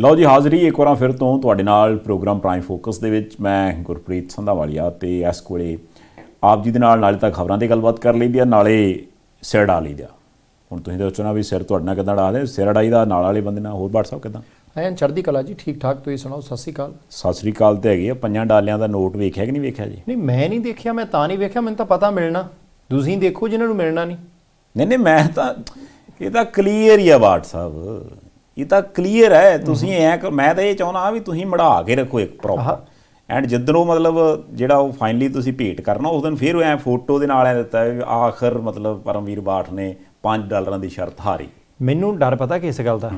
ਲਓ ਜੀ ਹਾਜ਼ਰੀ ਇੱਕ ਵਾਰ ਫਿਰ ਤੋਂ ਤੁਹਾਡੇ ਨਾਲ ਪ੍ਰੋਗਰਾਮ ਪ੍ਰਾਈਮ ਫੋਕਸ ਦੇ ਵਿੱਚ ਮੈਂ ਗੁਰਪ੍ਰੀਤ ਸੰਧਾਵਾਲੀਆ ਤੇ ਇਸ ਕੋਲੇ ਆਪ ਜੀ ਦੇ ਨਾਲ ਨਾਲੇ ਤਾਂ ਖਬਰਾਂ ਦੀ ਗੱਲਬਾਤ ਕਰ ਲਈਦੀ ਆ ਨਾਲੇ ਸਿਰ ਡਾ ਲਈ ਦਾ ਹੁਣ ਤੁਸੀਂ ਦੇ ਨਾ ਵੀ ਸਿਰ ਤੁਹਾਡਾ ਕਿਦਾਂ ਡਾ ਦੇ ਸਿਰ ਡਾਈ ਦਾ ਨਾਲ ਵਾਲੇ ਬੰਦੇ ਨਾਲ ਹੋਰ WhatsApp ਕਿਦਾਂ ਐਂ ਚੜਦੀ ਕਲਾ ਜੀ ਠੀਕ ਠਾਕ ਤੁਸੀਂ ਸੁਣਾਓ ਸਤਿ ਸ੍ਰੀ ਅਕਾਲ ਸਤਿ ਸ੍ਰੀ ਅਕਾਲ ਤੇ ਹੈਗੀ ਆ ਪੰਜਾਂ ਡਾਲਿਆਂ ਦਾ ਨੋਟ ਵੇਖਿਆ ਕਿ ਨਹੀਂ ਵੇਖਿਆ ਜੀ ਨਹੀਂ ਮੈਂ ਨਹੀਂ ਦੇਖਿਆ ਮੈਂ ਤਾਂ ਨਹੀਂ ਵੇਖਿਆ ਮੈਨੂੰ ਤਾਂ ਪਤਾ ਮਿਲਣਾ ਤੁਸੀਂ ਦੇਖੋ ਜਿਨ੍ਹਾਂ ਨੂੰ ਮਿਲਣਾ ਨਹੀਂ ਨਹੀਂ ਨਹੀਂ ਮੈਂ ਤਾਂ ਇਹ ਤਾਂ ਕਲੀਅਰ ਹੀ ਆ WhatsApp ਇਹ ਤਾਂ ਕਲੀਅਰ ਹੈ ਤੁਸੀਂ ਐ ਮੈਂ ਤਾਂ ਇਹ ਚਾਹੁੰਦਾ ਵੀ ਤੁਸੀਂ ਮੜਾ ਕੇ ਰੱਖੋ ਇੱਕ ਪ੍ਰੋਪਰ ਐਂਡ ਜਦੋਂ ਮਤਲਬ ਜਿਹੜਾ ਉਹ ਫਾਈਨਲੀ ਤੁਸੀਂ ਭੇਟ ਕਰਨਾ ਉਸ ਦਿਨ ਫਿਰ ਉਹ ਐ ਫੋਟੋ ਦੇ ਨਾਲ ਐ ਦਿੱਤਾ ਆਖਰ ਮਤਲਬ ਪਰਮਵੀਰ ਬਾਠ ਨੇ 5 ਡਾਲਰਾਂ ਦੀ ਸ਼ਰਤ ਹਾਰੀ ਮੈਨੂੰ ਡਰ ਪਤਾ ਕਿਸ ਗੱਲ ਦਾ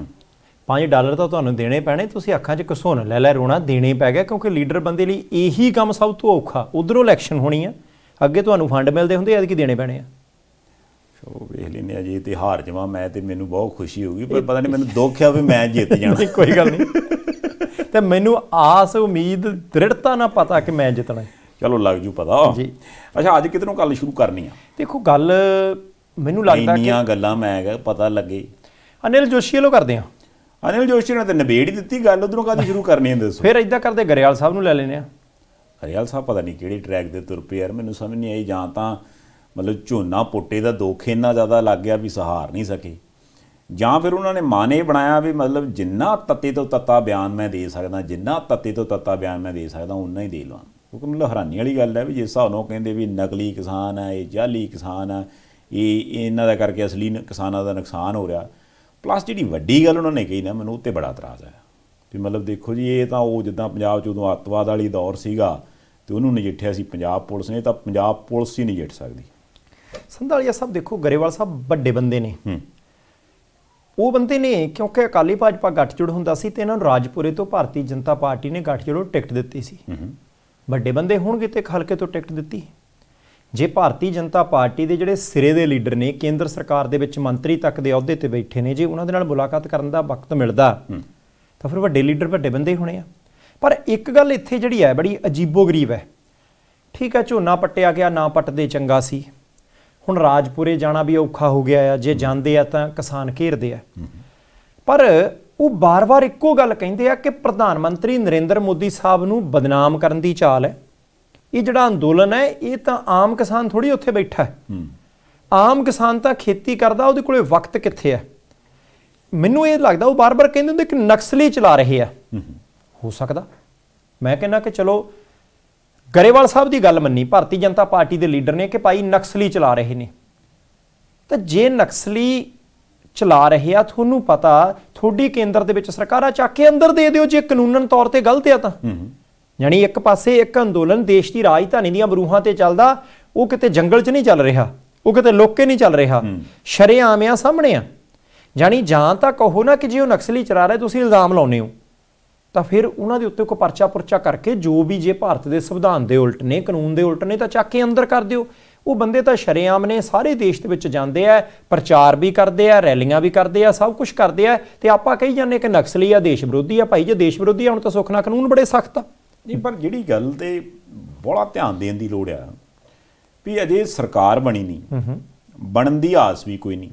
5 ਡਾਲਰ ਤਾਂ ਤੁਹਾਨੂੰ ਦੇਣੇ ਪੈਣੇ ਤੁਸੀਂ ਅੱਖਾਂ 'ਚ ਘਸੋਣ ਲੈ ਲੈ ਰੋਣਾ ਦੇਣੇ ਪੈ ਗਿਆ ਕਿਉਂਕਿ ਲੀਡਰ ਬੰਦੇ ਲਈ ਇਹੀ ਕੰਮ ਸਭ ਤੋਂ ਔਖਾ ਉਧਰੋਂ ਇਲੈਕਸ਼ਨ ਹੋਣੀ ਆ ਅੱਗੇ ਤੁਹਾਨੂੰ ਫੰਡ ਮਿਲਦੇ ਹੁੰਦੇ ਐ ਕਿ ਦੇਣੇ ਪੈਣੇ ਆ ਸੋ ਵੇਖ ਲੈਨੇ ਆ ਜੇ ਤੇ ਹਾਰ ਜਾਵਾਂ ਮੈਂ ਤੇ ਮੈਨੂੰ ਬਹੁਤ ਖੁਸ਼ੀ ਹੋਊਗੀ ਪਰ ਪਤਾ ਨਹੀਂ ਮੈਨੂੰ ਦੁੱਖ ਆ ਵੀ ਮੈਂ ਜਿੱਤ ਜਾਣਾ ਕੋਈ ਗੱਲ ਨਹੀਂ ਤੇ ਮੈਨੂੰ ਆਸ ਉਮੀਦ ਦ੍ਰਿੜਤਾ ਨਾਲ ਪਤਾ ਕਿ ਮੈਂ ਜਿੱਤਣਾ ਚਲੋ ਲੱਗ ਜੂ ਪਤਾ ਜੀ ਅੱਛਾ ਅੱਜ ਕਿਤਨੋਂ ਗੱਲ ਸ਼ੁਰੂ ਕਰਨੀ ਆ ਦੇਖੋ ਗੱਲ ਮੈਨੂੰ ਲੱਗਦਾ ਕਿ ਇੰਨੀਆਂ ਗੱਲਾਂ ਮੈਂ ਪਤਾ ਲੱਗੇ ਅਨਿਲ ਜੋਸ਼ੀ ਵੱਲੋਂ ਕਰਦੇ ਆ ਅਨਿਲ ਜੋਸ਼ੀ ਨੇ ਤਾਂ ਨਿਬੇੜ ਹੀ ਦਿੱਤੀ ਗੱਲ ਉਧਰੋਂ ਕਾਦੀ ਸ਼ੁਰੂ ਕਰਨੀ ਹੈ ਦੱਸੋ ਫਿਰ ਇਦਾਂ ਕਰਦੇ ਗਰੇਵਾਲ ਸਾਹਿਬ ਨੂੰ ਲੈ ਲੈਨੇ ਆ ਗਰੇਵਾਲ ਸਾਹਿਬ ਪਤਾ ਨਹੀਂ ਕਿਹੜੇ ਟਰੈਕ ਦੇ ਤੁਰ ਪਏ ਯਾਰ ਮੈਨੂੰ ਸਮਝ ਨਹੀਂ ਆਈ ਜਾਂ ਤਾਂ ਮਤਲਬ ਝੋਨਾ ਪੋਟੇ ਦਾ ਦੁੱਖ ਇੰਨਾ ਜ਼ਿਆਦਾ ਲੱਗ ਗਿਆ ਵੀ ਸਹਾਰ ਨਹੀਂ ਸਕੇ ਜਾਂ ਫਿਰ ਉਹਨਾਂ ਨੇ ਮਾਨੇ ਬਣਾਇਆ ਵੀ ਮਤਲਬ ਜਿੰਨਾ ਤੱਤੇ ਤੋਂ ਤੱਤਾ ਬਿਆਨ ਮੈਂ ਦੇ ਸਕਦਾ ਜਿੰਨਾ ਤੱਤੇ ਤੋਂ ਤੱਤਾ ਬਿਆਨ ਮੈਂ ਦੇ ਸਕਦਾ ਉਨਾ ਹੀ ਦੇ ਲਵਾਂ ਕਿਉਂਕਿ ਮਤਲਬ ਹੈਰਾਨੀ ਵਾਲੀ ਗੱਲ ਹੈ ਵੀ ਜੇ ਸਾਨੂੰ ਕਹਿੰਦੇ ਵੀ ਨਕਲੀ ਕਿਸਾਨ ਆ ਇਹ ਜਾਲੀ ਕਿਸਾਨ ਆ ਇਹ ਇਹਨਾਂ ਦਾ ਕਰਕੇ ਅਸਲੀ ਕਿਸਾਨਾਂ ਦਾ ਨੁਕਸਾਨ ਹੋ ਰਿਹਾ ਪਲੱਸ ਜਿਹੜੀ ਵੱਡੀ ਗੱਲ ਉਹਨਾਂ ਨੇ ਕਹੀ ਨਾ ਮੈਨੂੰ ਉੱਤੇ ਬੜਾ ਇਤਰਾਜ਼ ਆਇਆ ਵੀ ਮਤਲਬ ਦੇਖੋ ਜੀ ਇਹ ਤਾਂ ਉਹ ਜਿੱਦਾਂ ਪੰਜਾਬ 'ਚ ਉਦੋਂ ਅੱਤਵਾਦ ਵਾਲੀ ਦੌਰ ਸੀਗਾ ਤੇ ਉਹਨੂੰ ਨਜਿੱਠਿਆ ਸੀ ਪੰਜਾਬ ਪੁਲਿਸ ਨੇ ਤਾਂ ਪੰਜਾਬ ਪੁਲਿਸ ਹੀ ਨਜਿੱਠ ਸਕਦੀ ਸੰਧਾਲੀਆ ਸਾਹਿਬ ਦੇਖੋ ਗਰੇਵਾਲ ਸਾਹਿਬ ਵੱਡੇ ਬੰਦੇ ਨੇ ਉਹ ਬੰਦੇ ਨੇ ਕਿਉਂਕਿ ਅਕਾਲੀ ਭਾਜਪਾ ਗੱਠਜੋੜ ਹੁੰਦਾ ਸੀ ਤੇ ਇਹਨਾਂ ਨੂੰ ਰਾਜਪੁਰੇ ਤੋਂ ਭਾਰਤੀ ਜਨਤਾ ਪਾਰਟੀ ਨੇ ਗੱਠਜੋੜੋਂ ਟਿਕਟ ਦਿੱਤੀ ਸੀ ਵੱਡੇ ਬੰਦੇ ਹੋਣਗੇ ਤੇ ਹਲਕੇ ਤੋਂ ਟਿਕਟ ਦਿੱਤੀ ਜੇ ਭਾਰਤੀ ਜਨਤਾ ਪਾਰਟੀ ਦੇ ਜਿਹੜੇ ਸਿਰੇ ਦੇ ਲੀਡਰ ਨੇ ਕੇਂਦਰ ਸਰਕਾਰ ਦੇ ਵਿੱਚ ਮੰਤਰੀ ਤੱਕ ਦੇ ਅਹੁਦੇ ਤੇ ਬੈਠੇ ਨੇ ਜੇ ਉਹਨਾਂ ਦੇ ਨਾਲ ਮੁਲਾਕਾਤ ਕਰਨ ਦਾ ਵਕਤ ਮਿਲਦਾ ਤਾਂ ਫਿਰ ਵੱਡੇ ਲੀਡਰ ਵੱਡੇ ਬੰਦੇ ਹੋਣੇ ਆ ਪਰ ਇੱਕ ਗੱਲ ਇੱਥੇ ਜਿਹੜੀ ਹੈ ਬੜੀ ਅਜੀਬੋ ਗਰੀਬ ਹੈ ਠੀਕ ਹੈ ਝੋਨਾ ਪੱਟਿਆ ਗਿਆ ਨਾ ਪੱਟਦੇ ਚੰਗਾ ਸੀ ਹੁਣ ਰਾਜਪੁਰੇ ਜਾਣਾ ਵੀ ਔਖਾ ਹੋ ਗਿਆ ਆ ਜੇ ਜਾਂਦੇ ਆ ਤਾਂ ਕਿਸਾਨ ਘੇਰਦੇ ਆ ਪਰ ਉਹ ਬਾਰ-ਬਾਰ ਇੱਕੋ ਗੱਲ ਕਹਿੰਦੇ ਆ ਕਿ ਪ੍ਰਧਾਨ ਮੰਤਰੀ ਨਰਿੰਦਰ ਮੋਦੀ ਸਾਹਿਬ ਨੂੰ ਬਦਨਾਮ ਕਰਨ ਦੀ ਚਾਲ ਹੈ ਇਹ ਜਿਹੜਾ ਅੰਦੋਲਨ ਹੈ ਇਹ ਤਾਂ ਆਮ ਕਿਸਾਨ ਥੋੜੀ ਉੱਥੇ ਬੈਠਾ ਹੈ ਆਮ ਕਿਸਾਨ ਤਾਂ ਖੇਤੀ ਕਰਦਾ ਉਹਦੇ ਕੋਲੇ ਵਕਤ ਕਿੱਥੇ ਹੈ ਮੈਨੂੰ ਇਹ ਲੱਗਦਾ ਉਹ ਬਾਰ-ਬਾਰ ਕਹਿੰਦੇ ਹੁੰਦੇ ਕਿ ਨਕਸਲੀ ਚਲਾ ਰਹੇ ਆ ਹੋ ਸਕਦਾ ਮੈਂ ਕਹਿੰਦਾ ਕਿ ਚਲੋ ਗਰੇਵਾਲ ਸਾਹਿਬ ਦੀ ਗੱਲ ਮੰਨੀ ਭਾਰਤੀ ਜਨਤਾ ਪਾਰਟੀ ਦੇ ਲੀਡਰ ਨੇ ਕਿ ਭਾਈ ਨਕਸਲੀ ਚਲਾ ਰਹੇ ਨੇ ਤਾਂ ਜੇ ਨਕਸਲੀ ਚਲਾ ਰਹੇ ਆ ਤੁਹਾਨੂੰ ਪਤਾ ਥੋੜੀ ਕੇਂਦਰ ਦੇ ਵਿੱਚ ਸਰਕਾਰਾਂ ਚੱਕ ਕੇ ਅੰਦਰ ਦੇ ਦਿਓ ਜੇ ਕਾਨੂੰਨਨ ਤੌਰ ਤੇ ਗਲਤ ਆ ਤਾਂ ਯਾਨੀ ਇੱਕ ਪਾਸੇ ਇੱਕ ਅੰਦੋਲਨ ਦੇਸ਼ ਦੀ ਰਾਜਧਾਨੀ ਦੀਆਂ ਬਰੂਹਾਂ ਤੇ ਚੱਲਦਾ ਉਹ ਕਿਤੇ ਜੰਗਲ 'ਚ ਨਹੀਂ ਚੱਲ ਰਿਹਾ ਉਹ ਕਿਤੇ ਲੋਕੇ ਨਹੀਂ ਚੱਲ ਰਿਹਾ ਸ਼ਰੇਆਮਿਆਂ ਸਾਹਮਣੇ ਆ ਯਾਨੀ ਜਾਂ ਤਾਂ ਕਹੋ ਨਾ ਕਿ ਜੇ ਉਹ ਨਕਸਲੀ ਚਲਾ ਰਿਹਾ ਤੁਸੀਂ ਇਲਜ਼ਾਮ ਲਾਉਨੇ ਹੋ ਤਾਂ ਫਿਰ ਉਹਨਾਂ ਦੇ ਉੱਤੇ ਕੋ ਪਰਚਾ ਪੁਰਚਾ ਕਰਕੇ ਜੋ ਵੀ ਜੇ ਭਾਰਤ ਦੇ ਸੰਵਿਧਾਨ ਦੇ ਉਲਟ ਨੇ ਕਾਨੂੰਨ ਦੇ ਉਲਟ ਨੇ ਤਾਂ ਚੱਕ ਕੇ ਅੰਦਰ ਕਰ ਦਿਓ ਉਹ ਬੰਦੇ ਤਾਂ ਸ਼ਰੇਆਮ ਨੇ ਸਾਰੇ ਦੇਸ਼ ਦੇ ਵਿੱਚ ਜਾਂਦੇ ਆ ਪ੍ਰਚਾਰ ਵੀ ਕਰਦੇ ਆ ਰੈਲੀਆਂ ਵੀ ਕਰਦੇ ਆ ਸਭ ਕੁਝ ਕਰਦੇ ਆ ਤੇ ਆਪਾਂ ਕਹੀ ਜਾਂਦੇ ਕਿ ਨਕਸਲੀ ਆ ਦੇਸ਼ ਵਿਰੋਧੀ ਆ ਭਾਈ ਜੇ ਦੇਸ਼ ਵਿਰੋਧੀ ਆ ਹੁਣ ਤਾਂ ਸੁਖਨਾ ਕਾਨੂੰਨ ਬੜੇ ਸਖਤ ਆ ਨਹੀਂ ਪਰ ਜਿਹੜੀ ਗੱਲ ਤੇ ਬੜਾ ਧਿਆਨ ਦੇਣ ਦੀ ਲੋੜ ਆ ਵੀ ਅਜੇ ਸਰਕਾਰ ਬਣੀ ਨਹੀਂ ਬਣਨ ਦੀ ਆਸ ਵੀ ਕੋਈ ਨਹੀਂ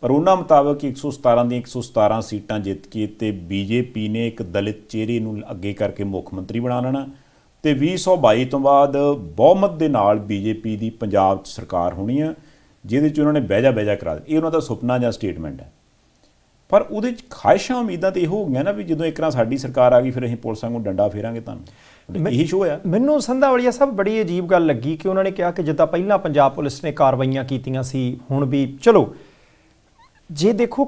ਪਰ ਉਹਨਾਂ ਮੁਤਾਬਕ 117 ਦੀਆਂ 117 ਸੀਟਾਂ ਜਿੱਤ ਕੇ ਤੇ ਬੀਜੇਪੀ ਨੇ ਇੱਕ ਦਲਿਤ ਚਿਹਰੇ ਨੂੰ ਅੱਗੇ ਕਰਕੇ ਮੁੱਖ ਮੰਤਰੀ ਬਣਾ ਲੈਣਾ ਤੇ 2022 ਤੋਂ ਬਾਅਦ ਬਹੁਮਤ ਦੇ ਨਾਲ ਬੀਜੇਪੀ ਦੀ ਪੰਜਾਬ 'ਚ ਸਰਕਾਰ ਹੋਣੀ ਆ ਜਿਹਦੇ 'ਚ ਉਹਨਾਂ ਨੇ ਬਹਿਜਾ ਬਹਿਜਾ ਕਰਾ ਦਿੱਤਾ ਇਹ ਉਹਨਾਂ ਦਾ ਸੁਪਨਾ ਜਾਂ ਸਟੇਟਮੈਂਟ ਹੈ ਪਰ ਉਹਦੇ 'ਚ ਖਾਹਿਸ਼ਾਂ ਉਮੀਦਾਂ ਤੇ ਇਹ ਹੋ ਗਈਆਂ ਨਾ ਵੀ ਜਦੋਂ ਇੱਕ ਨਾ ਸਾਡੀ ਸਰਕਾਰ ਆ ਗਈ ਫਿਰ ਅਸੀਂ ਪੁਲਿਸਾਂ ਨੂੰ ਡੰਡਾ ਫੇਰਾਂਗੇ ਤੁਹਾਨੂੰ ਇਹੀ ਸ਼ੋਅ ਆ ਮੈਨੂੰ ਸੰਧਾ ਵਾਲੀਆ ਸਾਹਿਬ ਬੜੀ ਅਜੀਬ ਗੱਲ ਲੱਗੀ ਕਿ ਉਹਨਾਂ ਨੇ ਕਿਹਾ ਕਿ ਜਿੱਦਾਂ ਪਹਿਲਾਂ ਪੰਜਾਬ ਪੁਲਿਸ ਨੇ ਕਾਰਵਾਈਆਂ ਕੀਤੀਆਂ ਸੀ ਹੁਣ ਵੀ ਚਲੋ ਜੇ ਦੇਖੋ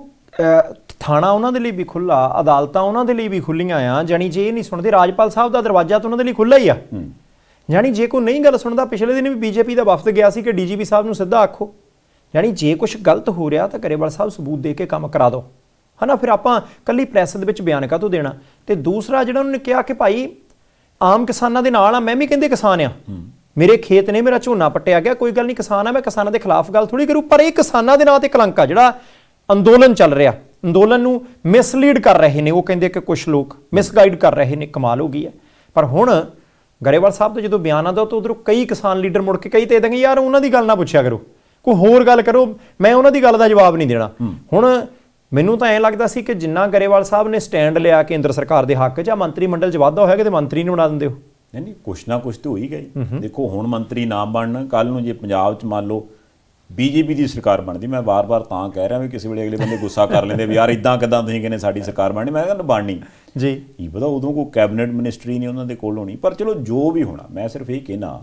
ਥਾਣਾ ਉਹਨਾਂ ਦੇ ਲਈ ਵੀ ਖੁੱਲਾ ਅਦਾਲਤਾਂ ਉਹਨਾਂ ਦੇ ਲਈ ਵੀ ਖੁੱਲੀਆਂ ਆ ਜਾਨੀ ਜੇ ਇਹ ਨਹੀਂ ਸੁਣਦੇ ਰਾਜਪਾਲ ਸਾਹਿਬ ਦਾ ਦਰਵਾਜ਼ਾ ਤਾਂ ਉਹਨਾਂ ਦੇ ਲਈ ਖੁੱਲਾ ਹੀ ਆ ਜਾਨੀ ਜੇ ਕੋਈ ਨਹੀਂ ਗੱਲ ਸੁਣਦਾ ਪਿਛਲੇ ਦਿਨ ਵੀ ਬੀਜੇਪੀ ਦਾ ਵਫਦ ਗਿਆ ਸੀ ਕਿ ਡੀਜੀਪੀ ਸਾਹਿਬ ਨੂੰ ਸਿੱਧਾ ਆਖੋ ਜਾਨੀ ਜੇ ਕੁਝ ਗਲਤ ਹੋ ਰਿਹਾ ਤਾਂ ਕਰੇਵਾਲ ਸਾਹਿਬ ਸਬੂਤ ਦੇ ਕੇ ਕੰਮ ਕਰਾ ਦਿਓ ਹਨਾ ਫਿਰ ਆਪਾਂ ਕੱਲੀ ਪ੍ਰੈਸ ਦੇ ਵਿੱਚ ਬਿਆਨ ਕਾਤੋਂ ਦੇਣਾ ਤੇ ਦੂਸਰਾ ਜਿਹੜਾ ਉਹਨਾਂ ਨੇ ਕਿਹਾ ਕਿ ਭਾਈ ਆਮ ਕਿਸਾਨਾਂ ਦੇ ਨਾਲ ਆ ਮੈਂ ਵੀ ਕਹਿੰਦੇ ਕਿਸਾਨ ਆ ਮੇਰੇ ਖੇਤ ਨੇ ਮੇਰਾ ਝੋਨਾ ਪੱਟਿਆ ਗਿਆ ਕੋਈ ਗੱਲ ਨਹੀਂ ਕਿਸਾਨ ਆ ਮੈਂ ਕਿਸਾਨਾਂ ਦੇ ਖਿਲਾਫ ਗੱਲ ਥੋੜੀ ਕਰੂ ਪਰ ਇਹ ਕਿਸਾਨਾਂ ਦੇ ਨਾਂ ਤੇ ਕਲੰਕ ਆ ਜਿਹੜਾ ਅੰਦੋਲਨ ਚੱਲ ਰਿਹਾ ਅੰਦੋਲਨ ਨੂੰ ਮਿਸਲੀਡ ਕਰ ਰਹੇ ਨੇ ਉਹ ਕਹਿੰਦੇ ਕਿ ਕੁਝ ਲੋਕ ਮਿਸਗਾਈਡ ਕਰ ਰਹੇ ਨੇ ਕਮਾਲ ਹੋ ਗਈ ਹੈ ਪਰ ਹੁਣ ਗਰੇਵਾਲ ਸਾਹਿਬ ਦਾ ਜਦੋਂ ਬਿਆਨ ਆਦਾ ਤਾਂ ਉਧਰੋਂ ਕਈ ਕਿਸਾਨ ਲੀਡਰ ਮੁੜ ਕੇ ਕਹੀ ਤੇ ਦੇਣਗੇ ਯਾਰ ਉਹਨਾਂ ਦੀ ਗੱਲ ਨਾ ਪੁੱਛਿਆ ਕਰੋ ਕੋਈ ਹੋਰ ਗੱਲ ਕਰੋ ਮੈਂ ਉਹਨਾਂ ਦੀ ਗੱਲ ਦਾ ਜਵਾਬ ਨਹੀਂ ਦੇਣਾ ਹੁਣ ਮੈਨੂੰ ਤਾਂ ਐ ਲੱਗਦਾ ਸੀ ਕਿ ਜਿੰਨਾ ਗਰੇਵਾਲ ਸਾਹਿਬ ਨੇ ਸਟੈਂਡ ਲਿਆ ਕੇਂਦਰ ਸਰਕਾਰ ਦੇ ਹੱਕ 'ਚ ਆ ਮੰਤਰੀ ਮੰਡਲ 'ਚ ਵਾਧਾ ਹੋਇਆ ਕਿ ਤੇ ਮੰਤਰੀ ਨੂੰ ਬਣਾ ਦਿੰਦੇ ਹੋ ਨਹੀਂ ਨਹੀਂ ਕੁਛ ਨਾ ਕੁਛ ਤੇ ਹੋ ਹੀ ਗਈ ਦੇਖੋ ਹੁਣ ਮੰਤਰੀ ਨਾ ਬਣਨ ਕੱਲ ਨੂੰ ਜੇ ਪੰਜਾਬ 'ਚ ਮੰਨ ਲਓ ਬੀਜੇਪੀ ਦੀ ਸਰਕਾਰ ਬਣਦੀ ਮੈਂ ਵਾਰ-ਵਾਰ ਤਾਂ ਕਹਿ ਰਿਹਾ ਵੀ ਕਿਸੇ ਵੇਲੇ ਅਗਲੇ ਬੰਦੇ ਗੁੱਸਾ ਕਰ ਲੈਂਦੇ ਵੀ ਯਾਰ ਇਦਾਂ ਕਿਦਾਂ ਤੁਸੀਂ ਕਹਿੰਦੇ ਸਾਡੀ ਸਰਕਾਰ ਬਣਨੀ ਮੈਂ ਕਹਿੰਦਾ ਬਣਨੀ ਜੀ ਇਹ ਪਤਾ ਉਦੋਂ ਕੋਈ ਕੈਬਨਿਟ ਮਿਨਿਸਟਰੀ ਨਹੀਂ ਉਹਨਾਂ ਦੇ ਕੋਲ ਹੋਣੀ ਪਰ ਚਲੋ ਜੋ ਵੀ ਹੋਣਾ ਮੈਂ ਸਿਰਫ ਇਹ ਕਹਿਣਾ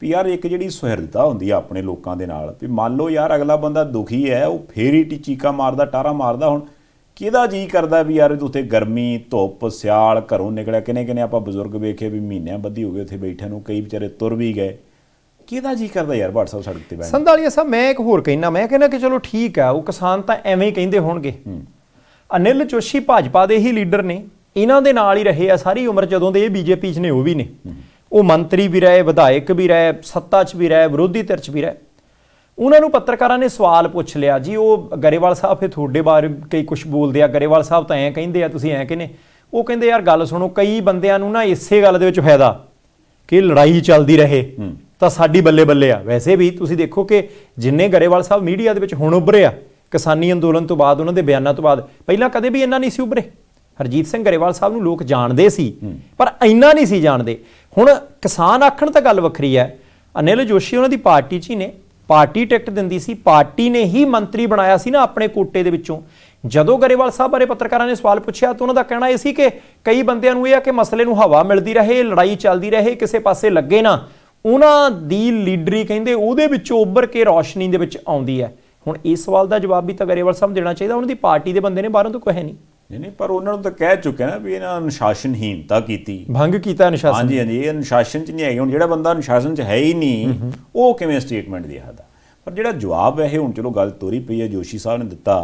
ਵੀ ਯਾਰ ਇੱਕ ਜਿਹੜੀ ਸਹਿਰਦਤਾ ਹੁੰਦੀ ਆ ਆਪਣੇ ਲੋਕਾਂ ਦੇ ਨਾਲ ਵੀ ਮੰਨ ਲਓ ਯਾਰ ਅਗਲਾ ਬੰਦਾ ਦੁਖੀ ਹੈ ਉਹ ਫੇਰ ਹੀ ਚੀਕਾ ਮਾਰਦਾ ਟਾਰਾ ਮਾਰਦਾ ਹੁਣ ਕਿਹਦਾ ਜੀ ਕਰਦਾ ਵੀ ਯਾਰ ਉੱਥੇ ਗਰਮੀ ਧੁੱਪ ਸਿਆਲ ਘਰੋਂ ਨਿਕਲਿਆ ਕਿਨੇ ਕਿਨੇ ਆਪਾਂ ਬਜ਼ੁਰਗ ਵੇਖੇ ਵੀ ਮਹੀਨਿਆਂ ਬੱਧੀ ਹੋ ਗਏ ਉੱਥੇ ਬੈਠਿਆਂ ਨੂੰ ਕਈ ਵਿਚਾਰੇ ਤੁਰ ਵੀ ਗਏ ਕਿਹਦਾ ਜੀ ਕਰਦਾ ਯਾਰ WhatsApp ਸੜਕ ਤੇ ਬੈਠ ਸੰਧਾਲੀਆ ਸਾਹਿਬ ਮੈਂ ਇੱਕ ਹੋਰ ਕਹਿਣਾ ਮੈਂ ਕਹਿੰਦਾ ਕਿ ਚਲੋ ਠੀਕ ਆ ਉਹ ਕਿਸਾਨ ਤਾਂ ਐਵੇਂ ਹੀ ਕਹਿੰਦੇ ਹੋਣਗੇ ਅਨਿਲ ਚੋਸ਼ੀ ਭਾਜਪਾ ਦੇ ਹੀ ਲੀਡਰ ਨੇ ਇਹਨਾਂ ਦੇ ਨਾਲ ਹੀ ਰਹੇ ਆ ਸਾਰੀ ਉਮਰ ਜਦੋਂ ਦੇ ਇਹ ਬੀਜੇਪੀ 'ਚ ਨੇ ਉਹ ਵੀ ਨੇ ਉਹ ਮੰਤਰੀ ਵੀ ਰਹੇ ਵਿਧਾਇਕ ਵੀ ਰਹੇ ਸੱਤਾ 'ਚ ਵੀ ਰਹੇ ਵਿਰੋਧੀ ਧਿਰ 'ਚ ਵੀ ਰਹੇ ਉਹਨਾਂ ਨੂੰ ਪੱਤਰਕਾਰਾਂ ਨੇ ਸਵਾਲ ਪੁੱਛ ਲਿਆ ਜੀ ਉਹ ਗਰੇਵਾਲ ਸਾਹਿਬ ਫੇ ਤੁਹਾਡੇ ਬਾਰੇ ਕਈ ਕੁਝ ਬੋਲਦੇ ਆ ਗਰੇਵਾਲ ਸਾਹਿਬ ਤਾਂ ਐਂ ਕਹਿੰਦੇ ਆ ਤੁਸੀਂ ਐਂ ਕਹਿੰਦੇ ਉਹ ਕਹਿੰਦੇ ਯਾਰ ਗੱਲ ਸੁਣੋ ਕਈ ਬੰਦਿਆਂ ਨੂੰ ਨਾ ਇਸੇ ਗੱਲ ਦੇ ਵਿੱਚ ਫਾਇਦਾ ਕਿ ਲੜਾਈ ਚੱਲਦੀ ਰਹੇ ਤਾਂ ਸਾਡੀ ਬੱਲੇ ਬੱਲੇ ਆ ਵੈਸੇ ਵੀ ਤੁਸੀਂ ਦੇਖੋ ਕਿ ਜਿੰਨੇ ਗਰੇਵਾਲ ਸਾਹਿਬ ਮੀਡੀਆ ਦੇ ਵਿੱਚ ਹੁਣ ਉੱਭਰੇ ਆ ਕਿਸਾਨੀ ਅੰਦੋਲਨ ਤੋਂ ਬਾਅਦ ਉਹਨਾਂ ਦੇ ਬਿਆਨਾਂ ਤੋਂ ਬਾਅਦ ਪਹਿਲਾਂ ਕਦੇ ਵੀ ਇੰਨਾ ਨਹੀਂ ਸੀ ਉੱਭਰੇ ਹਰਜੀਤ ਸਿੰਘ ਗਰੇਵਾਲ ਸਾਹਿਬ ਨੂੰ ਲੋਕ ਜਾਣਦੇ ਸੀ ਪਰ ਇੰਨਾ ਨਹੀਂ ਸੀ ਜਾਣਦੇ ਹੁਣ ਕਿਸਾਨ ਆਖਣ ਤਾਂ ਗੱਲ ਵੱਖਰੀ ਹੈ ਅਨਿਲ ਜੋਸ਼ੀ ਉਹਨਾਂ ਦੀ ਪਾਰਟੀ 'ਚ ਹੀ ਨੇ ਪਾਰਟੀ ਟਿਕਟ ਦਿੰਦੀ ਸੀ ਪਾਰਟੀ ਨੇ ਹੀ ਮੰਤਰੀ ਬਣਾਇਆ ਸੀ ਨਾ ਆਪਣੇ ਕੋਟੇ ਦੇ ਵਿੱਚੋਂ ਜਦੋਂ ਗਰੇਵਾਲ ਸਾਹਿਬ ਬਾਰੇ ਪੱਤਰਕਾਰਾਂ ਨੇ ਸਵਾਲ ਪੁੱਛਿਆ ਤਾਂ ਉਹਨਾਂ ਦਾ ਕਹਿਣਾ ਇਹ ਸੀ ਕਿ ਕਈ ਬੰਦਿਆਂ ਨੂੰ ਇਹ ਆ ਕਿ ਮਸਲੇ ਨੂੰ ਹਵਾ ਮਿਲਦੀ ਰਹੇ ਲੜਾਈ ਚੱਲਦੀ ਰਹੇ ਕਿਸੇ ਪਾਸੇ ਲੱਗੇ ਨਾ ਉਹਨਾਂ ਦੀ ਲੀਡਰੀ ਕਹਿੰਦੇ ਉਹਦੇ ਵਿੱਚੋਂ ਉੱਭਰ ਕੇ ਰੋਸ਼ਨੀ ਦੇ ਵਿੱਚ ਆਉਂਦੀ ਹੈ ਹੁਣ ਇਸ ਸਵਾਲ ਦਾ ਜਵਾਬ ਵੀ ਤਾਂ ਗਰੇਵਾਲ ਸਾਹਿਬ ਦੇਣਾ ਚਾਹੀਦਾ ਉਹਨਾਂ ਦੀ ਪਾਰਟੀ ਦੇ ਬੰਦੇ ਨੇ ਬਾਹਰੋਂ ਤਾਂ ਕੋਈ ਨਹੀਂ ਨਹੀਂ ਨਹੀਂ ਪਰ ਉਹਨਾਂ ਨੂੰ ਤਾਂ ਕਹਿ ਚੁੱਕੇ ਨਾ ਵੀ ਇਹਨਾਂ ਅਨੁਸ਼ਾਸਨਹੀਨਤਾ ਕੀਤੀ ਭੰਗ ਕੀਤਾ ਅਨੁਸ਼ਾਸਨ ਹਾਂਜੀ ਹਾਂਜੀ ਇਹ ਅਨੁਸ਼ਾਸਨ ਚ ਨਹੀਂ ਹੈਗੇ ਹੁਣ ਜਿਹੜਾ ਬੰਦਾ ਅਨੁਸ਼ਾਸਨ ਚ ਹੈ ਹੀ ਨਹੀਂ ਉਹ ਕਿਵੇਂ ਸਟੇਟਮੈਂਟ ਦੇ ਪਰ ਜਿਹੜਾ ਜਵਾਬ ਹੈ ਇਹ ਹੁਣ ਚਲੋ ਗੱਲ ਤੋਰੀ ਪਈ ਹੈ ਜੋਸ਼ੀ ਸਾਹਿਬ ਨੇ ਦਿੱਤਾ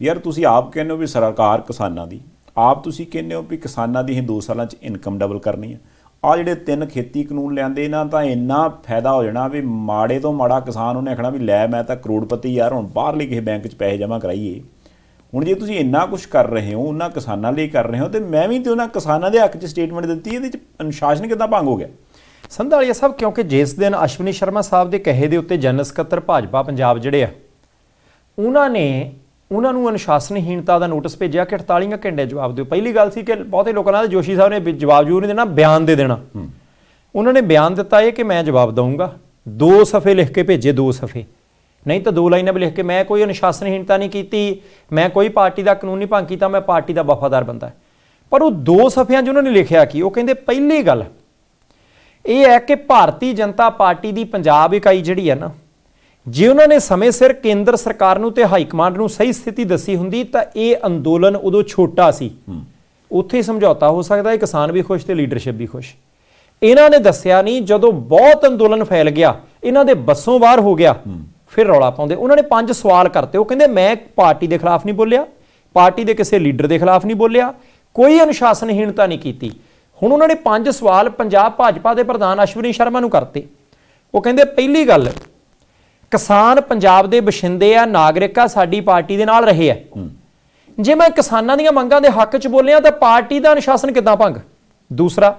ਵੀ ਯਾਰ ਤੁਸੀਂ ਆਪ ਕਹਿੰਦੇ ਹੋ ਵੀ ਸਰਕਾਰ ਕਿਸਾਨਾਂ ਦੀ ਆਪ ਤੁਸੀਂ ਕਹਿੰਦੇ ਹੋ ਵੀ ਕਿਸਾਨਾਂ ਦੀ ਇਹ 2 ਸਾਲਾਂ ਚ ਇਨਕਮ ਡਬਲ ਕਰਨੀ ਹੈ ਆ ਜਿਹੜੇ ਤਿੰਨ ਖੇਤੀ ਕਾਨੂੰਨ ਲਿਆਂਦੇ ਇਹਨਾਂ ਤਾਂ ਇੰਨਾ ਫਾਇਦਾ ਹੋ ਜਾਣਾ ਵੀ ਮਾੜੇ ਤੋਂ ਮਾੜਾ ਕਿਸਾਨ ਉਹਨੇ ਆਖਣਾ ਵੀ ਲੈ ਮੈਂ ਤਾਂ ਕਰੋੜਪਤੀ ਯਾਰ ਹੁਣ ਬਾਹਰਲੇ ਕਿਸੇ ਬੈਂਕ 'ਚ ਪੈਸੇ ਜਮ੍ਹਾਂ ਕਰਾਈਏ ਹੁਣ ਜੇ ਤੁਸੀਂ ਇੰਨਾ ਕੁਝ ਕਰ ਰਹੇ ਹੋ ਉਹਨਾਂ ਕਿਸਾਨਾਂ ਲਈ ਕਰ ਰਹੇ ਹੋ ਤੇ ਮੈਂ ਵੀ ਤੇ ਉਹਨਾਂ ਕਿਸਾਨਾਂ ਦੇ ਹੱਕ 'ਚ ਸਟੇਟਮੈਂਟ ਦਿੱਤੀ ਇਹਦੇ 'ਚ ਅਨੁਸ਼ਾਸਨ ਕਿਦਾਂ ਭੰਗ ਹੋ ਗਿਆ ਸੰਧਾਲੀਆ ਸਾਹਿਬ ਕਿਉਂਕਿ ਜਿਸ ਦਿਨ ਅਸ਼ਵਨੀ ਸ਼ਰਮਾ ਸਾਹਿਬ ਦੇ ਕਹੇ ਦੇ ਉੱਤੇ ਜਨਰਲ ਸਕੱਤਰ ਭਾਜਪਾ ਪੰਜਾਬ ਜਿਹੜੇ ਆ ਉਹਨਾਂ ਨੇ ਉਹਨਾਂ ਨੂੰ ਅਨੁਸ਼ਾਸਨਹੀਣਤਾ ਦਾ ਨੋਟਿਸ ਭੇਜਿਆ ਕਿ 48 ਘੰਟੇ ਜਵਾਬ ਦਿਓ ਪਹਿਲੀ ਗੱਲ ਸੀ ਕਿ ਬਹੁਤੇ ਲੋਕਾਂ ਨਾਲ ਜੋਸ਼ੀ ਸਾਹਿਬ ਨੇ ਜਵਾਬ ਜੂ ਨਹੀਂ ਦੇਣਾ ਬਿਆਨ ਦੇ ਦੇਣਾ ਉਹਨਾਂ ਨੇ ਬਿਆਨ ਦਿੱਤਾ ਇਹ ਕਿ ਮੈਂ ਜਵਾਬ ਦਊਂਗਾ ਦੋ ਸਫੇ ਲਿਖ ਕੇ ਭੇਜੇ ਦੋ ਸਫੇ ਨਹੀਂ ਤਾਂ ਦੋ ਲਾਈਨਾਂ ਵੀ ਲਿਖ ਕੇ ਮੈਂ ਕੋਈ ਅਨੁਸ਼ਾਸਨਹੀਣਤਾ ਨਹੀਂ ਕੀਤੀ ਮੈਂ ਕੋਈ ਪਾਰਟੀ ਦਾ ਕਾਨੂੰਨੀ ਭੰਗ ਕੀਤਾ ਮੈਂ ਪਾਰਟੀ ਦਾ ਵਫਾਦਾਰ ਬੰਦਾ ਪਰ ਉਹ ਦੋ ਸਫਿਆਂ 'ਚ ਉਹਨਾਂ ਨੇ ਲਿਖਿਆ ਕਿ ਉਹ ਕਹਿੰਦੇ ਪਹਿਲੀ ਗੱਲ ਇਹ ਹੈ ਕਿ ਭਾਰਤੀ ਜਨਤਾ ਪਾਰਟੀ ਦੀ ਪੰਜਾਬ ਇਕਾਈ ਜਿਹੜੀ ਹੈ ਨਾ ਜੇ ਉਹਨਾਂ ਨੇ ਸਮੇਂ ਸਿਰ ਕੇਂਦਰ ਸਰਕਾਰ ਨੂੰ ਤੇ ਹਾਈ ਕਮਾਂਡ ਨੂੰ ਸਹੀ ਸਥਿਤੀ ਦੱਸੀ ਹੁੰਦੀ ਤਾਂ ਇਹ ਅੰਦੋਲਨ ਉਦੋਂ ਛੋਟਾ ਸੀ ਉੱਥੇ ਸਮਝੌਤਾ ਹੋ ਸਕਦਾ ਹੈ ਕਿਸਾਨ ਵੀ ਖੁਸ਼ ਤੇ ਲੀਡਰਸ਼ਿਪ ਵੀ ਖੁਸ਼ ਇਹਨਾਂ ਨੇ ਦੱਸਿਆ ਨਹੀਂ ਜਦੋਂ ਬਹੁਤ ਅੰਦੋਲਨ ਫੈਲ ਗਿਆ ਇਹਨਾਂ ਦੇ ਬੱਸੋਂ ਬਾਹਰ ਹੋ ਗਿਆ ਫਿਰ ਰੌਲਾ ਪਾਉਂਦੇ ਉਹਨਾਂ ਨੇ ਪੰਜ ਸਵਾਲ ਕਰਤੇ ਉਹ ਕਹਿੰਦੇ ਮੈਂ ਪਾਰਟੀ ਦੇ ਖਿਲਾਫ ਨਹੀਂ ਬੋਲਿਆ ਪਾਰਟੀ ਦੇ ਕਿਸੇ ਲੀਡਰ ਦੇ ਖਿਲਾਫ ਨਹੀਂ ਬੋਲਿਆ ਕੋਈ ਅਨੁਸ਼ਾਸਨਹੀਣਤਾ ਨਹੀਂ ਕੀਤੀ ਹੁਣ ਉਹਨਾਂ ਨੇ ਪੰਜ ਸਵਾਲ ਪੰਜਾਬ ਭਾਜਪਾ ਦੇ ਪ੍ਰਧਾਨ ਅਸ਼ਵਨੀ ਸ਼ਰਮਾ ਨੂੰ ਕਰਤੇ ਉਹ ਕਹਿੰਦੇ ਪਹਿਲੀ ਗੱਲ ਕਿਸਾਨ ਪੰਜਾਬ ਦੇ ਵਸਿੰਦੇ ਆ ਨਾਗਰਿਕ ਆ ਸਾਡੀ ਪਾਰਟੀ ਦੇ ਨਾਲ ਰਹੇ ਆ ਜੇ ਮੈਂ ਕਿਸਾਨਾਂ ਦੀਆਂ ਮੰਗਾਂ ਦੇ ਹੱਕ 'ਚ ਬੋਲਿਆ ਤਾਂ ਪਾਰਟੀ ਦਾ ਅਨੁਸ਼ਾਸਨ ਕਿਦਾਂ ਭੰਗ ਦੂਸਰਾ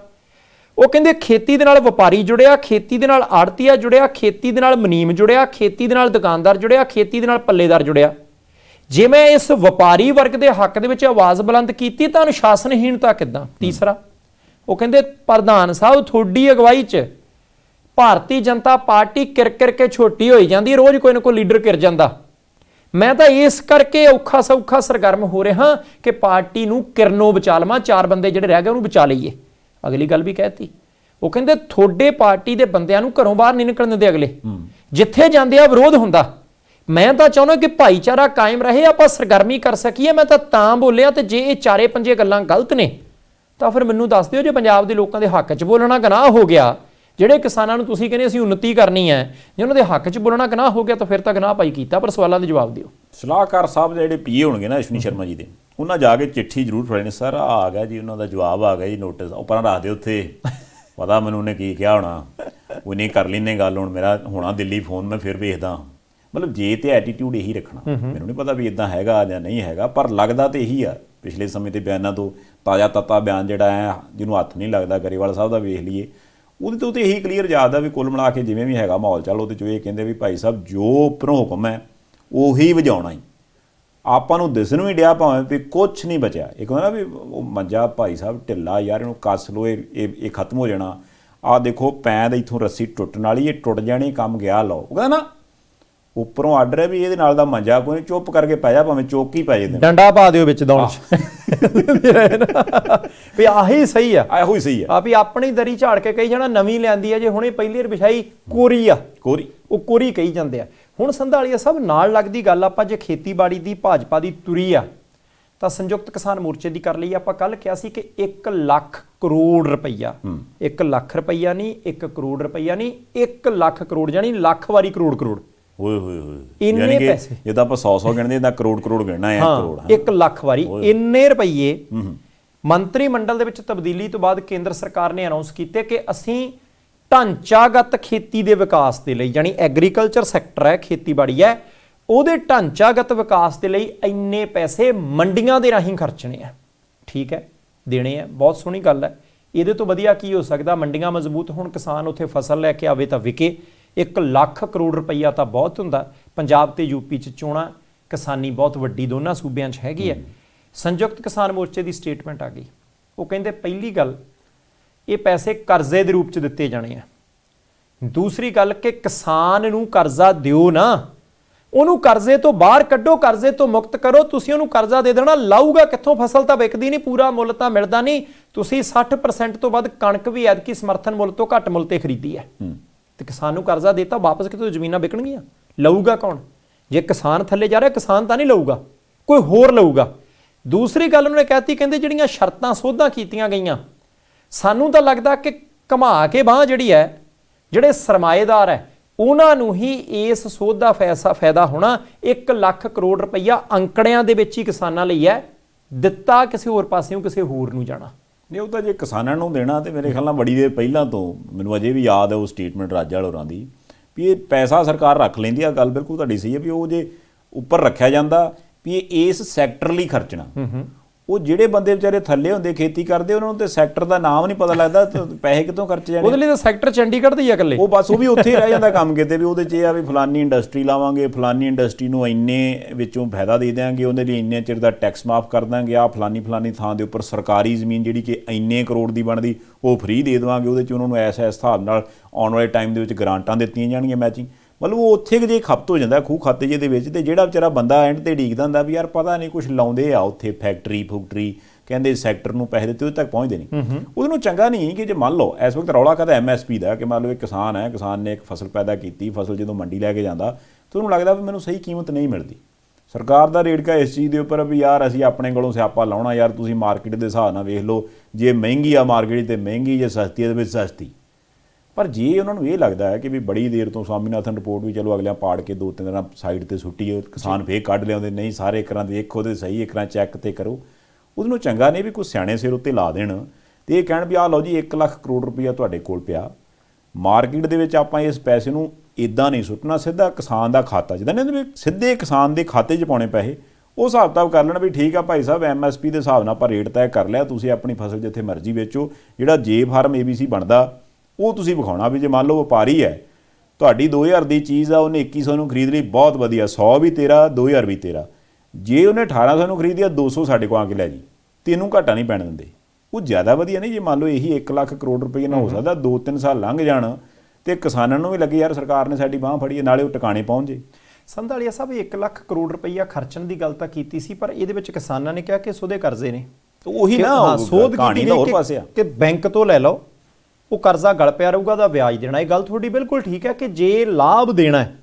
ਉਹ ਕਹਿੰਦੇ ਖੇਤੀ ਦੇ ਨਾਲ ਵਪਾਰੀ ਜੁੜਿਆ ਖੇਤੀ ਦੇ ਨਾਲ ਆੜਤੀਆ ਜੁੜਿਆ ਖੇਤੀ ਦੇ ਨਾਲ ਮਨੀਮ ਜੁੜਿਆ ਖੇਤੀ ਦੇ ਨਾਲ ਦੁਕਾਨਦਾਰ ਜੁੜਿਆ ਖੇਤੀ ਦੇ ਨਾਲ ਪੱਲੇਦਾਰ ਜੁੜਿਆ ਜੇ ਮੈਂ ਇਸ ਵਪਾਰੀ ਵਰਗ ਦੇ ਹੱਕ ਦੇ ਵਿੱਚ ਆਵਾਜ਼ ਬੁਲੰਦ ਕੀਤੀ ਤਾਂ ਅਨੁਸ਼ਾਸਨਹੀਣਤਾ ਕਿਦਾਂ ਤੀਸਰਾ ਉਹ ਕਹਿੰਦੇ ਪ੍ਰਧਾਨ ਸਾਹਿਬ ਤੁਹਾਡੀ ਅਗਵਾਈ 'ਚ ਭਾਰਤੀ ਜਨਤਾ ਪਾਰਟੀ ਕਿਰ ਕੇ ਛੋਟੀ ਹੋਈ ਜਾਂਦੀ ਰੋਜ਼ ਕੋਈ ਨਾ ਕੋਈ ਲੀਡਰ ਕਿਰ ਜਾਂਦਾ ਮੈਂ ਤਾਂ ਇਸ ਕਰਕੇ ਔਖਾ ਸੌਖਾ ਸਰਗਰਮ ਹੋ ਰਿਹਾ ਕਿ ਪਾਰਟੀ ਨੂੰ ਕਿਰਨੋ ਬਚਾ ਚਾਰ ਬੰਦੇ ਜਿਹੜੇ ਰਹਿ ਗਏ ਉਹਨੂੰ ਬਚਾ ਲਈਏ ਅਗਲੀ ਗੱਲ ਵੀ ਕਹਿਤੀ ਉਹ ਕਹਿੰਦੇ ਥੋੜੇ ਪਾਰਟੀ ਦੇ ਬੰਦਿਆਂ ਨੂੰ ਘਰੋਂ ਬਾਹਰ ਨਹੀਂ ਨਿਕਲਣ ਦਿੰਦੇ ਅਗਲੇ ਜਿੱਥੇ ਜਾਂਦੇ ਆ ਵਿਰੋਧ ਹੁੰਦਾ ਮੈਂ ਤਾਂ ਚਾਹੁੰਦਾ ਕਿ ਭਾਈਚਾਰਾ ਕਾਇਮ ਰਹੇ ਆਪਾਂ ਸਰਗਰਮੀ ਕਰ ਸਕੀਏ ਮੈਂ ਤਾਂ ਤਾਂ ਬੋਲਿਆ ਤੇ ਜੇ ਇਹ ਚਾਰੇ ਪੰਜੇ ਗੱਲਾਂ ਗਲਤ ਨੇ ਤਾਂ ਫਿਰ ਮੈਨੂੰ ਦੱਸ ਦਿਓ ਜੇ ਪੰਜਾਬ ਦੇ ਲੋਕਾਂ ਦੇ ਹੱਕ 'ਚ ਬੋਲਣਾ ਗਨਾਹ ਹੋ ਗਿਆ ਜਿਹੜੇ ਕਿਸਾਨਾਂ ਨੂੰ ਤੁਸੀਂ ਕਹਿੰਦੇ ਅਸੀਂ ਉન્નਤੀ ਕਰਨੀ ਹੈ ਜੇ ਉਹਨਾਂ ਦੇ ਹੱਕ 'ਚ ਬੋਲਣਾ ਗਨਾਹ ਹੋ ਗਿਆ ਤਾਂ ਫਿਰ ਤਾਂ ਗਨਾਹ ਪਾਈ ਕੀਤਾ ਪਰ ਸਵਾਲਾਂ ਦੇ ਜਵਾਬ ਦਿਓ ਸਲਾਹਕਾਰ ਸਾਹਿਬ ਦੇ ਜਿਹੜੇ ਪੀਏ ਹੋਣਗੇ ਨਾ ਅਸ਼ਵਨੀ ਸ਼ਰਮਾ ਜੀ ਦੇ ਉਹਨਾਂ ਜਾ ਕੇ ਚਿੱਠੀ ਜ਼ਰੂਰ ਫੜਾਣੀ ਸਰ ਆ ਗਿਆ ਜੀ ਉਹਨਾਂ ਦਾ ਜਵਾਬ ਆ ਗਿਆ ਜੀ ਨੋਟਿਸ ਉਪਰਾਂ ਰੱਖ ਦੇ ਉੱਥੇ ਪਤਾ ਮੈਨੂੰ ਉਹਨੇ ਕੀ ਕਿਹਾ ਹੋਣਾ ਉਹਨੇ ਕਰ ਲੈਨੇ ਗੱਲ ਹੁਣ ਮੇਰਾ ਹੋਣਾ ਦਿੱਲੀ ਫੋਨ ਮੈਂ ਫਿਰ ਵੇਖਦਾ ਮਤਲਬ ਜੇ ਤੇ ਐਟੀਟਿਊਡ ਇਹੀ ਰੱਖਣਾ ਮੈਨੂੰ ਨਹੀਂ ਪਤਾ ਵੀ ਇਦਾਂ ਹੈਗਾ ਜਾਂ ਨਹੀਂ ਹੈਗਾ ਪਰ ਲੱਗਦਾ ਤੇ ਇਹੀ ਆ ਪਿਛਲੇ ਸਮੇਂ ਦੇ ਬਿਆਨਾਂ ਤੋਂ ਤਾਜ਼ਾ ਤਾਤਾ ਬਿਆਨ ਜਿਹੜਾ ਹੈ ਜਿਹਨੂੰ ਹੱਥ ਨਹੀਂ ਲੱਗਦਾ ਗਰੀਵਾਲ ਸਾਹਿਬ ਦਾ ਵੇਖ ਲਈਏ ਉਹਦੇ ਤੋਂ ਤੇ ਇਹੀ ਕਲੀਅਰ ਯਾਦ ਆ ਵੀ ਕੁੱਲ ਮਿਲਾ ਕੇ ਜਿਵੇਂ ਵੀ ਹੈਗਾ ਮਾਹੌਲ ਚੱਲ ਉਹਦੇ ਚ ਇਹ ਕਹਿੰਦੇ ਵੀ ਭਾਈ ਸਾਹਿਬ ਜੋ ਉੱਪਰੋਂ ਹੁਕਮ ਹੈ ਉਹੀ ਵਜਾਉਣਾ ਹੀ ਆਪਾਂ ਨੂੰ ਦਿਸਣ ਹੀ ਡਿਆ ਭਾਵੇਂ ਵੀ ਕੁਝ ਨਹੀਂ ਬਚਿਆ ਇੱਕ ਕਹਿੰਦਾ ਵੀ ਉਹ ਮੰਜਾ ਭਾਈ ਸਾਹਿਬ ਢਿੱਲਾ ਯਾਰ ਇਹਨੂੰ ਕੱਸ ਲੋ ਇਹ ਇਹ ਖਤਮ ਹੋ ਜਾਣਾ ਆ ਦੇਖੋ ਪੈਂ ਦੇ ਇਥੋਂ ਰੱਸੀ ਟੁੱਟਣ ਵਾਲੀ ਇਹ ਟੁੱਟ ਜਾਣੀ ਕੰਮ ਗਿਆ ਲਓ ਉਹ ਕਹਿੰਦਾ ਨਾ ਉੱਪਰੋਂ ਆਰਡਰ ਹੈ ਵੀ ਇਹਦੇ ਨਾਲ ਦਾ ਮੰਜਾ ਕੋਈ ਚੁੱਪ ਕਰਕੇ ਪੈ ਜਾ ਭਾਵੇਂ ਚੋਕੀ ਪੈ ਜੇ ਡੰਡਾ ਪਾ ਦਿਓ ਵਿੱਚ ਦੌਣ ਚ ਵੀ ਆਹੀ ਸਹੀ ਆ ਆਹੋ ਹੀ ਸਹੀ ਆ ਆ ਵੀ ਆਪਣੀ ਦਰੀ ਝਾੜ ਕੇ ਕਹੀ ਜਾਣਾ ਨਵੀਂ ਲੈਂਦੀ ਆ ਜੇ ਹੁਣੇ ਪਹਿਲੀ ਵਾਰ ਵਿਛਾਈ ਕੋਰੀ ਆ ਕੋਰੀ ਉਹ ਕੋਰੀ ਕਹੀ ਜਾਂਦੇ ਆ ਹੁਣ ਸੰਧਾਲੀਆ ਸਭ ਨਾਲ ਲੱਗਦੀ ਗੱਲ ਆਪਾਂ ਜੇ ਖੇਤੀਬਾੜੀ ਦੀ ਭਾਜਪਾ ਦੀ ਤੁਰੀ ਆ ਤਾਂ ਸੰਯੁਕਤ ਕਿਸਾਨ ਮੋਰਚੇ ਦੀ ਕਰ ਲਈ ਆਪਾਂ ਕੱਲ ਕਿਹਾ ਸੀ ਕਿ 1 ਲੱਖ ਕਰੋੜ ਰੁਪਈਆ 1 ਲੱਖ ਰੁਪਈਆ ਨਹੀਂ 1 ਕਰੋੜ ਰੁਪਈਆ ਨਹੀਂ 1 ਲੱਖ ਕਰੋੜ ਯਾਨੀ ਲੱਖ ਵਾਰੀ ਕਰੋੜ ਕਰੋੜ ਹੋਏ ਹੋਏ ਹੋਏ ਇੰਨੇ ਪੈਸੇ ਇਹ ਤਾਂ ਆਪਾਂ 100 100 ਗਿਣਦੇ ਤਾਂ ਕਰੋੜ ਕਰੋੜ ਗਿਣਨਾ ਹੈ ਕਰੋੜ ਹਾਂ 1 ਲੱਖ ਵਾਰੀ ਇੰਨੇ ਰੁਪਏ ਮੰਤਰੀ ਮੰਡਲ ਦੇ ਵਿੱਚ ਤਬਦੀਲੀ ਤੋਂ ਬਾਅਦ ਕੇਂਦਰ ਸਰਕਾਰ ਨੇ ਅਨਾਉਂਸ ਕੀਤੇ ਕਿ ਅਸੀਂ ਢਾਂਚਾਗਤ ਖੇਤੀ ਦੇ ਵਿਕਾਸ ਦੇ ਲਈ ਯਾਨੀ ਐਗਰੀਕਲਚਰ ਸੈਕਟਰ ਹੈ ਖੇਤੀਬਾੜੀ ਹੈ ਉਹਦੇ ਢਾਂਚਾਗਤ ਵਿਕਾਸ ਦੇ ਲਈ ਇੰਨੇ ਪੈਸੇ ਮੰਡੀਆਂ ਦੇ ਰਾਹੀਂ ਖਰਚਣੇ ਆ ਠੀਕ ਹੈ ਦੇਣੇ ਆ ਬਹੁਤ ਸੋਹਣੀ ਗੱਲ ਹੈ ਇਹਦੇ ਤੋਂ ਵਧੀਆ ਕੀ ਹੋ ਸਕਦਾ ਮੰਡੀਆਂ ਮਜ਼ਬੂਤ ਹੋਣ ਕਿਸਾਨ ਉੱਥੇ ਫਸਲ ਲੈ ਕੇ ਆਵੇ ਤਾਂ ਵਿਕੇ 1 ਲੱਖ ਕਰੋੜ ਰੁਪਈਆ ਤਾਂ ਬਹੁਤ ਹੁੰਦਾ ਪੰਜਾਬ ਤੇ ਯੂਪੀ ਚ ਚੋਣਾ ਕਿਸਾਨੀ ਬਹੁਤ ਵੱਡੀ ਦੋਨਾਂ ਸੂਬਿਆਂ 'ਚ ਹੈਗੀ ਹੈ ਸੰਯੁਕਤ ਕਿਸਾਨ ਮੋਰਚੇ ਦੀ ਸਟੇਟਮੈਂਟ ਆ ਗਈ ਉਹ ਕਹਿੰਦੇ ਪਹਿਲੀ ਗੱਲ ਇਹ ਪੈਸੇ ਕਰਜ਼ੇ ਦੇ ਰੂਪ 'ਚ ਦਿੱਤੇ ਜਾਣੇ ਆ ਦੂਸਰੀ ਗੱਲ ਕਿ ਕਿਸਾਨ ਨੂੰ ਕਰਜ਼ਾ ਦਿਓ ਨਾ ਉਹਨੂੰ ਕਰਜ਼ੇ ਤੋਂ ਬਾਹਰ ਕੱਢੋ ਕਰਜ਼ੇ ਤੋਂ ਮੁਕਤ ਕਰੋ ਤੁਸੀਂ ਉਹਨੂੰ ਕਰਜ਼ਾ ਦੇ ਦੇਣਾ ਲਾਊਗਾ ਕਿੱਥੋਂ ਫਸਲ ਤਾਂ ਵਿਕਦੀ ਨਹੀਂ ਪੂਰਾ ਮੁੱਲ ਤਾਂ ਮਿਲਦਾ ਨਹੀਂ ਤੁਸੀਂ 60% ਤੋਂ ਵੱਧ ਕਣਕ ਵੀ ਐਦਕੀ ਸਮਰਥਨ ਮੁੱਲ ਤੋਂ ਘੱਟ ਮੁੱਲ ਤੇ ਖਰੀਦੀ ਹੈ ਤੇ ਕਿਸਾਨ ਨੂੰ ਕਰਜ਼ਾ ਦੇਤਾ ਵਾਪਸ ਕਿਤੋਂ ਜ਼ਮੀਨਾਂ ਵਿਕਣਗੀਆਂ ਲਊਗਾ ਕੌਣ ਜੇ ਕਿਸਾਨ ਥੱਲੇ ਜਾ ਰਿਹਾ ਕਿਸਾਨ ਤਾਂ ਨਹੀਂ ਲਊਗਾ ਕੋਈ ਹੋਰ ਲਊਗਾ ਦੂਸਰੀ ਗੱਲ ਉਹਨੇ ਕਹਿਤੀ ਕਹਿੰਦੇ ਜਿਹੜੀਆਂ ਸ਼ਰਤਾਂ ਸੋਧਾਂ ਕੀਤੀਆਂ ਗਈਆਂ ਸਾਨੂੰ ਤਾਂ ਲੱਗਦਾ ਕਿ ਕਮਾ ਕੇ ਬਾਹ ਜਿਹੜੀ ਹੈ ਜਿਹੜੇ ਸਰਮਾਏਦਾਰ ਹੈ ਉਹਨਾਂ ਨੂੰ ਹੀ ਇਸ ਸੋਧ ਦਾ ਫੈਸਾ ਫਾਇਦਾ ਹੋਣਾ 1 ਲੱਖ ਕਰੋੜ ਰੁਪਈਆ ਅੰਕੜਿਆਂ ਦੇ ਵਿੱਚ ਹੀ ਕਿਸਾਨਾਂ ਲਈ ਹੈ ਦਿੱਤਾ ਕਿਸੇ ਹੋਰ ਪਾਸਿਓਂ ਕਿਸੇ ਹੋਰ ਨੂੰ ਜਾਣਾ ਨਹੀਂ ਉਹ ਤਾਂ ਜੇ ਕਿਸਾਨਾਂ ਨੂੰ ਦੇਣਾ ਤੇ ਮੇਰੇ ਖਿਆਲ ਨਾਲ ਬੜੀ ਦੇ ਪਹਿਲਾਂ ਤੋਂ ਮੈਨੂੰ ਅਜੇ ਵੀ ਯਾਦ ਹੈ ਉਹ ਸਟੇਟਮੈਂਟ ਰਾਜਾ ਹੋਰਾਂ ਦੀ ਵੀ ਇਹ ਪੈਸਾ ਸਰਕਾਰ ਰੱਖ ਲੈਂਦੀ ਆ ਗੱਲ ਬਿਲਕੁਲ ਤੁਹਾਡੀ ਸਹੀ ਹੈ ਵੀ ਉਹ ਜੇ ਉੱਪਰ ਰੱਖਿਆ ਜਾਂਦਾ ਵੀ ਇਹ ਇਸ ਸੈਕਟਰ ਲਈ ਖਰਚਣਾ ਉਹ ਜਿਹੜੇ ਬੰਦੇ ਵਿਚਾਰੇ ਥੱਲੇ ਹੁੰਦੇ ਖੇਤੀ ਕਰਦੇ ਉਹਨਾਂ ਨੂੰ ਤੇ ਸੈਕਟਰ ਦਾ ਨਾਮ ਨਹੀਂ ਪਤਾ ਲੱਗਦਾ ਪੈਸੇ ਕਿੱਥੋਂ ਖਰਚ ਜਾਣੇ ਉਹਦੇ ਲਈ ਤਾਂ ਸੈਕਟਰ ਚੰਡੀਗੜ੍ਹ ਦਾ ਹੀ ਆ ਇਕੱਲੇ ਉਹ ਬਸ ਉਹ ਵੀ ਉੱਥੇ ਰਹਿ ਜਾਂਦਾ ਕੰਮ ਕਿਤੇ ਵੀ ਉਹਦੇ 'ਚ ਇਹ ਆ ਵੀ ਫਲਾਨੀ ਇੰਡਸਟਰੀ ਲਾਵਾਂਗੇ ਫਲਾਨੀ ਇੰਡਸਟਰੀ ਨੂੰ ਇੰਨੇ ਵਿੱਚੋਂ ਫਾਇਦਾ ਦੇ ਦੇਾਂਗੇ ਉਹਦੇ ਲਈ ਇੰਨੇ ਚਿਰ ਦਾ ਟੈਕਸ ਮਾਫ ਕਰ ਦਾਂਗੇ ਆ ਫਲਾਨੀ ਫਲਾਨੀ ਥਾਂ ਦੇ ਉੱਪਰ ਸਰਕਾਰੀ ਜ਼ਮੀਨ ਜਿਹੜੀ ਕਿ ਇੰਨੇ ਕਰੋੜ ਦੀ ਬਣਦੀ ਉਹ ਫ੍ਰੀ ਦੇ ਦੇਵਾਂਗੇ ਉਹਦੇ 'ਚ ਉਹਨਾਂ ਨੂੰ ਐਸ ਐਸ ਹਿਸਾਬ ਨਾਲ ਆਉਣ ਵਾਲੇ ਟਾਈਮ ਦੇ ਵਿੱਚ ਗਰਾਂਟਾਂ ਦਿੱਤੀਆਂ ਜਾਣਗੀਆਂ ਮੈਚਿੰਗ ਮਤਲਬ ਉਹ ਉੱਥੇ ਜੇ ਖਪਤ ਹੋ ਜਾਂਦਾ ਖੂ ਖਾਤੇ ਜਿਹਦੇ ਵਿੱਚ ਤੇ ਜਿਹੜਾ ਵਿਚਾਰਾ ਬੰਦਾ ਐਂਡ ਤੇ ਢੀਕਦਾ ਹੁੰਦਾ ਵੀ ਯਾਰ ਪਤਾ ਨਹੀਂ ਕੁਝ ਲਾਉਂਦੇ ਆ ਉੱਥੇ ਫੈਕਟਰੀ ਫੁਕਟਰੀ ਕਹਿੰਦੇ ਸੈਕਟਰ ਨੂੰ ਪੈਸੇ ਦਿੱਤੇ ਉਹ ਤੱਕ ਪਹੁੰਚਦੇ ਨਹੀਂ ਉਹਦੇ ਨੂੰ ਚੰਗਾ ਨਹੀਂ ਕਿ ਜੇ ਮੰਨ ਲਓ ਇਸ ਵਕਤ ਰੌਲਾ ਕਹਦਾ ਐਮਐਸਪੀ ਦਾ ਕਿ ਮੰਨ ਲਓ ਇੱਕ ਕਿਸਾਨ ਹੈ ਕਿਸਾਨ ਨੇ ਇੱਕ ਫਸਲ ਪੈਦਾ ਕੀਤੀ ਫਸਲ ਜਦੋਂ ਮੰਡੀ ਲੈ ਕੇ ਜਾਂਦਾ ਤੇ ਉਹਨੂੰ ਲੱਗਦਾ ਵੀ ਮੈਨੂੰ ਸਹੀ ਕੀਮਤ ਨਹੀਂ ਮਿਲਦੀ ਸਰਕਾਰ ਦਾ ਕਾ ਇਸ ਚੀਜ਼ ਦੇ ਉੱਪਰ ਵੀ ਯਾਰ ਅਸੀਂ ਆਪਣੇ ਕੋਲੋਂ ਸਿਆਪਾ ਲਾਉਣਾ ਯਾਰ ਤੁਸੀਂ ਮਾਰਕੀਟ ਦੇ ਹਿਸਾਬ ਨਾਲ ਵੇਖ ਲਓ ਜੇ ਮਹਿੰਗੀ ਆ ਮਾਰਕੀਟ ਤੇ ਮਹਿੰਗੀ ਜੇ ਸਸਤੀ ਹੈ ਤੇ ਵਿੱਚ ਸਸਤੀ ਪਰ ਜੇ ਉਹਨਾਂ ਨੂੰ ਇਹ ਲੱਗਦਾ ਹੈ ਕਿ ਵੀ ਬੜੀ ਦੇਰ ਤੋਂ ਸਵਾਮੀਨਾਥਨ ਰਿਪੋਰਟ ਵੀ ਚਲੋ ਅਗਲਿਆਂ ਪਾੜ ਕੇ ਦੋ ਤਿੰਨ ਦਿਨਾਂ ਸਾਈਡ ਤੇ ਸੁੱਟੀ ਕਿਸਾਨ ਫੇਰ ਕੱਢ ਲਿਆਉਂਦੇ ਨਹੀਂ ਸਾਰੇ ਇਕਰਾਂ ਦੇਖੋ ਦੇ ਸਹੀ ਇਕਰਾਂ ਚੈੱਕ ਤੇ ਕਰੋ ਉਹਨੂੰ ਚੰਗਾ ਨਹੀਂ ਵੀ ਕੋਈ ਸਿਆਣੇ ਸਿਰ ਉੱਤੇ ਲਾ ਦੇਣ ਤੇ ਇਹ ਕਹਿਣ ਵੀ ਆ ਲਓ ਜੀ 1 ਲੱਖ ਕਰੋੜ ਰੁਪਇਆ ਤੁਹਾਡੇ ਕੋਲ ਪਿਆ ਮਾਰਕੀਟ ਦੇ ਵਿੱਚ ਆਪਾਂ ਇਸ ਪੈਸੇ ਨੂੰ ਇਦਾਂ ਨਹੀਂ ਸੁੱਟਣਾ ਸਿੱਧਾ ਕਿਸਾਨ ਦਾ ਖਾਤਾ ਜਿੱਦਾਂ ਨੇ ਵੀ ਸਿੱਧੇ ਕਿਸਾਨ ਦੇ ਖਾਤੇ 'ਚ ਪਾਉਣੇ ਪੈਸੇ ਉਹ ਹਿਸਾਬ ਤਾਬ ਕਰ ਲੈਣਾ ਵੀ ਠੀਕ ਆ ਭਾਈ ਸਾਹਿਬ ਐਮਐਸਪੀ ਦੇ ਹਿਸਾਬ ਨਾਲ ਆਪਾਂ ਰੇਟ ਤੈਅ ਕਰ ਲਿਆ ਤੁਸੀਂ ਆਪਣੀ ਫਸਲ ਜਿੱਥੇ ਮਰਜ਼ੀ ਵੇਚੋ ਜਿਹੜਾ ਜੇ ਫਾਰਮ ਏਬੀਸੀ ਬਣਦਾ ਉਹ ਤੁਸੀਂ ਵਿਖਾਉਣਾ ਵੀ ਜੇ ਮੰਨ ਲਓ ਵਪਾਰੀ ਹੈ ਤੁਹਾਡੀ 2000 ਦੀ ਚੀਜ਼ ਆ ਉਹਨੇ 2100 ਨੂੰ ਖਰੀਦ ਲਈ ਬਹੁਤ ਵਧੀਆ 100 ਵੀ ਤੇਰਾ 2000 ਵੀ ਤੇਰਾ ਜੇ ਉਹਨੇ 1800 ਨੂੰ ਖਰੀਦਿਆ 200 ਸਾਡੇ ਕੋਲ ਆ ਕੇ ਲੈ ਜੀ ਤੈਨੂੰ ਘਾਟਾ ਨਹੀਂ ਪੈਣ ਦਿੰਦੇ ਉਹ ਜ਼ਿਆਦਾ ਵਧੀਆ ਨਹੀਂ ਜੇ ਮੰਨ ਲਓ ਇਹੀ 1 ਲੱਖ ਕਰੋੜ ਰੁਪਏ ਨਾਲ ਹੋ ਸਕਦਾ 2-3 ਸਾਲ ਲੰਘ ਜਾਣ ਤੇ ਕਿਸਾਨਾਂ ਨੂੰ ਵੀ ਲੱਗੇ ਯਾਰ ਸਰਕਾਰ ਨੇ ਸਾਡੀ ਬਾਹ ਫੜੀ ਨਾਲੇ ਉਹ ਟਿਕਾਣੇ ਪਹੁੰਚ ਜੇ ਸੰਧਾਲੀਆ ਸਾਹਿਬ 1 ਲੱਖ ਕਰੋੜ ਰੁਪਈਆ ਖਰਚਣ ਦੀ ਗੱਲ ਤਾਂ ਕੀਤੀ ਸੀ ਪਰ ਇਹਦੇ ਵਿੱਚ ਕਿਸਾਨਾਂ ਨੇ ਕਿਹਾ ਕਿ ਸੋਦੇ ਕਰਜ਼ੇ ਨੇ ਉਹੀ ਨਾ ਸੋਧ ਕੀਤੀ ਗਈ ਕਿ ਬੈਂਕ ਤੋਂ ਲੈ ਲਓ ਉਹ ਕਰਜ਼ਾ ਗਲ ਪਿਆ ਰਹੂਗਾ ਦਾ ਵਿਆਜ ਦੇਣਾ ਇਹ ਗੱਲ ਤੁਹਾਡੀ ਬਿਲਕੁਲ ਠੀਕ ਹੈ ਕਿ ਜੇ ਲਾਭ ਦੇਣਾ ਹੈ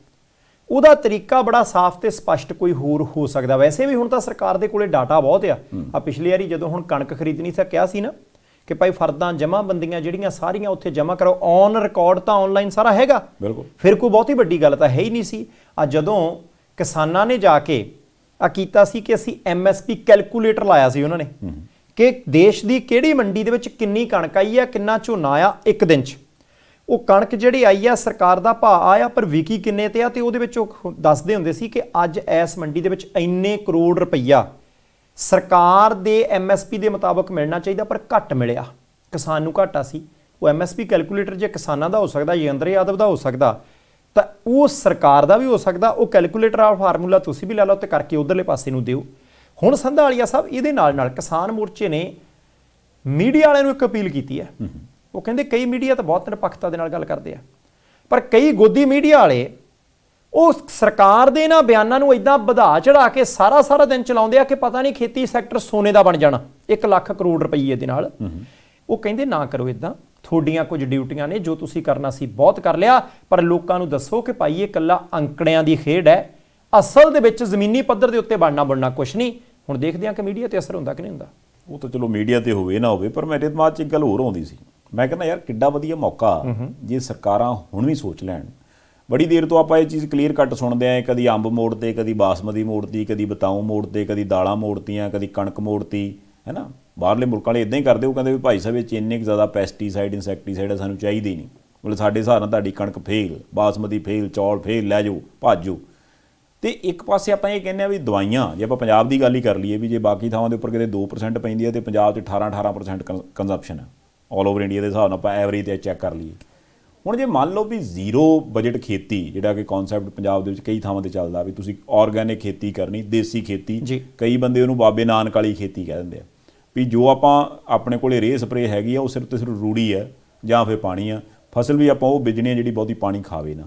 ਉਹਦਾ ਤਰੀਕਾ ਬੜਾ ਸਾਫ਼ ਤੇ ਸਪਸ਼ਟ ਕੋਈ ਹੋਰ ਹੋ ਸਕਦਾ ਵੈਸੇ ਵੀ ਹੁਣ ਤਾਂ ਸਰਕਾਰ ਦੇ ਕੋਲੇ ਡਾਟਾ ਬਹੁਤ ਆ ਆ ਪਿਛਲੀ ਵਾਰੀ ਜਦੋਂ ਹੁਣ ਕਣਕ ਖਰੀਦਣੀ ਸੀ ਕਿਹਾ ਸੀ ਨਾ ਕਿ ਭਾਈ ਫਰਦਾਂ ਬੰਦੀਆਂ ਜਿਹੜੀਆਂ ਸਾਰੀਆਂ ਉੱਥੇ ਜਮਾ ਕਰੋ ਔਨ ਰਿਕਾਰਡ ਤਾਂ ਆਨਲਾਈਨ ਸਾਰਾ ਹੈਗਾ ਬਿਲਕੁਲ ਫਿਰ ਕੋਈ ਬਹੁਤੀ ਵੱਡੀ ਗੱਲ ਤਾਂ ਹੈ ਹੀ ਨਹੀਂ ਸੀ ਆ ਜਦੋਂ ਕਿਸਾਨਾਂ ਨੇ ਜਾ ਕੇ ਆ ਕੀਤਾ ਸੀ ਕਿ ਅਸੀਂ ਐਮਐਸਪੀ ਕੈਲਕੂਲੇਟਰ ਲਾਇਆ ਸੀ ਉਹਨਾਂ ਨੇ ਕਿ ਦੇਸ਼ ਦੀ ਕਿਹੜੀ ਮੰਡੀ ਦੇ ਵਿੱਚ ਕਿੰਨੀ ਕਣਕ ਆਈ ਆ ਕਿੰਨਾ ਝੋਨਾ ਆ ਇੱਕ ਦਿਨ 'ਚ ਉਹ ਕਣਕ ਜਿਹੜੀ ਆਈ ਆ ਸਰਕਾਰ ਦਾ ਭਾਅ ਆਇਆ ਪਰ ਵਿਕੀ ਕਿੰਨੇ ਤੇ ਆ ਤੇ ਉਹਦੇ ਵਿੱਚ ਉਹ ਦੱਸਦੇ ਹੁੰਦੇ ਸੀ ਕਿ ਅੱਜ ਇਸ ਮੰਡੀ ਦੇ ਵਿੱਚ ਇੰਨੇ ਕਰੋੜ ਰੁਪਈਆ ਸਰਕਾਰ ਦੇ ਐਮਐਸਪੀ ਦੇ ਮੁਤਾਬਕ ਮਿਲਣਾ ਚਾਹੀਦਾ ਪਰ ਘੱਟ ਮਿਲਿਆ ਕਿਸਾਨ ਨੂੰ ਘਾਟਾ ਸੀ ਉਹ ਐਮਐਸਪੀ ਕੈਲਕੂਲੇਟਰ ਜੇ ਕਿਸਾਨਾਂ ਦਾ ਹੋ ਸਕਦਾ ਜੇਂਦਰ ਯਾਦਵ ਦਾ ਹੋ ਸਕਦਾ ਤਾਂ ਉਹ ਸਰਕਾਰ ਦਾ ਵੀ ਹੋ ਸਕਦਾ ਉਹ ਕੈਲਕੂਲੇਟਰ ਆ ਫਾਰਮੂਲਾ ਤੁਸੀਂ ਵੀ ਲੈ ਲਓ ਤੇ ਕਰਕੇ ਉਧਰਲੇ ਪਾਸੇ ਨੂੰ ਦਿਓ ਹੁਣ ਸੰਧਾਲੀਆ ਸਾਹਿਬ ਇਹਦੇ ਨਾਲ ਨਾਲ ਕਿਸਾਨ ਮੋਰਚੇ ਨੇ ਮੀਡੀਆ ਵਾਲਿਆਂ ਨੂੰ ਇੱਕ ਅਪੀਲ ਕੀਤੀ ਹੈ ਉਹ ਕਹਿੰਦੇ ਕਈ ਮੀਡੀਆ ਤਾਂ ਬਹੁਤ ਨਿਰਪੱਖਤਾ ਦੇ ਨਾਲ ਗੱਲ ਕਰਦੇ ਆ ਪਰ ਕਈ ਗੋਦੀ ਮੀਡੀਆ ਵਾਲੇ ਉਹ ਸਰਕਾਰ ਦੇ ਇਹਨਾਂ ਬਿਆਨਾਂ ਨੂੰ ਇਦਾਂ ਵਧਾ ਚੜਾ ਕੇ ਸਾਰਾ ਸਾਰਾ ਦਿਨ ਚਲਾਉਂਦੇ ਆ ਕਿ ਪਤਾ ਨਹੀਂ ਖੇਤੀ ਸੈਕਟਰ ਸੋਨੇ ਦਾ ਬਣ ਜਾਣਾ 1 ਲੱਖ ਕਰੋੜ ਰੁਪਏ ਦੇ ਨਾਲ ਉਹ ਕਹਿੰਦੇ ਨਾ ਕਰੋ ਇਦਾਂ ਥੋਡੀਆਂ ਕੁਝ ਡਿਊਟੀਆਂ ਨੇ ਜੋ ਤੁਸੀਂ ਕਰਨਾ ਸੀ ਬਹੁਤ ਕਰ ਲਿਆ ਪਰ ਲੋਕਾਂ ਨੂੰ ਦੱਸੋ ਕਿ ਭਾਈ ਇਹ ਕੱਲਾ ਅੰਕੜਿਆਂ ਦੀ ਖੇਡ ਹੈ ਅਸਲ ਦੇ ਵਿੱਚ ਜ਼ਮੀਨੀ ਪੱਧਰ ਦੇ ਉੱਤੇ ਬਣਨਾ ਬਣਨਾ ਕੁਝ ਨਹੀਂ ਹੁਣ ਦੇਖਦੇ ਆ ਕਿ ਮੀਡੀਆ ਤੇ ਅਸਰ ਹੁੰਦਾ ਕਿ ਨਹੀਂ ਹੁੰਦਾ ਉਹ ਤਾਂ ਚਲੋ ਮੀਡੀਆ ਤੇ ਹੋਵੇ ਨਾ ਹੋਵੇ ਪਰ ਮੇਰੇ ਦਿਮਾਗ 'ਚ ਇੱਕ ਗੱਲ ਹੋਰ ਆਉਂਦੀ ਸੀ ਮੈਂ ਕਹਿੰਦਾ ਯਾਰ ਕਿੱਡਾ ਵਧੀਆ ਮੌਕਾ ਜੇ ਸਰਕਾਰਾਂ ਹੁਣ ਵੀ ਸੋਚ ਲੈਣ ਬੜੀ ਦੇਰ ਤੋਂ ਆਪਾਂ ਇਹ ਚੀਜ਼ ਕਲੀਅਰ ਕੱਟ ਸੁਣਦੇ ਆਂ ਕਦੀ ਅੰਬ ਮੋੜ ਤੇ ਕਦੀ ਬਾਸਮਤੀ ਮੋੜਤੀ ਕਦੀ ਬਤਾਉ ਮੋੜ ਤੇ ਕਦੀ ਦਾਲਾਂ ਮੋੜਤੀਆਂ ਕਦੀ ਕਣਕ ਮੋੜਤੀ ਹੈਨਾ ਬਾਹਰਲੇ ਮੁਲਕਾਂ ਵਾਲੇ ਇਦਾਂ ਹੀ ਕਰਦੇ ਉਹ ਕਹਿੰਦੇ ਵੀ ਭਾਈ ਸਾਹਿਬ ਇਹ ਚ ਇੰਨੇ ਜ਼ਿਆਦਾ ਪੈਸਟੀਸਾਈਡ ਇਨਸੈਕਟੀਸਾਈਡ ਸਾਨੂੰ ਚਾਹੀਦੀ ਨਹੀਂ ਮਤਲਬ ਸਾਡੇ ਹਿਸਾਬ ਨਾਲ ਤੁਹਾਡੀ ਕਣਕ ਫੇਲ ਬਾਸਮਤੀ ਫੇਲ ਚੌਲ ਫੇਲ ਲੈ ਜਾਓ ਭਾਜੋ ਤੇ ਇੱਕ ਪਾਸੇ ਆਪਾਂ ਇਹ ਕਹਿੰਦੇ ਆ ਵੀ ਦਵਾਈਆਂ ਜੇ ਆਪਾਂ ਪੰਜਾਬ ਦੀ ਗੱਲ ਹੀ ਕਰ ਲਈਏ ਵੀ ਜੇ ਬਾਕੀ ਥਾਵਾਂ ਦੇ ਉੱਪਰ ਕਿਤੇ 2% ਪੈਂਦੀ ਹੈ ਤੇ ਪੰਜਾਬ 'ਚ 18-18% ਕੰਜ਼ੰਪਸ਼ਨ ਹੈ ਆਲ ਓਵਰ ਇੰਡੀਆ ਦੇ ਹਿਸਾਬ ਨਾਲ ਆਪਾਂ ਐਵਰੇਜ ਤੇ ਚੈੱਕ ਕਰ ਲਈਏ ਹੁਣ ਜੇ ਮੰਨ ਲਓ ਵੀ ਜ਼ੀਰੋ ਬਜਟ ਖੇਤੀ ਜਿਹੜਾ ਕਿ ਕਨਸੈਪਟ ਪੰਜਾਬ ਦੇ ਵਿੱਚ ਕਈ ਥਾਵਾਂ ਤੇ ਚੱਲਦਾ ਵੀ ਤੁਸੀਂ ਆਰਗੈਨਿਕ ਖੇਤੀ ਕਰਨੀ ਦੇਸੀ ਖੇਤੀ ਕਈ ਬੰਦੇ ਉਹਨੂੰ ਬਾਬੇ ਨਾਨਕ ਵਾਲੀ ਖੇਤੀ ਕਹਿ ਦਿੰਦੇ ਆ ਵੀ ਜੋ ਆਪਾਂ ਆਪਣੇ ਕੋਲੇ ਰੇ ਸਪਰੇ ਹੈਗੀ ਆ ਉਹ ਸਿਰਫ ਤੇ ਸਿਰਫ ਰੂੜੀ ਆ ਜਾਂ ਫਿਰ ਪਾਣੀ ਆ ਫਸਲ ਵੀ ਆਪਾਂ ਉਹ ਬਿਜਣੀ ਜਿਹੜੀ ਬਹੁਤੀ ਪਾਣੀ ਖਾਵੇ ਨਾ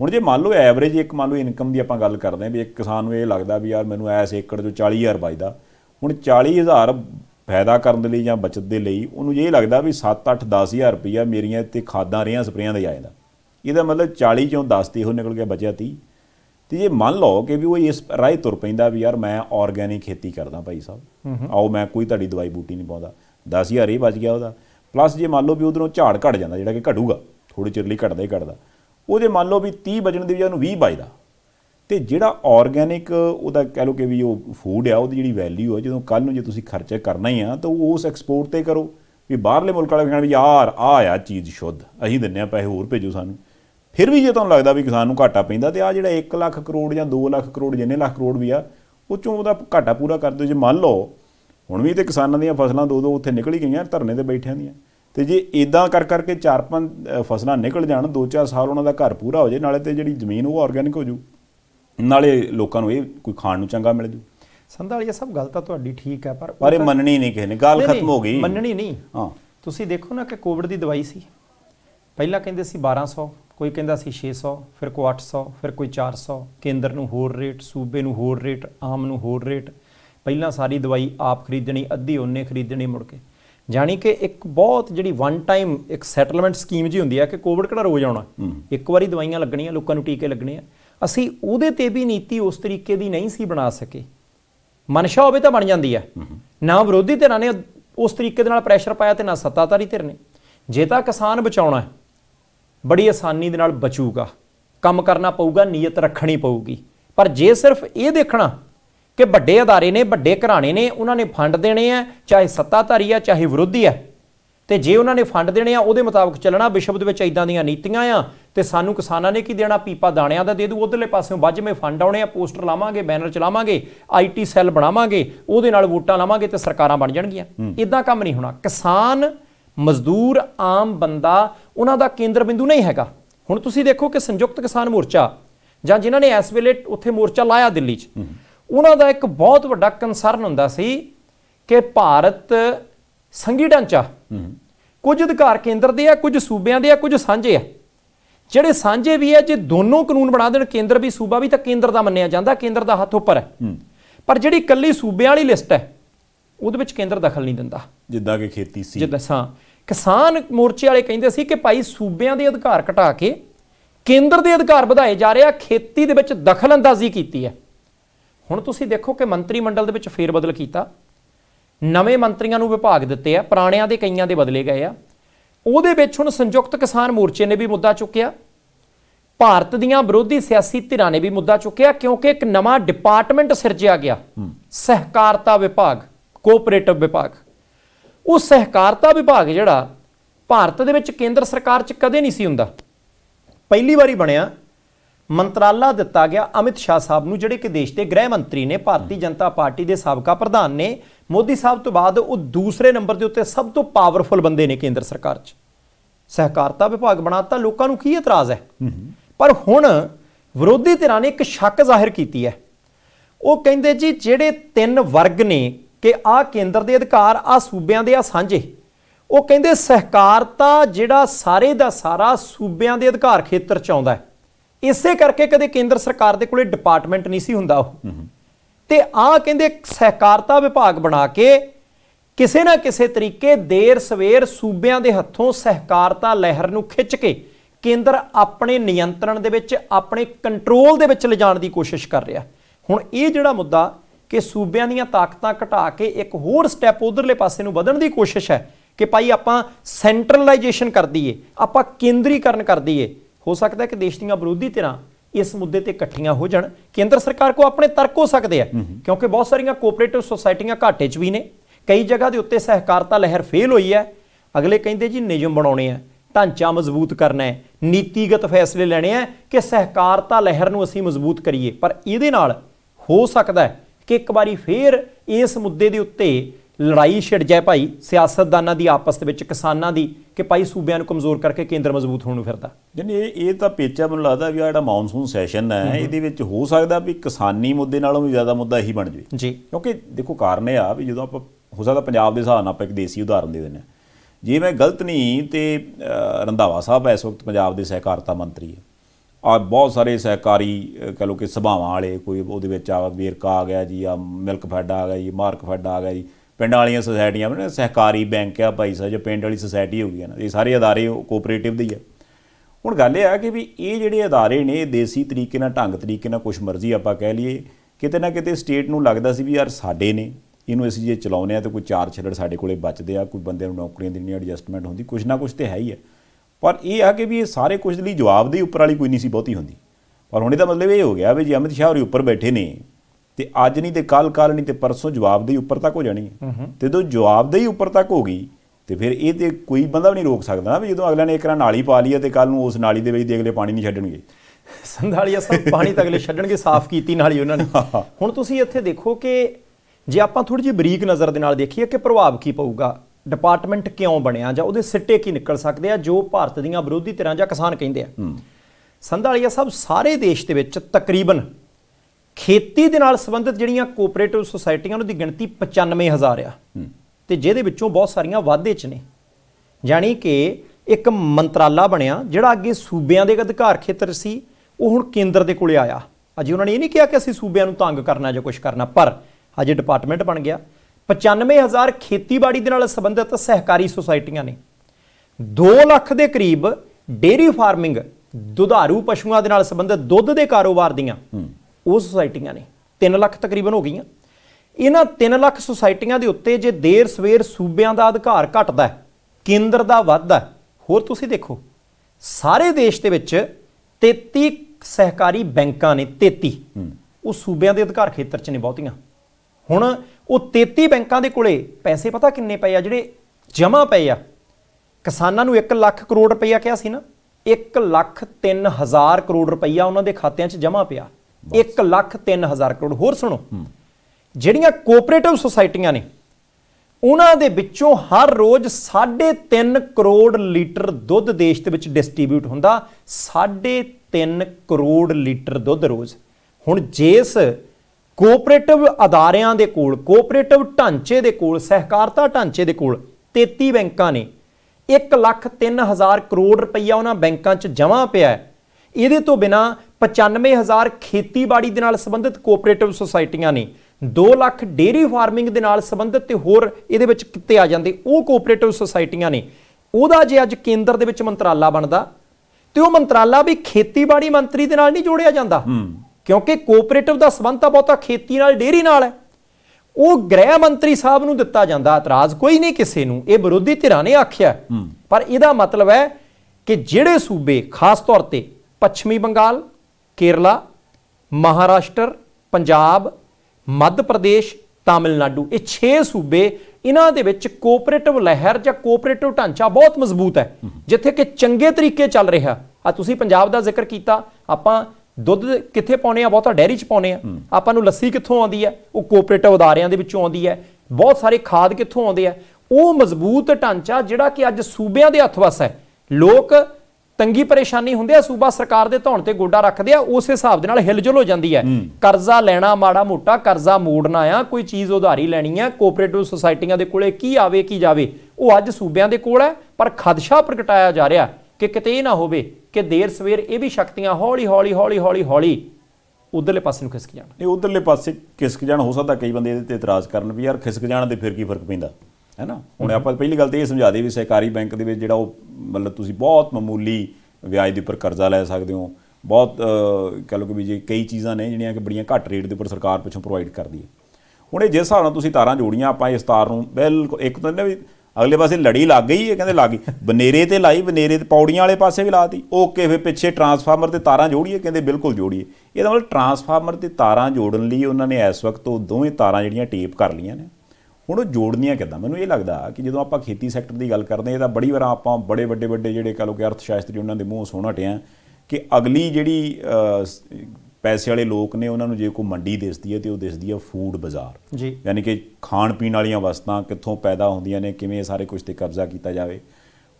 ਹੁਣ ਜੇ ਮੰਨ ਲਓ ਐਵਰੇਜ ਇੱਕ ਮੰਨ ਲਓ ਇਨਕਮ ਦੀ ਆਪਾਂ ਗੱਲ ਕਰਦੇ ਆਂ ਵੀ ਇੱਕ ਕਿਸਾਨ ਨੂੰ ਇਹ ਲੱਗਦਾ ਵੀ ਯਾਰ ਮੈਨੂੰ ਐਸ ਏਕੜ ਚੋਂ 40000 ਬਚਦਾ ਹੁਣ 40000 ਫਾਇਦਾ ਕਰਨ ਦੇ ਲਈ ਜਾਂ ਬਚਤ ਦੇ ਲਈ ਉਹਨੂੰ ਇਹ ਲੱਗਦਾ ਵੀ 7 8 10000 ਰੁਪਈਆ ਮੇਰੀਆਂ ਤੇ ਖਾਦਾਂ ਰਹੀਆਂ ਸਪਰੇਆਂ ਦੇ ਜਾਏਗਾ ਇਹਦਾ ਮਤਲਬ 40 ਚੋਂ 10 ਤੇ ਉਹ ਨਿਕਲ ਗਿਆ ਬਚਿਆ 30 ਤੇ ਜੇ ਮੰਨ ਲਓ ਕਿ ਵੀ ਉਹ ਇਸ ਰਾਹ ਤੁਰ ਪੈਂਦਾ ਵੀ ਯਾਰ ਮੈਂ ਆਰਗੈਨਿਕ ਖੇਤੀ ਕਰਦਾ ਭਾਈ ਸਾਹਿਬ ਆਓ ਮੈਂ ਕੋਈ ਤੁਹਾਡੀ ਦਵਾਈ ਬੂਟੀ ਨਹੀਂ ਪਾਉਂਦਾ 10000 ਇਹ ਬਚ ਗਿਆ ਉਹਦਾ ਪਲੱਸ ਜੇ ਮੰਨ ਲਓ ਵੀ ਉਧਰੋਂ ਝਾੜ ਘਟ ਜਾਂਦਾ ਜਿਹੜਾ ਕਿ ਘਟੂਗਾ ਥੋੜੀ ਚਿਰ ਲਈ ਘਟਦਾ ਹੀ ਘਟਦਾ ਉਹਦੇ ਮੰਨ ਲਓ ਵੀ 30 ਵਜਣ ਦੀ ਬਜਾਏ ਉਹਨੂੰ 20 ਵਜਦਾ ਤੇ ਜਿਹੜਾ ਆਰਗੈਨਿਕ ਉਹਦਾ ਕਹਿ ਲਓ ਕਿ ਵੀ ਉਹ ਫੂਡ ਆ ਉਹਦੀ ਜਿਹੜੀ ਵੈਲਿਊ ਆ ਜਦੋਂ ਕੱਲ ਨੂੰ ਜੇ ਤੁਸੀਂ ਖਰਚਾ ਕਰਨਾ ਹੀ ਆ ਤਾਂ ਉਸ ਐਕਸਪੋਰਟ ਤੇ ਕਰੋ ਵੀ ਬਾਹਰਲੇ ਮੁਲਕ ਵਾਲੇ ਕਹਿਣ ਵੀ ਯਾਰ ਆ ਆ ਚੀਜ਼ ਸ਼ੁੱਧ ਅਸੀਂ ਦਿੰਨੇ ਆ ਪੈਸੇ ਹੋਰ ਭੇਜੋ ਸਾਨੂੰ ਫਿਰ ਵੀ ਜੇ ਤੁਹਾਨੂੰ ਲੱਗਦਾ ਵੀ ਕਿਸਾਨ ਨੂੰ ਘਾਟਾ ਪੈਂਦਾ ਤੇ ਆ ਜਿਹੜਾ 1 ਲੱਖ ਕਰੋੜ ਜਾਂ 2 ਲੱਖ ਕਰੋੜ ਜਿੰਨੇ ਲੱਖ ਕਰੋੜ ਵੀ ਆ ਉਹ ਚੋਂ ਉਹਦਾ ਘਾਟਾ ਪੂਰਾ ਕਰ ਦਿਓ ਜੇ ਮੰਨ ਲਓ ਹੁਣ ਵੀ ਤੇ ਕਿਸਾਨਾਂ ਦੀਆਂ ਫਸਲਾਂ ਦੋ ਦੋ ਉੱਥੇ ਨਿਕਲ ਹੀ ਗਈਆਂ ਧਰਨੇ ਤੇ ਬੈਠਿਆਂ ਦੀਆਂ ਤੇ ਜੇ ਇਦਾਂ ਕਰ ਕਰਕੇ ਚਾਰ ਪੰਜ ਫਸਲਾਂ ਨਿਕਲ ਜਾਣ ਦੋ ਚਾਰ ਸਾਲ ਉਹਨਾਂ ਦਾ ਘਰ ਪੂਰਾ ਹੋ ਜੇ ਨਾਲੇ ਤੇ ਜਿਹੜੀ ਜ਼ਮੀਨ ਉਹ ਆਰਗੈਨਿਕ ਹੋ ਜੂ ਨਾਲੇ ਲੋਕਾਂ ਨੂੰ ਇਹ ਕੋਈ ਖਾਣ ਨੂੰ ਚੰਗਾ ਮਿਲ ਜੂ ਸੰਧਾਲੀਆ ਸਭ ਗੱਲ ਤਾਂ ਤੁਹਾਡੀ ਠੀਕ ਹੈ ਪਰ ਪਰ ਇਹ ਮੰਨਣੀ ਨਹੀਂ ਕਿਸੇ ਨੇ ਗੱਲ ਖਤਮ ਹੋ ਗਈ ਮੰਨਣੀ ਨਹੀਂ ਹਾਂ ਤੁਸੀਂ ਦੇਖੋ ਨਾ ਕਿ ਕੋਵਿਡ ਦੀ ਦਵਾਈ ਸੀ ਪਹਿਲਾਂ ਕਹਿੰਦੇ ਸੀ 1200 ਕੋਈ ਕਹਿੰਦਾ ਸੀ 600 ਫਿਰ ਕੋਈ 800 ਫਿਰ ਕੋਈ 400 ਕੇਂਦਰ ਨੂੰ ਹੋਰ ਰੇਟ ਸੂਬੇ ਨੂੰ ਹੋਰ ਰੇਟ ਆਮ ਨੂੰ ਹੋਰ ਰੇਟ ਪਹਿਲਾਂ ਸਾਰੀ ਦਵਾਈ ਆਪ ਖਰੀਦਣੀ ਅੱਧੀ ਉਹਨੇ ਖਰੀਦਣੀ ਮੁੜ ਕੇ ਜਾਨੀ ਕਿ ਇੱਕ ਬਹੁਤ ਜਿਹੜੀ ਵਨ ਟਾਈਮ ਇੱਕ ਸੈਟਲਮੈਂਟ ਸਕੀਮ ਜੀ ਹੁੰਦੀ ਹੈ ਕਿ ਕੋਵਿਡ ਕਿਹੜਾ ਰੋਜ਼ ਆਉਣਾ ਇੱਕ ਵਾਰੀ ਦਵਾਈਆਂ ਲੱਗਣੀਆਂ ਲੋਕਾਂ ਨੂੰ ਟੀਕੇ ਲੱਗਣੇ ਆ ਅਸੀਂ ਉਹਦੇ ਤੇ ਵੀ ਨੀਤੀ ਉਸ ਤਰੀਕੇ ਦੀ ਨਹੀਂ ਸੀ ਬਣਾ ਸਕੇ ਮਨਸ਼ਾ ਹੋਵੇ ਤਾਂ ਬਣ ਜਾਂਦੀ ਆ ਨਾ ਵਿਰੋਧੀ ਧਿਰਾਂ ਨੇ ਉਸ ਤਰੀਕੇ ਦੇ ਨਾਲ ਪ੍ਰੈਸ਼ਰ ਪਾਇਆ ਤੇ ਨਾ ਸੱਤਾਧਾਰੀ ਧਿਰ ਨੇ ਜੇ ਤਾਂ ਕਿਸਾਨ ਬਚਾਉਣਾ ਹੈ ਬੜੀ ਆਸਾਨੀ ਦੇ ਨਾਲ ਬਚੂਗਾ ਕੰਮ ਕਰਨਾ ਪਊਗਾ ਨੀਅਤ ਰੱਖਣੀ ਪਊਗੀ ਪਰ ਜੇ ਸਿਰਫ ਇਹ ਦੇਖਣਾ ਕਿ ਵੱਡੇ ਅਦਾਰੇ ਨੇ ਵੱਡੇ ਘਰਾਣੇ ਨੇ ਉਹਨਾਂ ਨੇ ਫੰਡ ਦੇਣੇ ਆ ਚਾਹੇ ਸੱਤਾਧਾਰੀ ਆ ਚਾਹੇ ਵਿਰੋਧੀ ਆ ਤੇ ਜੇ ਉਹਨਾਂ ਨੇ ਫੰਡ ਦੇਣੇ ਆ ਉਹਦੇ ਮੁਤਾਬਕ ਚੱਲਣਾ ਵਿਸ਼ਵ ਦੇ ਵਿੱਚ ਇਦਾਂ ਦੀਆਂ ਨੀਤੀਆਂ ਆ ਤੇ ਸਾਨੂੰ ਕਿਸਾਨਾਂ ਨੇ ਕੀ ਦੇਣਾ ਪੀਪਾ ਦਾਣਿਆਂ ਦਾ ਦੇ ਦੂ ਉਧਰਲੇ ਪਾਸਿਓਂ ਵੱਜਵੇਂ ਫੰਡ ਆਉਣੇ ਆ ਪੋਸਟਰ ਲਾਵਾਂਗੇ ਬੈਨਰ ਚਲਾਵਾਂਗੇ ਆਈਟੀ ਸੈੱਲ ਬਣਾਵਾਂਗੇ ਉਹਦੇ ਨਾਲ ਵੋਟਾਂ ਲਾਵਾਂਗੇ ਤੇ ਸਰਕਾਰਾਂ ਬਣ ਜਾਣਗੀਆਂ ਇਦਾਂ ਕੰਮ ਨਹੀਂ ਹੋਣਾ ਕਿਸਾਨ ਮਜ਼ਦੂਰ ਆਮ ਬੰਦਾ ਉਹਨਾਂ ਦਾ ਕੇਂਦਰ ਬਿੰਦੂ ਨਹੀਂ ਹੈਗਾ ਹੁਣ ਤੁਸੀਂ ਦੇਖੋ ਕਿ ਸੰਯੁਕਤ ਕਿਸਾਨ ਮੋਰਚਾ ਜਾਂ ਜਿਨ੍ਹਾਂ ਨੇ ਇਸ ਵੇਲੇ ਉੱਥੇ ਮੋਰਚਾ ਲਾਇਆ ਦਿੱਲੀ 'ਚ ਉਹਨਾਂ ਦਾ ਇੱਕ ਬਹੁਤ ਵੱਡਾ ਕਨਸਰਨ ਹੁੰਦਾ ਸੀ ਕਿ ਭਾਰਤ ਸੰਗੀ ਢਾਂਚਾ ਕੁਝ ਅਧਿਕਾਰ ਕੇਂਦਰ ਦੇ ਆ ਕੁਝ ਸੂਬਿਆਂ ਦੇ ਆ ਕੁਝ ਸਾਂਝੇ ਆ ਜਿਹੜੇ ਸਾਂਝੇ ਵੀ ਆ ਜੇ ਦੋਨੋਂ ਕਾਨੂੰਨ ਬਣਾ ਦੇਣ ਕੇਂਦਰ ਵੀ ਸੂਬਾ ਵੀ ਤਾਂ ਕੇਂਦਰ ਦਾ ਮੰਨਿਆ ਜਾਂਦਾ ਕੇਂਦਰ ਦਾ ਹੱਥ ਉੱਪਰ ਹੈ ਪਰ ਜਿਹੜੀ ਇਕੱਲੀ ਸੂਬਿਆਂ ਵਾਲੀ ਲਿਸਟ ਹੈ ਉਹਦੇ ਵਿੱਚ ਕੇਂਦਰ ਦਖਲ ਨਹੀਂ ਦਿੰਦਾ ਜਿੱਦਾਂ ਕਿ ਖੇਤੀ ਸੀ ਜਿੱਦਾਂ ਸਾਂ ਕਿਸਾਨ ਮੋਰਚੇ ਵਾਲੇ ਕਹਿੰਦੇ ਸੀ ਕਿ ਭਾਈ ਸੂਬਿਆਂ ਦੇ ਅਧਿਕਾਰ ਘਟਾ ਕੇ ਕੇਂਦਰ ਦੇ ਅਧਿਕਾਰ ਵਧਾਏ ਜਾ ਰਹੇ ਆ ਖੇਤੀ ਦੇ ਵਿੱਚ ਦਖਲ ਅੰਦਾਜ਼ੀ ਕੀਤੀ ਹੈ ਹੁਣ ਤੁਸੀਂ ਦੇਖੋ ਕਿ ਮੰਤਰੀ ਮੰਡਲ ਦੇ ਵਿੱਚ ਫੇਰ ਬਦਲ ਕੀਤਾ ਨਵੇਂ ਮੰਤਰੀਆਂ ਨੂੰ ਵਿਭਾਗ ਦਿੱਤੇ ਆ ਪੁਰਾਣਿਆਂ ਦੇ ਕਈਆਂ ਦੇ ਬਦਲੇ ਗਏ ਆ ਉਹਦੇ ਵਿੱਚ ਹੁਣ ਸੰਯੁਕਤ ਕਿਸਾਨ ਮੋਰਚੇ ਨੇ ਵੀ ਮੁੱਦਾ ਚੁੱਕਿਆ ਭਾਰਤ ਦੀਆਂ ਵਿਰੋਧੀ ਸਿਆਸੀ ਧਿਰਾਂ ਨੇ ਵੀ ਮੁੱਦਾ ਚੁੱਕਿਆ ਕਿਉਂਕਿ ਇੱਕ ਨਵਾਂ ਡਿਪਾਰਟਮੈਂਟ ਸਿਰਜਿਆ ਗਿਆ ਸਹਿਕਾਰਤਾ ਵਿਭਾਗ ਕੋਆਪਰੇਟਿਵ ਵਿਭਾਗ ਉਹ ਸਹਿਕਾਰਤਾ ਵਿਭਾਗ ਜਿਹੜਾ ਭਾਰਤ ਦੇ ਵਿੱਚ ਕੇਂਦਰ ਸਰਕਾਰ 'ਚ ਕਦੇ ਨਹੀਂ ਸੀ ਹੁੰਦਾ ਪਹਿਲੀ ਵਾਰੀ ਬਣਿਆ ਮੰਤਰਾਲਾ ਦਿੱਤਾ ਗਿਆ ਅਮਿਤ ਸ਼ਾਹ ਸਾਹਿਬ ਨੂੰ ਜਿਹੜੇ ਕਿ ਦੇਸ਼ ਦੇ ਗ੍ਰਹਿ ਮੰਤਰੀ ਨੇ ਭਾਰਤੀ ਜਨਤਾ ਪਾਰਟੀ ਦੇ ਸਾਬਕਾ ਪ੍ਰਧਾਨ ਨੇ ਮੋਦੀ ਸਾਹਿਬ ਤੋਂ ਬਾਅਦ ਉਹ ਦੂਸਰੇ ਨੰਬਰ ਦੇ ਉੱਤੇ ਸਭ ਤੋਂ ਪਾਵਰਫੁਲ ਬੰਦੇ ਨੇ ਕੇਂਦਰ ਸਰਕਾਰ 'ਚ ਸਹਿਕਾਰਤਾ ਵਿਭਾਗ ਬਣਾਤਾ ਲੋਕਾਂ ਨੂੰ ਕੀ ਇਤਰਾਜ਼ ਹੈ ਪਰ ਹੁਣ ਵਿਰੋਧੀ ਧਿਰਾਂ ਨੇ ਇੱਕ ਸ਼ੱਕ ਜ਼ਾਹਿਰ ਕੀਤੀ ਹੈ ਉਹ ਕਹਿੰਦੇ ਜੀ ਜਿਹੜੇ ਤਿੰਨ ਵਰਗ ਨੇ ਕਿ ਆ ਕੇਂਦਰ ਦੇ ਅਧਿਕਾਰ ਆ ਸੂਬਿਆਂ ਦੇ ਆ ਸਾਂਝੇ ਉਹ ਕਹਿੰਦੇ ਸਹਿਕਾਰਤਾ ਜਿਹੜਾ ਸਾਰੇ ਦਾ ਸਾਰਾ ਸੂਬਿਆਂ ਦੇ ਅਧਿਕਾਰ ਖੇਤਰ ਚ ਆਉਂਦਾ ਹੈ ਇਸੇ ਕਰਕੇ ਕਦੇ ਕੇਂਦਰ ਸਰਕਾਰ ਦੇ ਕੋਲੇ ਡਿਪਾਰਟਮੈਂਟ ਨਹੀਂ ਸੀ ਹੁੰਦਾ ਉਹ ਤੇ ਆ ਕਹਿੰਦੇ ਸਹਿਕਾਰਤਾ ਵਿਭਾਗ ਬਣਾ ਕੇ ਕਿਸੇ ਨਾ ਕਿਸੇ ਤਰੀਕੇ ਦੇਰ ਸਵੇਰ ਸੂਬਿਆਂ ਦੇ ਹੱਥੋਂ ਸਹਿਕਾਰਤਾ ਲਹਿਰ ਨੂੰ ਖਿੱਚ ਕੇ ਕੇਂਦਰ ਆਪਣੇ ਨਿਯੰਤਰਣ ਦੇ ਵਿੱਚ ਆਪਣੇ ਕੰਟਰੋਲ ਦੇ ਵਿੱਚ ਲਿਜਾਣ ਦੀ ਕੋਸ਼ਿਸ਼ ਕਰ ਰਿਹਾ ਹੁਣ ਇਹ ਜਿਹੜਾ ਮੁੱਦਾ ਕਿ ਸੂਬਿਆਂ ਦੀਆਂ ਤਾਕਤਾਂ ਘਟਾ ਕੇ ਇੱਕ ਹੋਰ ਸਟੈਪ ਉਧਰਲੇ ਪਾਸੇ ਨੂੰ ਵਧਣ ਦੀ ਕੋਸ਼ਿਸ਼ ਹੈ ਕਿ ਭਾਈ ਆਪਾਂ ਸੈਂਟਰਲਾਈਜੇਸ਼ਨ ਕਰ ਦਈਏ ਆਪਾਂ ਕੇਂਦਰੀਕਰਨ ਕਰ ਦਈਏ ਹੋ ਸਕਦਾ ਕਿ ਦੇਸ਼ ਦੀਆਂ ਵਿਰੋਧੀ ਧਿਰਾਂ ਇਸ ਮੁੱਦੇ ਤੇ ਇਕੱਠੀਆਂ ਹੋ ਜਾਣ ਕੇਂਦਰ ਸਰਕਾਰ ਕੋ ਆਪਣੇ ਤਰਕ ਹੋ ਸਕਦੇ ਆ ਕਿਉਂਕਿ ਬਹੁਤ ਸਾਰੀਆਂ ਕੋਆਪਰੇਟਿਵ ਸੁਸਾਇਟੀਆਂ ਘਾਟੇ 'ਚ ਵੀ ਨੇ ਕਈ ਜਗ੍ਹਾ ਦੇ ਉੱਤੇ ਸਹਿਕਾਰਤਾ ਲਹਿਰ ਫੇਲ ਹੋਈ ਹੈ ਅਗਲੇ ਕਹਿੰਦੇ ਜੀ ਨਿਯਮ ਬਣਾਉਣੇ ਆ ਢਾਂਚਾ ਮਜ਼ਬੂਤ ਕਰਨਾ ਹੈ ਨੀਤੀਗਤ ਫੈਸਲੇ ਲੈਣੇ ਆ ਕਿ ਸਹਿਕਾਰਤਾ ਲਹਿਰ ਨੂੰ ਅਸੀਂ ਮਜ਼ਬੂਤ ਕਰੀਏ ਪਰ ਇਹਦੇ ਨਾਲ ਹੋ ਸਕਦਾ ਕਿ ਇੱਕ ਵਾਰੀ ਫੇਰ ਇਸ ਮੁੱਦੇ ਦੇ ਉੱਤੇ ਲੜਾਈ ਛਿੜ ਜਾਏ ਭਾਈ ਸਿਆਸਤਦਾਨਾਂ ਦੀ ਆਪਸ ਦੇ ਵਿੱਚ ਕਿਸਾਨਾਂ ਦੀ ਕਿ ਭਾਈ ਸੂਬਿਆਂ ਨੂੰ ਕਮਜ਼ੋਰ ਕਰਕੇ ਕੇਂਦਰ ਮਜ਼ਬੂਤ ਹੋਣ ਨੂੰ ਫਿਰਦਾ ਜਾਨੀ ਇਹ ਇਹ ਤਾਂ ਪੇਚਾ ਮੈਨੂੰ ਲੱਗਦਾ ਵੀ ਆ ਜਿਹੜਾ ਮੌਨਸੂਨ ਸੈਸ਼ਨ ਹੈ ਇਹਦੇ ਵਿੱਚ ਹੋ ਸਕਦਾ ਵੀ ਕਿਸਾਨੀ ਮੁੱਦੇ ਨਾਲੋਂ ਵੀ ਜ਼ਿਆਦਾ ਮੁੱਦਾ ਇਹੀ ਬਣ ਜਵੇ ਜੀ ਕਿਉਂਕਿ ਦੇਖੋ ਕਾਰਨ ਇਹ ਆ ਵੀ ਜਦੋਂ ਆਪਾਂ ਹੋ ਸਕਦਾ ਪੰਜਾਬ ਦੇ ਹਿਸਾਬ ਨਾਲ ਆਪਾਂ ਇੱਕ ਦੇਸੀ ਉਦਾਹਰਨ ਦੇ ਦਿੰਦੇ ਆ ਜੇ ਮੈਂ ਗਲਤ ਨਹੀਂ ਤੇ ਰੰਧਾਵਾ ਸਾਹਿਬ ਇਸ ਵਕਤ ਪੰਜਾਬ ਦੇ ਸਹਿਕਾਰਤਾ ਮੰਤਰੀ ਹੈ ਆ ਬਹੁਤ ਸਾਰੇ ਸਹਿਕਾਰੀ ਕਹ ਲੋ ਕਿ ਸਭਾਵਾਂ ਵਾਲੇ ਕੋਈ ਉਹਦੇ ਵਿੱਚ ਆ ਵੀਰਕਾ ਆ ਗਿਆ ਜੀ ਆ ਮਿਲਕ ਫੈਡ ਆ ਗਿਆ ਜੀ ਮਾਰਕ ਫੈਡ ਆ ਗਿਆ ਜੀ ਪਿੰਡ ਵਾਲੀਆਂ ਸੁਸਾਇਟੀਆਂ ਨੇ ਸਹਿਕਾਰੀ ਬੈਂਕ ਆ ਭਾਈ ਸਾਹਿਬ ਜੋ ਪਿੰਡ ਵਾਲੀ ਸੁਸਾਇਟੀ ਹੋ ਗਈ ਨਾ ਇਹ ਸਾਰੇ ਅਦਾਰੇ ਕੋਆਪਰੇਟਿਵ ਦੇ ਹੀ ਆ ਹੁਣ ਗੱਲ ਇਹ ਆ ਕਿ ਵੀ ਇਹ ਜਿਹੜੇ ਅਦਾਰੇ ਨੇ ਦੇਸੀ ਤਰੀਕੇ ਨਾਲ ਢੰਗ ਤਰੀਕੇ ਨਾਲ ਕੁਝ ਮਰਜ਼ੀ ਆਪਾਂ ਕਹਿ ਲਈਏ ਕਿਤੇ ਨਾ ਕਿਤੇ ਸਟੇਟ ਨੂੰ ਲੱਗਦਾ ਸੀ ਵੀ ਯਾਰ ਸਾਡੇ ਨੇ ਇਹਨੂੰ ਅਸੀਂ ਜੇ ਚਲਾਉਨੇ ਆ ਤੇ ਕੋਈ ਚਾਰ ਛੱਡੜ ਸਾਡੇ ਕੋਲੇ ਬਚਦੇ ਆ ਕੋਈ ਬੰਦੇ ਨੂੰ ਨੌਕਰੀਆਂ ਦੇਣੀਆਂ ਐਡਜਸਟਮੈਂਟ ਹੁੰਦੀ ਕੁਝ ਨਾ ਕੁਝ ਤੇ ਹੈ ਹੀ ਆ ਪਰ ਇਹ ਆ ਕਿ ਵੀ ਇਹ ਸਾਰੇ ਕੁਝ ਲਈ ਜਵਾਬ ਦੇ ਉੱਪਰ ਵਾਲੀ ਕੋਈ ਨਹੀਂ ਸੀ ਬਹੁਤੀ ਹੁੰਦੀ ਪਰ ਹੁਣ ਇਹਦਾ ਮਤਲਬ ਇਹ ਹੋ ਗਿਆ ਵੀ ਜੇ ਅਮਿਤ ਸ਼ਾਹ ਹੋਰੀ ਉੱਪਰ ਬੈਠੇ ਨੇ ਤੇ ਅੱਜ ਨਹੀਂ ਤੇ ਕੱਲ ਕੱਲ ਨਹੀਂ ਤੇ ਪਰਸੋਂ ਜਵਾਬਦੇਹੀ ਉੱਪਰ ਤੱਕ ਹੋ ਜਾਣੀ ਹੈ ਤੇ ਜਦੋਂ ਜਵਾਬਦੇਹੀ ਉੱਪਰ ਤੱਕ ਹੋ ਗਈ ਤੇ ਫਿਰ ਇਹ ਤੇ ਕੋਈ ਬੰਦਾ ਵੀ ਨਹੀਂ ਰੋਕ ਸਕਦਾ ਨਾ ਵੀ ਜਦੋਂ ਅਗਲਿਆਂ ਨੇ ਇੱਕ ਰਾਂ ਨਾਲੀ ਪਾ ਲਈ ਤੇ ਕੱਲ ਨੂੰ ਉਸ ਨਾਲੀ ਦੇ ਵਿੱਚ ਦੇ ਅਗਲੇ ਪਾਣੀ ਨਹੀਂ ਛੱਡਣਗੇ ਸੰਧਾਲੀਆ ਸਭ ਪਾਣੀ ਤਾਂ ਅਗਲੇ ਛੱਡਣਗੇ ਸਾਫ਼ ਕੀਤੀ ਨਾਲੀ ਉਹਨਾਂ ਨੇ ਹੁਣ ਤੁਸੀਂ ਇੱਥੇ ਦੇਖੋ ਕਿ ਜੇ ਆਪਾਂ ਥੋੜੀ ਜਿਹੀ ਬਰੀਕ ਨਜ਼ਰ ਦੇ ਨਾਲ ਦੇਖੀਏ ਕਿ ਪ੍ਰਭਾਵ ਕੀ ਪਊਗਾ ਡਿਪਾਰਟਮੈਂਟ ਕਿਉਂ ਬਣਿਆ ਜਾਂ ਉਹਦੇ ਸਿੱਟੇ ਕੀ ਨਿਕਲ ਸਕਦੇ ਆ ਜੋ ਭਾਰਤ ਦੀਆਂ ਵਿਰੋਧੀ ਧਿਰਾਂ ਜਾਂ ਕਿਸਾਨ ਕਹਿੰਦੇ ਆ ਸੰਧਾਲੀਆ ਸਾਹਿਬ ਸਾਰੇ ਦੇਸ਼ ਦੇ ਵਿੱਚ ਤਕਰੀਬਨ ਖੇਤੀ ਦੇ ਨਾਲ ਸੰਬੰਧਿਤ ਜਿਹੜੀਆਂ ਕੋਆਪਰੇਟਿਵ ਸੁਸਾਇਟੀਆਂ ਉਹਦੀ ਗਿਣਤੀ 95000 ਆ ਤੇ ਜਿਹਦੇ ਵਿੱਚੋਂ ਬਹੁਤ ਸਾਰੀਆਂ ਵਾਧੇ 'ਚ ਨੇ ਜਾਨੀ ਕਿ ਇੱਕ ਮੰਤਰਾਲਾ ਬਣਿਆ ਜਿਹੜਾ ਅੱਗੇ ਸੂਬਿਆਂ ਦੇ ਅਧਿਕਾਰ ਖੇਤਰ ਸੀ ਉਹ ਹੁਣ ਕੇਂਦਰ ਦੇ ਕੋਲੇ ਆਇਆ ਅਜੇ ਉਹਨਾਂ ਨੇ ਇਹ ਨਹੀਂ ਕਿਹਾ ਕਿ ਅਸੀਂ ਸੂਬਿਆਂ ਨੂੰ ਤੰਗ ਕਰਨਾ ਜਾਂ ਕੁਝ ਕਰਨਾ ਪਰ ਅਜੇ ਡਿਪਾਰਟਮੈਂਟ ਬਣ ਗਿਆ 95000 ਖੇਤੀਬਾੜੀ ਦੇ ਨਾਲ ਸੰਬੰਧਿਤ ਸਹਿਕਾਰੀ ਸੁਸਾਇਟੀਆਂ ਨੇ 2 ਲੱਖ ਦੇ ਕਰੀਬ ਡੇਰੀ ਫਾਰਮਿੰਗ ਦੁਧਾਰੂ ਪਸ਼ੂਆਂ ਦੇ ਨਾਲ ਸੰਬੰਧਿਤ ਦੁੱਧ ਦੇ ਕਾਰੋਬਾਰ ਦੀਆਂ ਉਹ ਸੁਸਾਇਟੀਆਂ ਨੇ 3 ਲੱਖ ਤਕਰੀਬਨ ਹੋ ਗਈਆਂ ਇਹਨਾਂ 3 ਲੱਖ ਸੁਸਾਇਟੀਆਂ ਦੇ ਉੱਤੇ ਜੇ ਦੇਰ ਸਵੇਰ ਸੂਬਿਆਂ ਦਾ ਅਧਿਕਾਰ ਘਟਦਾ ਹੈ ਕੇਂਦਰ ਦਾ ਵੱਧਦਾ ਹੋਰ ਤੁਸੀਂ ਦੇਖੋ ਸਾਰੇ ਦੇਸ਼ ਦੇ ਵਿੱਚ 33 ਸਹਿਕਾਰੀ ਬੈਂਕਾਂ ਨੇ 33 ਉਹ ਸੂਬਿਆਂ ਦੇ ਅਧਿਕਾਰ ਖੇਤਰ 'ਚ ਨੇ ਬਹੁਤੀਆਂ ਹੁਣ ਉਹ 33 ਬੈਂਕਾਂ ਦੇ ਕੋਲੇ ਪੈਸੇ ਪਤਾ ਕਿੰਨੇ ਪਏ ਆ ਜਿਹੜੇ ਜਮ੍ਹਾਂ ਪਏ ਆ ਕਿਸਾਨਾਂ ਨੂੰ 1 ਲੱਖ ਕਰੋੜ ਰੁਪਈਆ ਕਿਹਾ ਸੀ ਨਾ 1 ਲੱਖ 3000 ਕਰੋੜ ਰੁਪਈਆ ਉਹਨਾਂ ਦੇ ਖਾਤਿਆਂ 'ਚ ਜਮ੍ਹਾਂ ਪਿਆ 1 ਲੱਖ 3000 ਕਰੋੜ ਹੋਰ ਸੁਣੋ ਜਿਹੜੀਆਂ ਕੋਆਪਰੇਟਿਵ ਸੁਸਾਇਟੀਆਂ ਨੇ ਉਹਨਾਂ ਦੇ ਵਿੱਚੋਂ ਹਰ ਰੋਜ਼ 3.5 ਕਰੋੜ ਲੀਟਰ ਦੁੱਧ ਦੇਸ਼ ਦੇ ਵਿੱਚ ਡਿਸਟ੍ਰੀਬਿਊਟ ਹੁੰਦਾ 3.5 ਕਰੋੜ ਲੀਟਰ ਦੁੱਧ ਰੋਜ਼ ਹੁਣ ਜੇਸ ਕੋਆਪਰੇਟਿਵ ਅਦਾਰਿਆਂ ਦੇ ਕੋਲ ਕੋਆਪਰੇਟਿਵ ਢਾਂਚੇ ਦੇ ਕੋਲ ਸਹਿਕਾਰਤਾ ਢਾਂਚੇ ਦੇ ਕੋਲ 33 ਬੈਂਕਾਂ ਨੇ 1 ਲੱਖ 3000 ਕਰੋੜ ਰੁਪਈਆ ਉਹਨਾਂ ਬੈਂਕਾਂ 'ਚ ਜਮ੍ਹਾਂ ਪਿਆ ਹੈ ਇਹਦੇ ਤੋਂ ਬਿਨਾ 95000 ਖੇਤੀਬਾੜੀ ਦੇ ਨਾਲ ਸੰਬੰਧਿਤ ਕੋਆਪਰੇਟਿਵ ਸੁਸਾਇਟੀਆਂ ਨੇ 2 ਲੱਖ ਡੇਰੀ ਫਾਰਮਿੰਗ ਦੇ ਨਾਲ ਸੰਬੰਧਿਤ ਤੇ ਹੋਰ ਇਹਦੇ ਵਿੱਚ ਕਿਤੇ ਆ ਜਾਂਦੇ ਉਹ ਕੋਆਪਰੇਟਿਵ ਸੁਸਾਇਟੀਆਂ ਨੇ ਉਹਦਾ ਜੇ ਅੱਜ ਕੇਂਦਰ ਦੇ ਵਿੱਚ ਮੰਤਰਾਲਾ ਬਣਦਾ ਤੇ ਉਹ ਮੰਤਰਾਲਾ ਵੀ ਖੇਤੀਬਾੜੀ ਮੰਤਰੀ ਦੇ ਨਾਲ ਨਹੀਂ ਜੋੜਿਆ ਜਾਂਦਾ ਕਿਉਂਕਿ ਕੋਆਪਰੇਟਿਵ ਦਾ ਸੰਬੰਧ ਤਾਂ ਬਹੁਤਾ ਖੇਤੀ ਨਾਲ ਡੇਰੀ ਨਾਲ ਹੈ ਉਹ ਗ੍ਰਹਿ ਮੰਤਰੀ ਸਾਹਿਬ ਨੂੰ ਦਿੱਤਾ ਜਾਂਦਾ ਇਤਰਾਜ਼ ਕੋਈ ਨਹੀਂ ਕਿਸੇ ਨੂੰ ਇਹ ਵਿਰੋਧੀ ਧਿਰਾਂ ਨੇ ਆਖਿਆ ਪਰ ਇਹਦਾ ਮਤਲਬ ਹੈ ਕਿ ਜਿਹੜੇ ਸੂਬੇ ਖਾਸ ਤੌਰ ਤੇ ਪੱਛਮੀ ਬੰਗਾਲ ਕੇਰਲਾ ਮਹਾਰਾਸ਼ਟਰ ਪੰਜਾਬ ਮੱਧ ਪ੍ਰਦੇਸ਼ ਤਾਮਿਲਨਾਡੂ ਇਹ 6 ਸੂਬੇ ਇਹਨਾਂ ਦੇ ਵਿੱਚ ਕੋਆਪਰੇਟਿਵ ਲਹਿਰ ਜਾਂ ਕੋਆਪਰੇਟਿਵ ਢਾਂਚਾ ਬਹੁਤ ਮਜ਼ਬੂਤ ਹੈ ਜਿੱਥੇ ਕਿ ਚੰਗੇ ਤਰੀਕੇ ਚੱਲ ਰਿਹਾ ਆ ਤੁਸੀਂ ਪੰਜਾਬ ਦਾ ਜ਼ਿਕਰ ਕੀਤਾ ਆਪਾਂ ਦੁੱਧ ਕਿੱਥੇ ਪਾਉਨੇ ਆ ਬਹੁਤਾ ਡੈਰੀ ਚ ਪਾਉਨੇ ਆ ਆਪਾਂ ਨੂੰ ਲੱਸੀ ਕਿੱਥੋਂ ਆਉਂਦੀ ਹੈ ਉਹ ਕੋਆਪਰੇਟਿਵ ਅਦਾਰਿਆਂ ਦੇ ਵਿੱਚੋਂ ਆਉਂਦੀ ਹੈ ਬਹੁਤ ਸਾਰੇ ਖਾਦ ਕਿੱਥੋਂ ਆਉਂਦੇ ਆ ਉਹ ਮਜ਼ਬੂਤ ਢਾਂਚਾ ਜਿਹੜਾ ਕਿ ਅੱਜ ਸੂਬਿਆਂ ਦੇ ਹੱਥ ਵਸ ਹੈ ਲੋਕ ਤੰਗੀ ਪਰੇਸ਼ਾਨੀ ਹੁੰਦੀ ਆ ਸੂਬਾ ਸਰਕਾਰ ਦੇ ਧੌਣ ਤੇ ਗੋਡਾ ਰੱਖਦੇ ਆ ਉਸ ਹਿਸਾਬ ਦੇ ਨਾਲ ਹਿਲਜੁਲ ਹੋ ਜਾਂਦੀ ਹੈ ਕਰਜ਼ਾ ਲੈਣਾ ਮਾੜਾ ਮੋਟਾ ਕਰਜ਼ਾ ਮੋੜਨਾ ਆ ਕੋਈ ਚੀਜ਼ ਉਧਾਰੀ ਲੈਣੀ ਆ ਕੋਆਪਰੇਟਿਵ ਸੁਸਾਇਟੀਆਂ ਦੇ ਕੋਲੇ ਕੀ ਆਵੇ ਕੀ ਜਾਵੇ ਉਹ ਅੱਜ ਸੂਬਿਆਂ ਦੇ ਕੋਲ ਹੈ ਪਰ ਖਦਸ਼ਾ ਪ੍ਰਗਟਾਇਆ ਜਾ ਰਿਹਾ ਕਿ ਕਿਤੇ ਨਾ ਹੋਵੇ ਕਿ ਦੇਰ ਸਵੇਰ ਇਹ ਵੀ ਸ਼ਕਤੀਆਂ ਹੌਲੀ ਹੌਲੀ ਹੌਲੀ ਹੌਲੀ ਹੌਲੀ ਉਧਰਲੇ ਪਾਸੇ ਨੂੰ ਖਿਸਕ ਜਾਣ ਇਹ ਉਧਰਲੇ ਪਾਸੇ ਖਿਸਕ ਜਾਣ ਹੋ ਸਕਦਾ ਕਈ ਬੰਦੇ ਇਹਦੇ ਤੇ ਇਤਰਾਜ਼ ਕਰਨ ਵੀ ਯਾਰ ਖਿਸਕ ਜਾਣ ਦੇ ਫਿਰ ਕੀ ਫਰਕ ਪੈਂਦਾ ਹੈ ਨਾ ਹੁਣ ਆਪਾਂ ਪਹਿਲੀ ਗੱਲ ਤੇ ਇਹ ਸਮਝਾ ਦੇ ਵੀ ਸਹਿਕਾਰੀ ਬੈਂਕ ਦੇ ਵਿੱਚ ਜਿਹੜਾ ਉਹ ਮਤਲਬ ਤੁਸੀਂ ਬਹੁਤ ਮਾਮੂਲੀ ਵਿਆਜ ਦੇ ਉੱਪਰ ਕਰਜ਼ਾ ਲੈ ਸਕਦੇ ਹੋ ਬਹੁਤ ਕਹ ਲੋ ਕਿ ਵੀ ਜੇ ਕਈ ਚੀਜ਼ਾਂ ਨੇ ਜਿਹੜੀਆਂ ਕਿ ਬੜੀਆਂ ਘੱਟ ਰੇਟ ਦੇ ਉੱਪਰ ਸਰਕਾਰ ਪਿੱਛੋਂ ਪ੍ਰੋਵਾਈਡ ਕਰਦੀ ਹੈ ਹੁਣ ਇਹ ਜਿਸ ਹਿਸਾਬ ਨਾਲ ਤੁਸੀਂ ਤਾਰਾਂ ਜੋੜੀਆਂ ਆਪਾਂ ਇਸ ਤਾਰ ਨੂੰ ਬਿਲਕੁਲ ਇੱਕ ਤਾਂ ਨੇ ਵੀ ਅਗਲੇ ਪਾਸੇ ਲੜੀ ਲੱਗ ਗਈ ਇਹ ਕਹਿੰਦੇ ਲੱਗ ਗਈ ਬਨੇਰੇ ਤੇ ਲਾਈ ਬਨੇਰੇ ਤੇ ਪੌੜੀਆਂ ਵਾਲੇ ਪਾਸੇ ਵੀ ਲਾਤੀ ਓਕੇ ਫੇ ਪਿੱਛੇ ਟਰਾਂਸਫਾਰਮਰ ਤੇ ਤਾਰਾਂ ਜੋੜੀਏ ਕਹਿੰਦੇ ਬਿਲਕੁਲ ਜੋੜੀਏ ਇਹਦਾ ਮਤਲਬ ਟਰਾਂਸਫਾਰਮਰ ਤੇ ਤਾਰਾਂ ਜੋੜਨ ਲਈ ਉਹਨਾਂ ਨੇ ਇਸ ਵਕਤ ਉਹ ਦੋਵੇਂ ਤਾਰਾਂ ਜਿਹੜੀਆਂ ਟੇਪ ਕਰ ਲਈਆਂ ਨੇ ਹੁਣ ਉਹ ਜੋੜਨੀਆਂ ਕਿੱਦਾਂ ਮੈਨੂੰ ਇਹ ਲੱਗਦਾ ਕਿ ਜਦੋਂ ਆਪਾਂ ਖੇਤੀ ਸੈਕਟਰ ਦੀ ਗੱਲ ਕਰਦੇ ਆ ਤਾਂ ਬੜੀ ਵਾਰ ਆਪਾਂ ਬੜੇ ਵੱਡੇ ਵੱਡੇ ਜਿਹੜੇ ਕਹੋ ਕਿ ਅਰਥ ਸ਼ਾਸਤਰੀ ਉਹਨਾਂ ਦੇ ਮੂੰਹ ਸੁਣ ਹਟਿਆ ਕਿ ਅਗਲੀ ਜਿਹੜੀ ਪੈਸੇ ਵਾਲੇ ਲੋਕ ਨੇ ਉਹਨਾਂ ਨੂੰ ਜੇ ਕੋਈ ਮੰਡੀ ਦਿਸਦੀ ਹੈ ਤੇ ਉਹ ਦਿਸਦੀ ਹੈ ਫੂਡ ਬਾਜ਼ਾਰ ਜੀ ਯਾਨੀ ਕਿ ਖਾਣ ਪੀਣ ਵਾਲੀਆਂ ਵਸਤਾਂ ਕਿੱਥੋਂ ਪੈਦਾ ਹੁੰਦੀਆਂ ਨੇ ਕਿਵੇਂ ਇਹ ਸਾਰੇ ਕੁਝ ਤੇ ਕਬਜ਼ਾ ਕੀਤਾ ਜਾਵੇ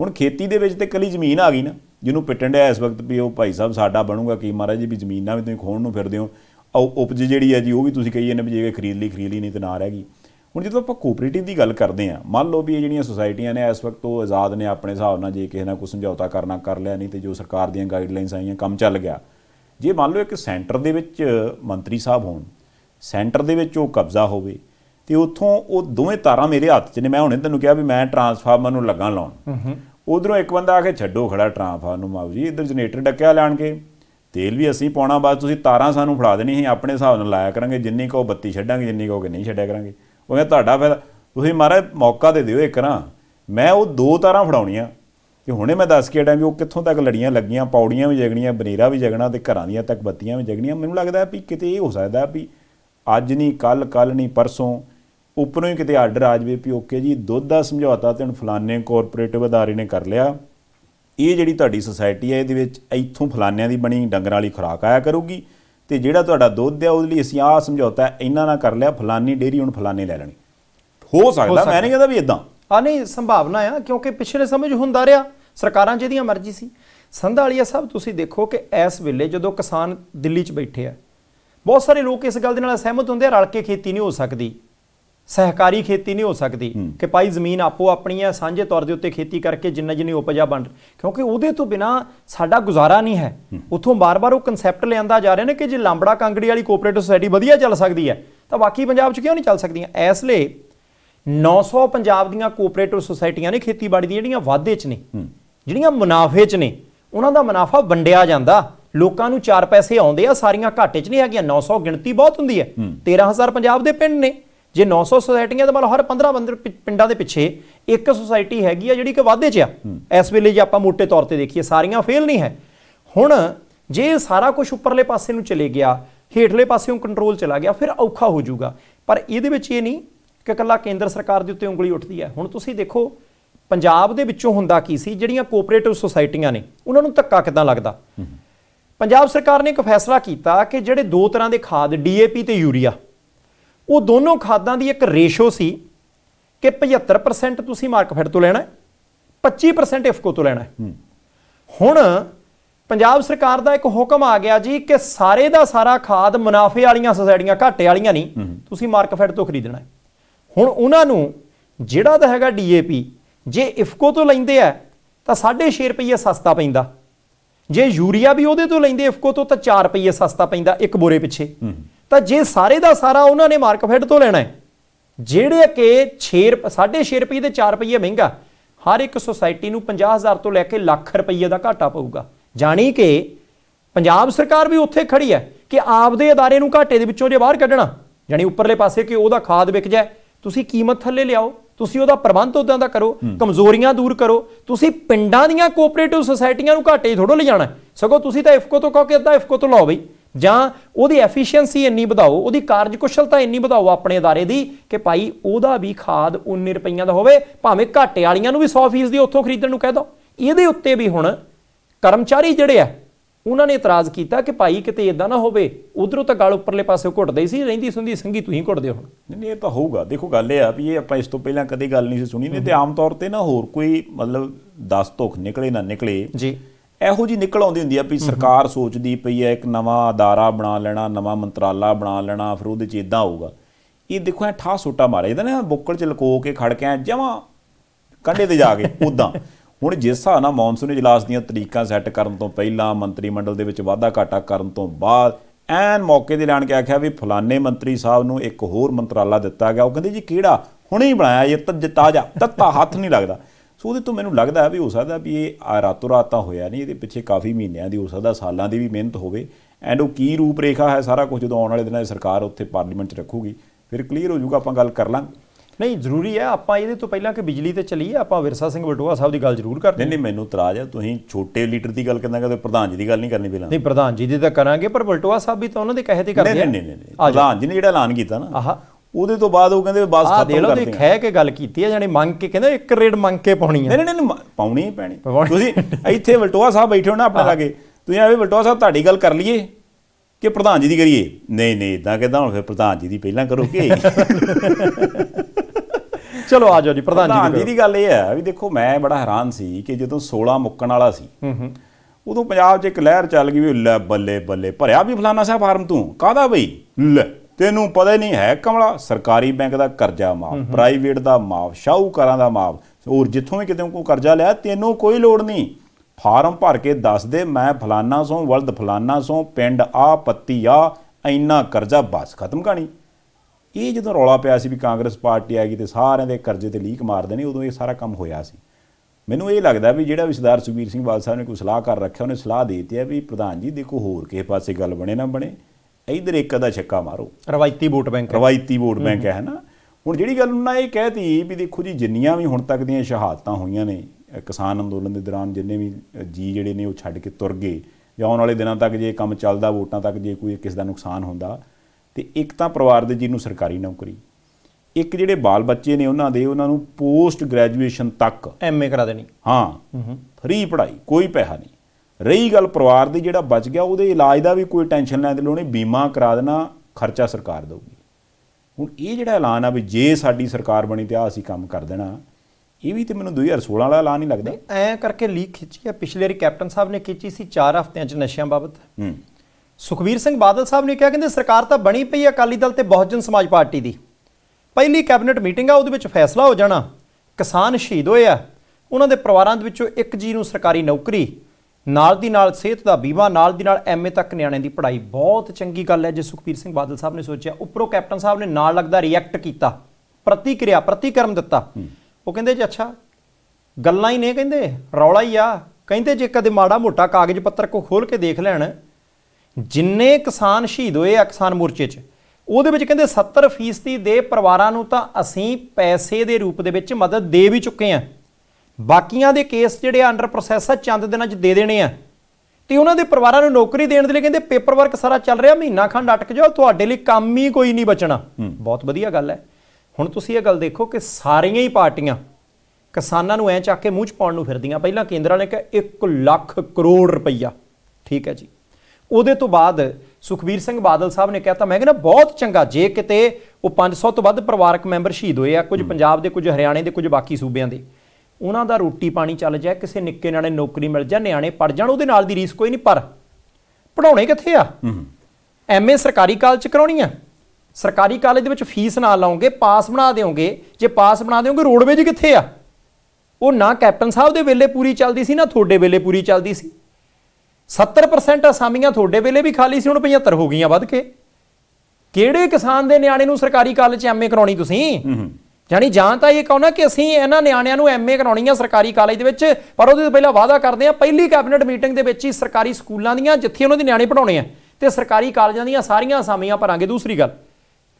ਹੁਣ ਖੇਤੀ ਦੇ ਵਿੱਚ ਤੇ ਕਲੀ ਜ਼ਮੀਨ ਆ ਗਈ ਨਾ ਜਿਹਨੂੰ ਪਿੱਟਣ ਡਿਆ ਇਸ ਵਕਤ ਵੀ ਉਹ ਭਾਈ ਸਾਹਿਬ ਸਾਡਾ ਬਣੂਗਾ ਕੀ ਮਹਾਰਾਜ ਜੀ ਵੀ ਜ਼ਮੀਨਾਂ ਵੀ ਤੁਸੀਂ ਖੋਣ ਨੂੰ ਫਿਰਦੇ ਹੋ ਉਪਜ ਜਿਹੜੀ ਹੈ ਜੀ ਉਹ ਵੀ ਤੁਸੀਂ ਕਹੀ ਜਾਂਦੇ ਵੀ ਜੇ ਖਰੀਦ ਲਈ ਖਰੀਦ ਲਈ ਨਹੀਂ ਤੇ ਨਾ ਰਹਿ ਗਈ ਹੁਣ ਜਦੋਂ ਆਪਾਂ ਕੋਆਪਰੇਟਿਵ ਦੀ ਗੱਲ ਕਰਦੇ ਆ ਮੰਨ ਲਓ ਵੀ ਇਹ ਜਿਹੜੀਆਂ ਸੁਸਾਇਟੀਆਂ ਨੇ ਇਸ ਵਕਤ ਉਹ ਆਜ਼ਾਦ ਨੇ ਆਪਣੇ ਹਿਸਾਬ ਨਾਲ ਜੇ ਕਿਸੇ ਨਾਲ ਕੋਈ ਸਮਝੌਤਾ ਕਰਨਾ ਕਰ ਲਿਆ ਨਹੀਂ ਤੇ ਜੋ ਸਰਕਾਰ ਦੀਆਂ ਗਾਈਡਲਾਈਨਸ ਆਈਆਂ ਕੰਮ ਚੱਲ ਗਿਆ ਜੇ ਮੰਨ ਲਓ ਇੱਕ ਸੈਂਟਰ ਦੇ ਵਿੱਚ ਮੰਤਰੀ ਸਾਹਿਬ ਹੋਣ ਸੈਂਟਰ ਦੇ ਵਿੱਚ ਉਹ ਕਬਜ਼ਾ ਹੋਵੇ ਤੇ ਉੱਥੋਂ ਉਹ ਦੋਵੇਂ ਤਾਰਾਂ ਮੇਰੇ ਹੱਥ 'ਚ ਨੇ ਮੈਂ ਹੁਣੇ ਤੈਨੂੰ ਕਿਹਾ ਵੀ ਮੈਂ ਟਰਾਂਸਫਾਰਮਰ ਨੂੰ ਲੱਗਾ ਲਾਉਣ ਉਧਰੋਂ ਇੱਕ ਬੰਦਾ ਆ ਕੇ ਛੱਡੋ ਖੜਾ ਟਰਾਂਸਫਾਰਮਰ ਨੂੰ ਮਾਉ ਜੀ ਇੱਧਰ ਜਨਰੇਟਰ ਡੱਕਿਆ ਲੈਣ ਕੇ ਤੇਲ ਵੀ ਅਸੀਂ ਪਾਉਣਾ ਬਾਅਦ ਤੁਸੀਂ ਤਾਰਾਂ ਸਾਨੂੰ ਫੜਾ ਦੇਣੀ ਹੈ ਆਪਣੇ ਹਿਸਾਬ ਨਾਲ ਲਾਇਆ ਕਰਾਂਗੇ ਜਿੰਨੀ ਕੋ ਬੱਤੀ ਛੱਡਾਂਗੇ ਜਿੰਨੀ ਕੋ ਕਿ ਨਹੀਂ ਛੱਡਿਆ ਕਰਾਂਗੇ ਉਹ ਕਹਿੰਦਾ ਤੁਹਾਡਾ ਫਾਇਦਾ ਤੁਸੀਂ ਮਹਾਰਾਜ ਮੌਕਾ ਦੇ ਦਿਓ ਇੱਕ ਨਾ ਮੈਂ ਉਹ ਦੋ ਤਾਰਾਂ ਫੜਾਉਣੀਆਂ ਕਿ ਹੁਣੇ ਮੈਂ ਦੱਸ ਕੇ ਟਾਈਮ ਵੀ ਉਹ ਕਿੱਥੋਂ ਤੱਕ ਲੜੀਆਂ ਲੱਗੀਆਂ ਪੌੜੀਆਂ ਵੀ ਜਗਣੀਆਂ ਬਨੇਰਾ ਵੀ ਜਗਣਾ ਤੇ ਘਰਾਂ ਦੀਆਂ ਤੱਕ ਬੱਤੀਆਂ ਵੀ ਜਗਣੀਆਂ ਮੈਨੂੰ ਲੱਗਦਾ ਵੀ ਕਿਤੇ ਇਹ ਹੋ ਸਕਦਾ ਵੀ ਅੱਜ ਨਹੀਂ ਕੱਲ ਕੱਲ ਨਹੀਂ ਪਰਸੋਂ ਉੱਪਰੋਂ ਹੀ ਕਿਤੇ ਆਰਡਰ ਆ ਜਵੇ ਵੀ ਓਕੇ ਜੀ ਦੁੱਧ ਦਾ ਸਮਝੌਤਾ ਤੇ ਹੁਣ ਫਲਾਨੇ ਕਾਰਪੋਰੇਟਿਵ ਅਦਾਰੇ ਨੇ ਕਰ ਲਿਆ ਇਹ ਜਿਹੜੀ ਤੁਹਾਡੀ ਸੁਸਾਇਟੀ ਹੈ ਇਹਦੇ ਵਿੱਚ ਇੱਥੋਂ ਫਲਾਨਿਆਂ ਦੀ ਬਣੀ ਡੰਗਰਾਂ ਵਾਲੀ ਖੁਰਾਕ ਆਇਆ ਕਰੂਗੀ ਤੇ ਜਿਹੜਾ ਤੁਹਾਡਾ ਦੁੱਧ ਆ ਉਹਦੇ ਲਈ ਅਸੀਂ ਆ ਸਮਝੌਤਾ ਇੰਨਾ ਨਾ ਕਰ ਲਿਆ ਫਲਾਨੀ ਡੇਰੀ ਹੁਣ ਫਲਾਨੇ ਲੈ ਲੈਣੀ ਹੋ ਸਕਦਾ ਮੈਂ ਨਹੀਂ ਕਹਿੰਦਾ ਵੀ ਇਦਾਂ ਆ ਨਹੀਂ ਸੰਭਾਵਨਾ ਆ ਕਿਉਂਕਿ ਪਿਛਲੇ ਸਮੇਂ ਜੁ ਹੁੰਦਾ ਰਿਹਾ ਸਰਕਾਰਾਂ ਜਿਹਦੀਆਂ ਮਰਜ਼ੀ ਸੀ ਸੰਧਾਲੀਆ ਸਾਹਿਬ ਤੁਸੀਂ ਦੇਖੋ ਕਿ ਇਸ ਵੇਲੇ ਜਦੋਂ ਕਿਸਾਨ ਦਿੱਲੀ 'ਚ ਬੈਠੇ ਆ ਬਹੁਤ ਸਾਰੇ ਲੋਕ ਇਸ ਗੱਲ ਦੇ ਨਾਲ ਸਹਿਮਤ ਹੁੰਦੇ ਆ ਰਲ ਕੇ ਖੇਤੀ ਨਹੀਂ ਹੋ ਸਕਦੀ ਸਹਿਕਾਰੀ ਖੇਤੀ ਨਹੀਂ ਹੋ ਸਕਦੀ ਕਿ ਭਾਈ ਜ਼ਮੀਨ ਆਪੋ ਆਪਣੀ ਹੈ ਸਾਂਝੇ ਤੌਰ ਦੇ ਉੱਤੇ ਖੇਤੀ ਕਰਕੇ ਜਿੰਨਾ ਜਿੰਨੀ ਉਪਜ ਆ ਬਣ ਕਿਉਂਕਿ ਉਹਦੇ ਤੋਂ ਬਿਨਾ ਸਾਡਾ ਗੁਜ਼ਾਰਾ ਨਹੀਂ ਹੈ ਉਥੋਂ ਬਾਰ-ਬਾਰ ਉਹ ਕਨਸੈਪਟ ਲਿਆਂਦਾ ਜਾ ਰਿਹਾ ਨੇ ਕਿ ਜੇ ਲਾਂਬੜਾ ਕਾਂਗੜੀ ਵਾਲੀ ਕੋਆਪਰੇਟਿਵ ਸੁਸਾਇਟੀ ਵਧੀਆ ਚੱਲ ਸਕਦੀ ਹੈ ਤਾਂ ਬਾਕੀ ਪੰਜਾਬ 'ਚ ਕਿਉਂ ਨਹੀਂ ਚੱਲ ਸਕਦੀਆਂ ਇਸ ਲਈ 900 ਪੰਜਾਬ ਦੀਆਂ ਕੋਆਪਰੇਟਿਵ ਸੁਸਾਇਟੀਆਂ ਨੇ ਖੇਤੀਬਾੜੀ ਦੀਆਂ ਜਿਹੜੀਆਂ ਵਾਧੇ 'ਚ ਨੇ ਜਿਹੜੀਆਂ ਮੁਨਾਫੇ 'ਚ ਨੇ ਉਹਨਾਂ ਦਾ ਮੁਨਾਫਾ ਵੰਡਿਆ ਜਾਂਦਾ ਲੋਕਾਂ ਨੂੰ ਚਾਰ ਪੈਸੇ ਆਉਂਦੇ ਆ ਸਾਰੀਆਂ ਘਾਟੇ 'ਚ ਨਹੀਂ ਹੈਗੀਆਂ 900 ਗਿਣਤੀ ਬਹੁਤ ਹੁੰਦੀ ਹੈ 13000 ਪੰਜਾਬ ਦੇ ਪਿੰਡ ਨੇ ਜੇ 900 ਸੁਸਾਇਟੀਆਂ ਦਾ ਮਤਲਬ ਹਰ 15 ਬੰਦੇ ਪਿੰਡਾਂ ਦੇ ਪਿੱਛੇ ਇੱਕ ਸੁਸਾਇਟੀ ਹੈਗੀ ਆ ਜਿਹੜੀ ਕਿ ਵਾਧੇ 'ਚ ਆ ਇਸ ਵੇਲੇ ਜੇ ਆਪਾਂ ਮੋٹے ਤੌਰ ਤੇ ਦੇਖੀਏ ਸਾਰੀਆਂ ਫੇਲ ਨਹੀਂ ਹੈ ਹੁਣ ਜੇ ਸਾਰਾ ਕੁਝ ਉੱਪਰਲੇ ਪਾਸੇ ਨੂੰ ਚਲੇ ਗਿਆ ਹੇਠਲੇ ਪਾਸੇੋਂ ਕੰਟਰੋਲ ਚਲਾ ਗਿਆ ਫਿਰ ਔਖਾ ਹੋ ਜਾਊਗਾ ਪਰ ਇਹਦੇ ਵਿੱਚ ਇਹ ਨਹੀਂ ਕਿ ਇਕੱਲਾ ਕੇਂਦਰ ਸਰਕਾਰ ਦੇ ਉੱਤੇ ਉਂਗਲੀ ਉੱਠਦੀ ਹੈ ਹੁਣ ਤੁਸੀਂ ਦੇਖੋ ਪੰਜਾਬ ਦੇ ਵਿੱਚੋਂ ਹੁੰਦਾ ਕੀ ਸੀ ਜਿਹੜੀਆਂ ਕੋਆਪਰੇਟਿਵ ਸੁਸਾਇਟੀਆਂ ਨੇ ਉਹਨਾਂ ਨੂੰ ਧੱਕਾ ਕਿਦਾਂ ਲੱਗਦਾ ਪੰਜਾਬ ਸਰਕਾਰ ਨੇ ਇੱਕ ਫੈਸਲਾ ਕੀਤਾ ਕਿ ਜਿਹੜੇ ਦੋ ਤਰ੍ਹਾਂ ਦੇ ਖਾਦ ਡੀਏਪੀ ਤੇ ਯੂਰੀਆ ਉਹ ਦੋਨੋਂ ਖਾਦਾਂ ਦੀ ਇੱਕ ਰੇਸ਼ੋ ਸੀ ਕਿ 75% ਤੁਸੀਂ ਮਾਰਕਫੈਡ ਤੋਂ ਲੈਣਾ 25% ਇਫਕੋ ਤੋਂ ਲੈਣਾ ਹੁਣ ਪੰਜਾਬ ਸਰਕਾਰ ਦਾ ਇੱਕ ਹੁਕਮ ਆ ਗਿਆ ਜੀ ਕਿ ਸਾਰੇ ਦਾ ਸਾਰਾ ਖਾਦ ਮੁਨਾਫੇ ਵਾਲੀਆਂ ਸੁਸਾਇਟੀਆਂ ਘਾਟੇ ਵਾਲੀਆਂ ਨਹੀਂ ਤੁਸੀਂ ਮਾਰਕਫੈਡ ਤੋਂ ਖਰੀਦਣਾ ਹੈ ਹੁਣ ਉਹਨਾਂ ਨੂੰ ਜਿਹੜਾ ਤਾਂ ਹੈਗਾ ਡੀਏਪੀ ਜੇ ਇਫਕੋ ਤੋਂ ਲੈਂਦੇ ਆ ਤਾਂ 6.5 ਰੁਪਏ ਸਸਤਾ ਪੈਂਦਾ ਜੇ ਯੂਰੀਆ ਵੀ ਉਹਦੇ ਤੋਂ ਲੈਂਦੇ ਇਫਕੋ ਤੋਂ ਤਾਂ 4 ਰੁਪਏ ਸਸਤਾ ਪੈਂਦਾ ਇੱਕ ਬੋਰੇ ਪਿੱਛੇ ਤਾਂ ਜੇ ਸਾਰੇ ਦਾ ਸਾਰਾ ਉਹਨਾਂ ਨੇ ਮਾਰਕਫੈਡ ਤੋਂ ਲੈਣਾ ਹੈ ਜਿਹੜੇ ਕਿ 6 6.5 ਰੁਪਏ ਤੇ 4 ਰੁਪਏ ਮਹਿੰਗਾ ਹਰ ਇੱਕ ਸੁਸਾਇਟੀ ਨੂੰ 50000 ਤੋਂ ਲੈ ਕੇ ਲੱਖ ਰੁਪਏ ਦਾ ਘਾਟਾ ਪਊਗਾ ਜਾਣੀ ਕਿ ਪੰਜਾਬ ਸਰਕਾਰ ਵੀ ਉੱਥੇ ਖੜੀ ਹੈ ਕਿ ਆਪਦੇ ادارے ਨੂੰ ਘਾਟੇ ਦੇ ਵਿੱਚੋਂ ਜੇ ਬਾਹਰ ਕੱਢਣਾ ਜਾਨੀ ਉੱਪਰਲੇ ਪਾਸੇ ਕਿ ਉਹਦਾ ਖਾਦ ਵਿਕ ਜਾਏ ਤੁਸੀਂ ਕੀਮਤ ਥੱਲੇ ਲਿਆਓ ਤੁਸੀਂ ਉਹਦਾ ਪ੍ਰਬੰਧ ਉਦਾਂ ਦਾ ਕਰੋ ਕਮਜ਼ੋਰੀਆਂ ਦੂਰ ਕਰੋ ਤੁਸੀਂ ਪਿੰਡਾਂ ਦੀਆਂ ਕੋਆਪਰੇਟਿਵ ਸੁਸਾਇਟੀਆਂ ਨੂੰ ਘਾਟੇ ਥੋੜੋ ਲਿਜਾਣਾ ਸਗੋਂ ਤੁਸੀਂ ਤਾਂ ਇਫਕੋ ਤੋਂ ਕਹੋ ਕਿ ਅੱਧਾ ਇਫਕੋ ਤੋਂ ਲਾਓ ਬਈ ਜਾਂ ਉਹਦੀ ਐਫੀਸ਼ੀਐਂਸੀ ਇੰਨੀ ਵਧਾਓ ਉਹਦੀ ਕਾਰਜਕੁਸ਼ਲਤਾ ਇੰਨੀ ਵਧਾਓ ਆਪਣੇ ادارੇ ਦੀ ਕਿ ਭਾਈ ਉਹਦਾ ਵੀ ਖਾਦ 19 ਰੁਪਈਆਂ ਦਾ ਹੋਵੇ ਭਾਵੇਂ ਘਾਟੇ ਵਾਲੀਆਂ ਨੂੰ ਵੀ 100% ਦੀ ਉੱਥੋਂ ਖਰੀਦਣ ਨੂੰ ਕਹਿ ਦੋ ਇਹਦੇ ਉੱਤੇ ਵੀ ਹੁਣ ਕਰਮਚਾਰੀ ਜਿਹੜੇ ਆ ਉਹਨਾਂ ਨੇ ਇਤਰਾਜ਼ ਕੀਤਾ ਕਿ ਭਾਈ ਕਿਤੇ ਇਦਾਂ ਨਾ ਹੋਵੇ ਉਧਰੋਂ ਤਾਂ ਗਾਲ ਉੱਪਰਲੇ ਪਾਸੇ ਘੁੱਟਦੇ ਸੀ ਰਹਿੰਦੀ ਸੁੰਦੀ ਸੰਗੀ ਤੁਸੀਂ ਘੁੱਟਦੇ ਹੁਣ ਨਹੀਂ ਇਹ ਤਾਂ ਹੋਊਗਾ ਦੇਖੋ ਗੱਲ ਇਹ ਆ ਵੀ ਇਹ ਆਪਾਂ ਇਸ ਤੋਂ ਪਹਿਲਾਂ ਕਦੇ ਗੱਲ ਨਹੀਂ ਸੀ ਸੁਣੀ ਨਹੀਂ ਤੇ ਆਮ ਤੌਰ ਤੇ ਨਾ ਹੋਰ ਕੋਈ ਮਤਲਬ ਦਸ ਧੁੱਖ ਨਿਕਲੇ ਨਾ ਨਿਕਲੇ ਜੀ ਇਹੋ ਜੀ ਨਿਕਲ ਆਉਂਦੀ ਹੁੰਦੀ ਆ ਵੀ ਸਰਕਾਰ ਸੋਚਦੀ ਪਈ ਹੈ ਇੱਕ ਨਵਾਂ ਅਦਾਰਾ ਬਣਾ ਲੈਣਾ ਨਵਾਂ ਮੰਤਰਾਲਾ ਬਣਾ ਲੈਣਾ ਫਿਰ ਉਹਦੇ 'ਚ ਇਦਾਂ ਹੋਊਗਾ ਇਹ ਦੇਖੋ ਇਹ ਠਾ ਸੋਟਾ ਮਾਰਿਆ ਇਹਦਾ ਨਾ ਬੁੱਕਲ 'ਚ ਲਕੋ ਕੇ ਖੜ ਕੇ ਜਮਾ ਕੰਡੇ ਤੇ ਜਾ ਕੇ ਉਦਾਂ ਹੁਣ ਜਿਸ ਹਿਸਾਬ ਨਾਲ ਮੌਨਸੂਨ ਇਜਲਾਸ ਦੀਆਂ ਤਰੀਕਾਂ ਸੈੱਟ ਕਰਨ ਤੋਂ ਪਹਿਲਾਂ ਮੰਤਰੀ ਮੰਡਲ ਦੇ ਵਿੱਚ ਵਾਧਾ ਘਾਟਾ ਕਰਨ ਤੋਂ ਬਾਅਦ ਐਨ ਮੌਕੇ ਦੇ ਲੈਣ ਕੇ ਆਖਿਆ ਵੀ ਫਲਾਣੇ ਮੰਤਰੀ ਸਾਹਿਬ ਨੂੰ ਇੱਕ ਹੋਰ ਮੰਤਰਾਲਾ ਦਿੱਤਾ ਗਿਆ ਉਹ ਕਹਿੰਦੇ ਜੀ ਕਿਹੜਾ ਹੁਣੇ ਹੀ ਬਣਾਇਆ ਇਹ ਤਾਂ ਤਾਜ਼ਾ ਤੱਤਾ ਹੱਥ ਨਹੀਂ ਲੱਗਦਾ ਸੋ ਉਹਦੇ ਤੋਂ ਮੈਨੂੰ ਲੱਗਦਾ ਵੀ ਹੋ ਸਕਦਾ ਵੀ ਇਹ ਰਾਤੋਂ ਰਾਤ ਤਾਂ ਹੋਇਆ ਨਹੀਂ ਇਹਦੇ ਪਿੱਛੇ ਕਾਫੀ ਮਹੀਨਿਆਂ ਦੀ ਹੋ ਸਕਦਾ ਸਾਲਾਂ ਦੀ ਵੀ ਮਿਹਨਤ ਹੋਵੇ ਐਂਡ ਉਹ ਕੀ ਰੂਪ ਰੇਖਾ ਹੈ ਸਾਰਾ ਕੁਝ ਜਦੋਂ ਆਉਣ ਵਾਲੇ ਦਿਨਾਂ ਦੀ ਸਰਕਾਰ ਉੱਥੇ ਪਾਰਲੀਮੈਂਟ 'ਚ ਰੱਖੂਗੀ ਫਿਰ ਕਲੀਅਰ ਹੋ ਜਾਊਗਾ ਆਪਾਂ ਗੱਲ ਕਰ ਲਾਂਗੇ ਨਹੀਂ ਜ਼ਰੂਰੀ ਹੈ ਆਪਾਂ ਇਹਦੇ ਤੋਂ ਪਹਿਲਾਂ ਕਿ ਬਿਜਲੀ ਤੇ ਚੱਲੀਏ ਆਪਾਂ ਵਿਰਸਾ ਸਿੰਘ ਬਟੂਆ ਸਾਹਿਬ ਦੀ ਗੱਲ ਜ਼ਰੂਰ ਕਰਦੇ ਨਹੀਂ ਨਹੀਂ ਮੈਨੂੰ ਤਰਾਜ ਹੈ ਤੁਸੀਂ ਛੋਟੇ ਲੀਡਰ ਦੀ ਗੱਲ ਕਰਨਾ ਕਹਿੰਦੇ ਪ੍ਰਧਾਨ ਜੀ ਦੀ ਗੱਲ ਨਹੀਂ ਕਰਨੀ ਪਹਿਲਾਂ ਨਹੀਂ ਪ੍ਰਧਾਨ ਜੀ ਦੀ ਤਾਂ ਕਰਾਂਗੇ ਪਰ ਬਟੂਆ ਸਾਹਿਬ ਵੀ ਤਾਂ ਉਹਨਾਂ ਦੇ ਕਹੇ ਤੇ ਕਰਦੇ ਆ ਨਹੀਂ ਨਹੀਂ ਨਹੀਂ ਪ੍ਰਧਾਨ ਜੀ ਨੇ ਜਿਹੜਾ ਐਲਾਨ ਕੀਤਾ ਨਾ ਉਹਦੇ ਤੋਂ ਬਾਅਦ ਉਹ ਕਹਿੰਦੇ ਬਸ ਖਤਮ ਕਰਦੇ ਆ ਦੇ ਲਓ ਤੁਸੀਂ ਕੇ ਗੱਲ ਕੀਤੀ ਹੈ ਜਾਨੀ ਮੰਗ ਕੇ ਕਹਿੰਦੇ ਇੱਕ ਰੇਡ ਮੰਗ ਕੇ ਪਾਉਣੀ ਆ ਨਹੀਂ ਨਹੀਂ ਪਾਉਣੀ ਹੀ ਪੈਣੀ ਤੁਸੀਂ ਇੱਥੇ ਵਲਟੋਆ ਸਾਹਿਬ ਬੈਠੇ ਹੋ ਨਾ ਆਪਣੇ ਲਾਗੇ ਤੁਸੀਂ ਆਵੇ ਵਲਟੋਆ ਸਾਹਿਬ ਤੁਹਾਡੀ ਗੱਲ ਕਰ ਲਈਏ ਕਿ ਪ੍ਰਧਾਨ ਜੀ ਦੀ ਕਰੀਏ ਨਹੀਂ ਨਹੀਂ ਇਦਾਂ ਕਿਦਾਂ ਹੁਣ ਫਿਰ ਪ੍ਰਧਾਨ ਜੀ ਦੀ ਪਹਿਲਾਂ ਕਰੋ ਕਿ ਚਲੋ ਆ ਜਾਓ ਜੀ ਪ੍ਰਧਾਨ ਜੀ ਦੀ ਪ੍ਰਧਾਨ ਜੀ ਦੀ ਗੱਲ ਇਹ ਹੈ ਵੀ ਦੇਖੋ ਮੈਂ ਬੜਾ ਹੈਰਾਨ ਸੀ ਕਿ ਜਦੋਂ 16 ਮੁੱਕਣ ਵਾਲਾ ਸੀ ਹੂੰ ਹੂੰ ਉਦੋਂ ਪੰਜਾਬ 'ਚ ਇੱਕ ਲਹਿਰ ਚੱਲ ਗਈ ਵੀ ਲੈ ਬੱਲੇ ਬੱਲੇ ਭਰਿਆ ਵੀ ਫਲਾਨਾ ਸਾਹਿਬ ਫਾਰਮ ਤੂੰ ਕਾਹਦਾ ਬਈ ਲੈ ਤੈਨੂੰ ਪਤਾ ਹੀ ਨਹੀਂ ਹੈ ਕਮਲਾ ਸਰਕਾਰੀ ਬੈਂਕ ਦਾ ਕਰਜ਼ਾ ਮਾਫ ਪ੍ਰਾਈਵੇਟ ਦਾ ਮਾਫ ਸ਼ਾਹੂਕਾਰਾਂ ਦਾ ਮਾਫ ਹੋਰ ਜਿੱਥੋਂ ਵੀ ਕਿਤੇ ਕੋਈ ਕਰਜ਼ਾ ਲਿਆ ਤੈਨੂੰ ਕੋਈ ਲੋੜ ਨਹੀਂ ਫਾਰਮ ਭਰ ਕੇ ਦੱਸ ਦੇ ਮੈਂ ਫਲਾਨਾ ਸੋਂ ਵਲਦ ਫਲਾਨਾ ਸੋਂ ਪਿੰਡ ਆ ਪੱਤੀ ਆ ਇੰਨਾ ਕਰਜ਼ਾ ਬਸ ਖਤਮ ਕਾਣੀ ਇਹ ਜਦੋਂ ਰੌਲਾ ਪਿਆ ਸੀ ਵੀ ਕਾਂਗਰਸ ਪਾਰਟੀ ਆ ਗਈ ਤੇ ਸਾਰਿਆਂ ਦੇ ਕਰਜ਼ੇ ਤੇ ਲੀਕ ਮਾਰਦੇ ਨੇ ਉਦੋਂ ਇਹ ਸਾਰਾ ਕੰਮ ਹੋਇਆ ਸੀ ਮੈਨੂੰ ਇਹ ਲੱਗਦਾ ਵੀ ਜਿਹੜਾ ਵੀ ਸੁਬੀਰ ਸਿੰਘ ਬਾਦਸ਼ਾਹ ਨੇ ਕੋਈ ਸਲਾਹ ਕਰ ਰੱਖਿਆ ਉਹਨੇ ਸਲਾਹ ਦੇ ਦਿੱਤੀ ਹੈ ਵੀ ਪ੍ਰਧਾਨ ਜੀ ਦੇਖੋ ਹੋਰ ਕਿਸੇ ਪਾਸੇ ਗੱਲ ਬਣੇ ਨਾ ਬਣੇ ਇਧਰ ਇੱਕ ਅਦਾ ਛੱਕਾ ਮਾਰੋ ਰਵਾਇਤੀ ਵੋਟ ਬੈਂਕ ਰਵਾਇਤੀ ਵੋਟ ਬੈਂਕ ਹੈ ਨਾ ਹੁਣ ਜਿਹੜੀ ਗੱਲ ਉਹਨਾਂ ਇਹ ਕਹਿਤੀ ਵੀ ਦੇਖੋ ਜੀ ਜਿੰਨੀਆਂ ਵੀ ਹੁਣ ਤੱਕ ਦੀਆਂ ਸ਼ਹਾਦਤਾਂ ਹੋਈਆਂ ਨੇ ਕਿਸਾਨ ਅੰਦੋਲਨ ਦੇ ਦੌਰਾਨ ਜਿੰਨੇ ਵੀ ਜੀ ਜਿਹੜੇ ਨੇ ਉਹ ਛੱਡ ਕੇ ਤੁਰ ਗਏ ਜਾਂ ਆਉਣ ਵਾਲੇ ਦਿਨਾਂ ਤੱਕ ਜੇ ਕੰਮ ਚੱਲਦਾ ਵੋਟਾਂ ਤੱਕ ਜੇ ਕੋਈ ਕਿਸੇ ਦਾ ਨੁਕਸਾਨ ਹੁੰਦਾ ਤੇ ਇੱਕ ਤਾਂ ਪਰਿਵਾਰ ਦੇ ਜੀ ਨੂੰ ਸਰਕਾਰੀ ਨੌਕਰੀ ਇੱਕ ਜਿਹੜੇ ਬਾਲ ਬੱਚੇ ਨੇ ਉਹਨਾਂ ਦੇ ਉਹਨਾਂ ਨੂੰ ਪੋਸਟ ਗ੍ਰੈਜੂਏਸ਼ਨ ਤੱਕ ਐਮਏ ਕਰਾ ਦੇਣੀ ਹਾਂ ਫ੍ਰੀ ਪੜ੍ਹਾਈ ਕੋਈ ਪੈਸਾ ਨਹੀਂ ਰਹੀ ਗੱਲ ਪਰਿਵਾਰ ਦੀ ਜਿਹੜਾ ਬਚ ਗਿਆ ਉਹਦੇ ਇਲਾਜ ਦਾ ਵੀ ਕੋਈ ਟੈਨਸ਼ਨ ਲੈਣ ਦੀ ਲੋੜ ਨਹੀਂ ਬੀਮਾ ਕਰਾ ਦੇਣਾ ਖਰਚਾ ਸਰਕਾਰ ਦੇਊਗੀ ਹੁਣ ਇਹ ਜਿਹੜਾ ਐਲਾਨ ਆ ਵੀ ਜੇ ਸਾਡੀ ਸਰਕਾਰ ਬਣੀ ਤੇ ਆ ਅਸੀਂ ਕੰਮ ਕਰ ਦੇਣਾ ਇਹ ਵੀ ਤੇ ਮੈਨੂੰ 2016 ਵਾਲਾ ਐਲਾਨ ਹੀ ਲੱਗਦਾ ਐ ਕਰਕੇ ਲੀਕ ਖਿੱਚੀ ਆ ਪਿਛਲੇ ਵਾਰੀ ਕੈਪਟਨ ਸਾਹਿਬ ਨੇ ਖਿੱਚੀ ਸੀ 4 ਹਫ਼ਤਿਆਂ 'ਚ ਨਸ਼ਿਆਂ ਬਾਬਤ ਹੂੰ ਸੁਖਵੀਰ ਸਿੰਘ ਬਾਦਲ ਸਾਹਿਬ ਨੇ ਕਿਹਾ ਕਿੰਦੇ ਸਰਕਾਰ ਤਾਂ ਬਣੀ ਪਈ ਆ ਅਕਾਲੀ ਦਲ ਤੇ ਬਹੁਜਨ ਸਮਾਜ ਪਾਰਟੀ ਦੀ ਪਹਿਲੀ ਕੈਬਨਿਟ ਮੀਟਿੰਗ ਆ ਉਹਦੇ ਵਿੱਚ ਫੈਸਲਾ ਹੋ ਜਾਣਾ ਕਿਸਾਨ ਸ਼ਹੀਦ ਹੋਏ ਆ ਉਹਨਾਂ ਦੇ ਪਰਿਵਾਰਾਂ ਦੇ ਵਿੱਚੋਂ ਇੱਕ ਜੀ ਨੂੰ ਸਰਕਾਰੀ ਨੌਕਰੀ ਨਾਲ ਦੀ ਨਾਲ ਸਿਹਤ ਦਾ ਬੀਮਾ ਨਾਲ ਦੀ ਨਾਲ ਐਮਏ ਤੱਕ ਨਿਆਣੇ ਦੀ ਪੜ੍ਹਾਈ ਬਹੁਤ ਚੰਗੀ ਗੱਲ ਹੈ ਜੇ ਸੁਖਪੀਰ ਸਿੰਘ ਬਾਦਲ ਸਾਹਿਬ ਨੇ ਸੋਚਿਆ ਉੱਪਰੋਂ ਕੈਪਟਨ ਸਾਹਿਬ ਨੇ ਨਾਲ ਲੱਗਦਾ ਰਿਐਕਟ ਕੀਤਾ ਪ੍ਰਤੀਕਿਰਿਆ ਪ੍ਰਤੀਕਰਮ ਦਿੱਤਾ ਉਹ ਕਹਿੰਦੇ ਜੀ ਅੱਛਾ ਗੱਲਾਂ ਹੀ ਨੇ ਕਹਿੰਦੇ ਰੌਲਾ ਹੀ ਆ ਕਹਿੰਦੇ ਜੇ ਕਦੇ ਮਾੜਾ ਮੋਟਾ ਕਾਗਜ਼ ਪੱਤਰ ਕੋ ਖੋਲ ਕੇ ਦੇਖ ਲੈਣ ਜਿੰਨੇ ਕਿਸਾਨ ਸ਼ਹੀਦ ਹੋਏ ਆ ਕਿਸਾਨ ਮੋਰਚੇ 'ਚ ਉਹਦੇ ਵਿੱਚ ਕਹਿੰਦੇ 70% ਦੇ ਪਰਿਵਾਰਾਂ ਨੂੰ ਤਾਂ ਅਸੀਂ ਪੈਸੇ ਦੇ ਰੂਪ ਦੇ ਵਿੱਚ ਮਦਦ ਦੇ ਵੀ ਚੁੱਕੇ ਆ ਬਾਕੀਆਂ ਦੇ ਕੇਸ ਜਿਹੜੇ ਅੰਡਰ ਪ੍ਰੋਸੈਸ ਆ ਚੰਦ ਦਿਨਾਂ 'ਚ ਦੇ ਦੇਣੇ ਆ ਤੇ ਉਹਨਾਂ ਦੇ ਪਰਿਵਾਰਾਂ ਨੂੰ ਨੌਕਰੀ ਦੇਣ ਦੇ ਲਈ ਕਹਿੰਦੇ ਪੇਪਰ ਵਰਕ ਸਾਰਾ ਚੱਲ ਰਿਹਾ ਮਹੀਨਾ ਖੰਡ ਅਟਕ ਜਾਓ ਤੁਹਾਡੇ ਲਈ ਕੰਮ ਹੀ ਕੋਈ ਨਹੀਂ ਬਚਣਾ ਬਹੁਤ ਵਧੀਆ ਗੱਲ ਹੈ ਹੁਣ ਤੁਸੀਂ ਇਹ ਗੱਲ ਦੇਖੋ ਕਿ ਸਾਰੀਆਂ ਹੀ ਪਾਰਟੀਆਂ ਕਿਸਾਨਾਂ ਨੂੰ ਐ ਚੱਕ ਕੇ ਮੂੰਹ ਚ ਪਾਉਣ ਨੂੰ ਫਿਰਦੀਆਂ ਪਹਿਲਾਂ ਕੇਂਦਰਾਂ ਨੇ ਕਿਹਾ 1 ਲੱਖ ਕਰੋੜ ਰੁਪਈਆ ਠੀਕ ਹੈ ਜੀ ਉਹਦੇ ਤੋਂ ਬਾਅਦ ਸੁਖਬੀਰ ਸਿੰਘ ਬਾਦਲ ਸਾਹਿਬ ਨੇ ਕਿਹਾ ਤਾਂ ਮੈਂ ਕਹਿੰਦਾ ਬਹੁਤ ਚੰਗਾ ਜੇ ਕਿਤੇ ਉਹ 500 ਤੋਂ ਵੱਧ ਪਰਿਵਾਰਕ ਮੈਂਬਰ ਸ਼ਹੀਦ ਹੋਏ ਆ ਕੁਝ ਪੰਜਾਬ ਦੇ ਕੁਝ ਹਰਿਆਣੇ ਦੇ ਕੁਝ ਬਾਕੀ ਸੂਬਿਆਂ ਦੇ ਉਹਨਾਂ ਦਾ ਰੋਟੀ ਪਾਣੀ ਚੱਲ ਜਾਏ ਕਿਸੇ ਨਿੱਕੇ ਨਾਲੇ ਨੌਕਰੀ ਮਿਲ ਜਾ ਨਿਆਣੇ ਪੜ ਜਾਣ ਉਹਦੇ ਨਾਲ ਦੀ ਰੀਸ ਕੋਈ ਨਹੀਂ ਪਰ ਪੜਾਉਣੇ ਕਿੱਥੇ ਆ ਐਮਏ ਸਰਕਾਰੀ ਕਾਲਜ ਚ ਕਰਾਉਣੀ ਆ ਸਰਕਾਰੀ ਕਾਲਜ ਦੇ ਵਿੱਚ ਫੀਸ ਨਾ ਲਾਉਂਗੇ ਪਾਸ ਬਣਾ ਦਿਓਗੇ ਜੇ ਪਾਸ ਬਣਾ ਦਿਓਗੇ ਰੋਡਵੇਜ ਕਿੱਥੇ ਆ ਉਹ ਨਾ ਕੈਪਟਨ ਸਾਹਿਬ ਦੇ ਵੇਲੇ ਪੂਰੀ ਚੱਲਦੀ ਸੀ ਨਾ ਤੁਹਾਡੇ ਵੇਲੇ ਪੂਰੀ ਚੱਲਦੀ ਸੀ 70% ਅਸਾਮੀਆਂ ਤੁਹਾਡੇ ਵੇਲੇ ਵੀ ਖਾਲੀ ਸੀ ਹੁਣ 75 ਹੋ ਗਈਆਂ ਵੱਧ ਕੇ ਕਿਹੜੇ ਕਿਸਾਨ ਦੇ ਨਿਆਣੇ ਨੂੰ ਸਰਕਾਰੀ ਕਾਲਜ ਚ ਐਮਏ ਕਰਾਉਣੀ ਤੁਸੀਂ ਯਾਨੀ ਜਾਂ ਤਾਂ ਇਹ ਕਹੋਣਾ ਕਿ ਅਸੀਂ ਇਹਨਾਂ ਨਿਆਣਿਆਂ ਨੂੰ ਐਮਏ ਕਰਾਉਣੀ ਆ ਸਰਕਾਰੀ ਕਾਲਜ ਦੇ ਵਿੱਚ ਪਰ ਉਹਦੇ ਤੋਂ ਪਹਿਲਾਂ ਵਾਅਦਾ ਕਰਦੇ ਆ ਪਹਿਲੀ ਕੈਬਨਿਟ ਮੀਟਿੰਗ ਦੇ ਵਿੱਚ ਹੀ ਸਰਕਾਰੀ ਸਕੂਲਾਂ ਦੀਆਂ ਜਿੱਥੇ ਉਹਨਾਂ ਦੇ ਨਿਆਣੇ ਪੜਾਉਣੇ ਆ ਤੇ ਸਰਕਾਰੀ ਕਾਲਜਾਂ ਦੀਆਂ ਸਾਰੀਆਂ ਅਸਾਮੀਆਂ ਭਰਾਂਗੇ ਦੂਸਰੀ ਗੱਲ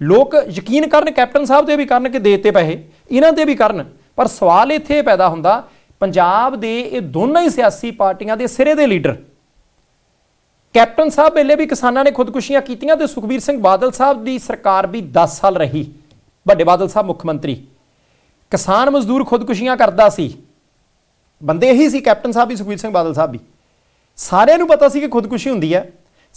ਲੋਕ ਯਕੀਨ ਕਰਨ ਕੈਪਟਨ ਸਾਹਿਬ ਤੇ ਵੀ ਕਰਨ ਕਿ ਦੇਤੇ ਪੈਸੇ ਇਹਨਾਂ ਤੇ ਵੀ ਕਰਨ ਪਰ ਸਵਾਲ ਇੱਥੇ ਪੈਦਾ ਹੁੰਦਾ ਪੰਜਾਬ ਦੇ ਇਹ ਦੋਨਾਂ ਹੀ ਸਿਆਸੀ ਪਾਰਟੀਆਂ ਦੇ ਸਿਰੇ ਦੇ ਲੀਡਰ ਕੈਪਟਨ ਸਾਹਿਬ ਵੇਲੇ ਵੀ ਕਿਸਾਨਾਂ ਨੇ ਖੁਦਕੁਸ਼ੀਆਂ ਕੀਤੀਆਂ ਤੇ ਸੁਖਬੀਰ ਸਿੰਘ ਬਾਦਲ ਸਾਹਿਬ ਦੀ ਸਰਕਾਰ ਵੀ 10 ਸਾਲ ਰਹੀ ਵੱਡੇ ਬਾਦਲ ਸਾਹਿਬ ਮੁੱਖ ਮੰਤਰੀ ਕਿਸਾਨ ਮਜ਼ਦੂਰ ਖੁਦਕੁਸ਼ੀਆਂ ਕਰਦਾ ਸੀ ਬੰਦੇ ਇਹੀ ਸੀ ਕੈਪਟਨ ਸਾਹਿਬ ਵੀ ਸੁਖਵੀਰ ਸਿੰਘ ਬਾਦਲ ਸਾਹਿਬ ਵੀ ਸਾਰਿਆਂ ਨੂੰ ਪਤਾ ਸੀ ਕਿ ਖੁਦਕੁਸ਼ੀ ਹੁੰਦੀ ਹੈ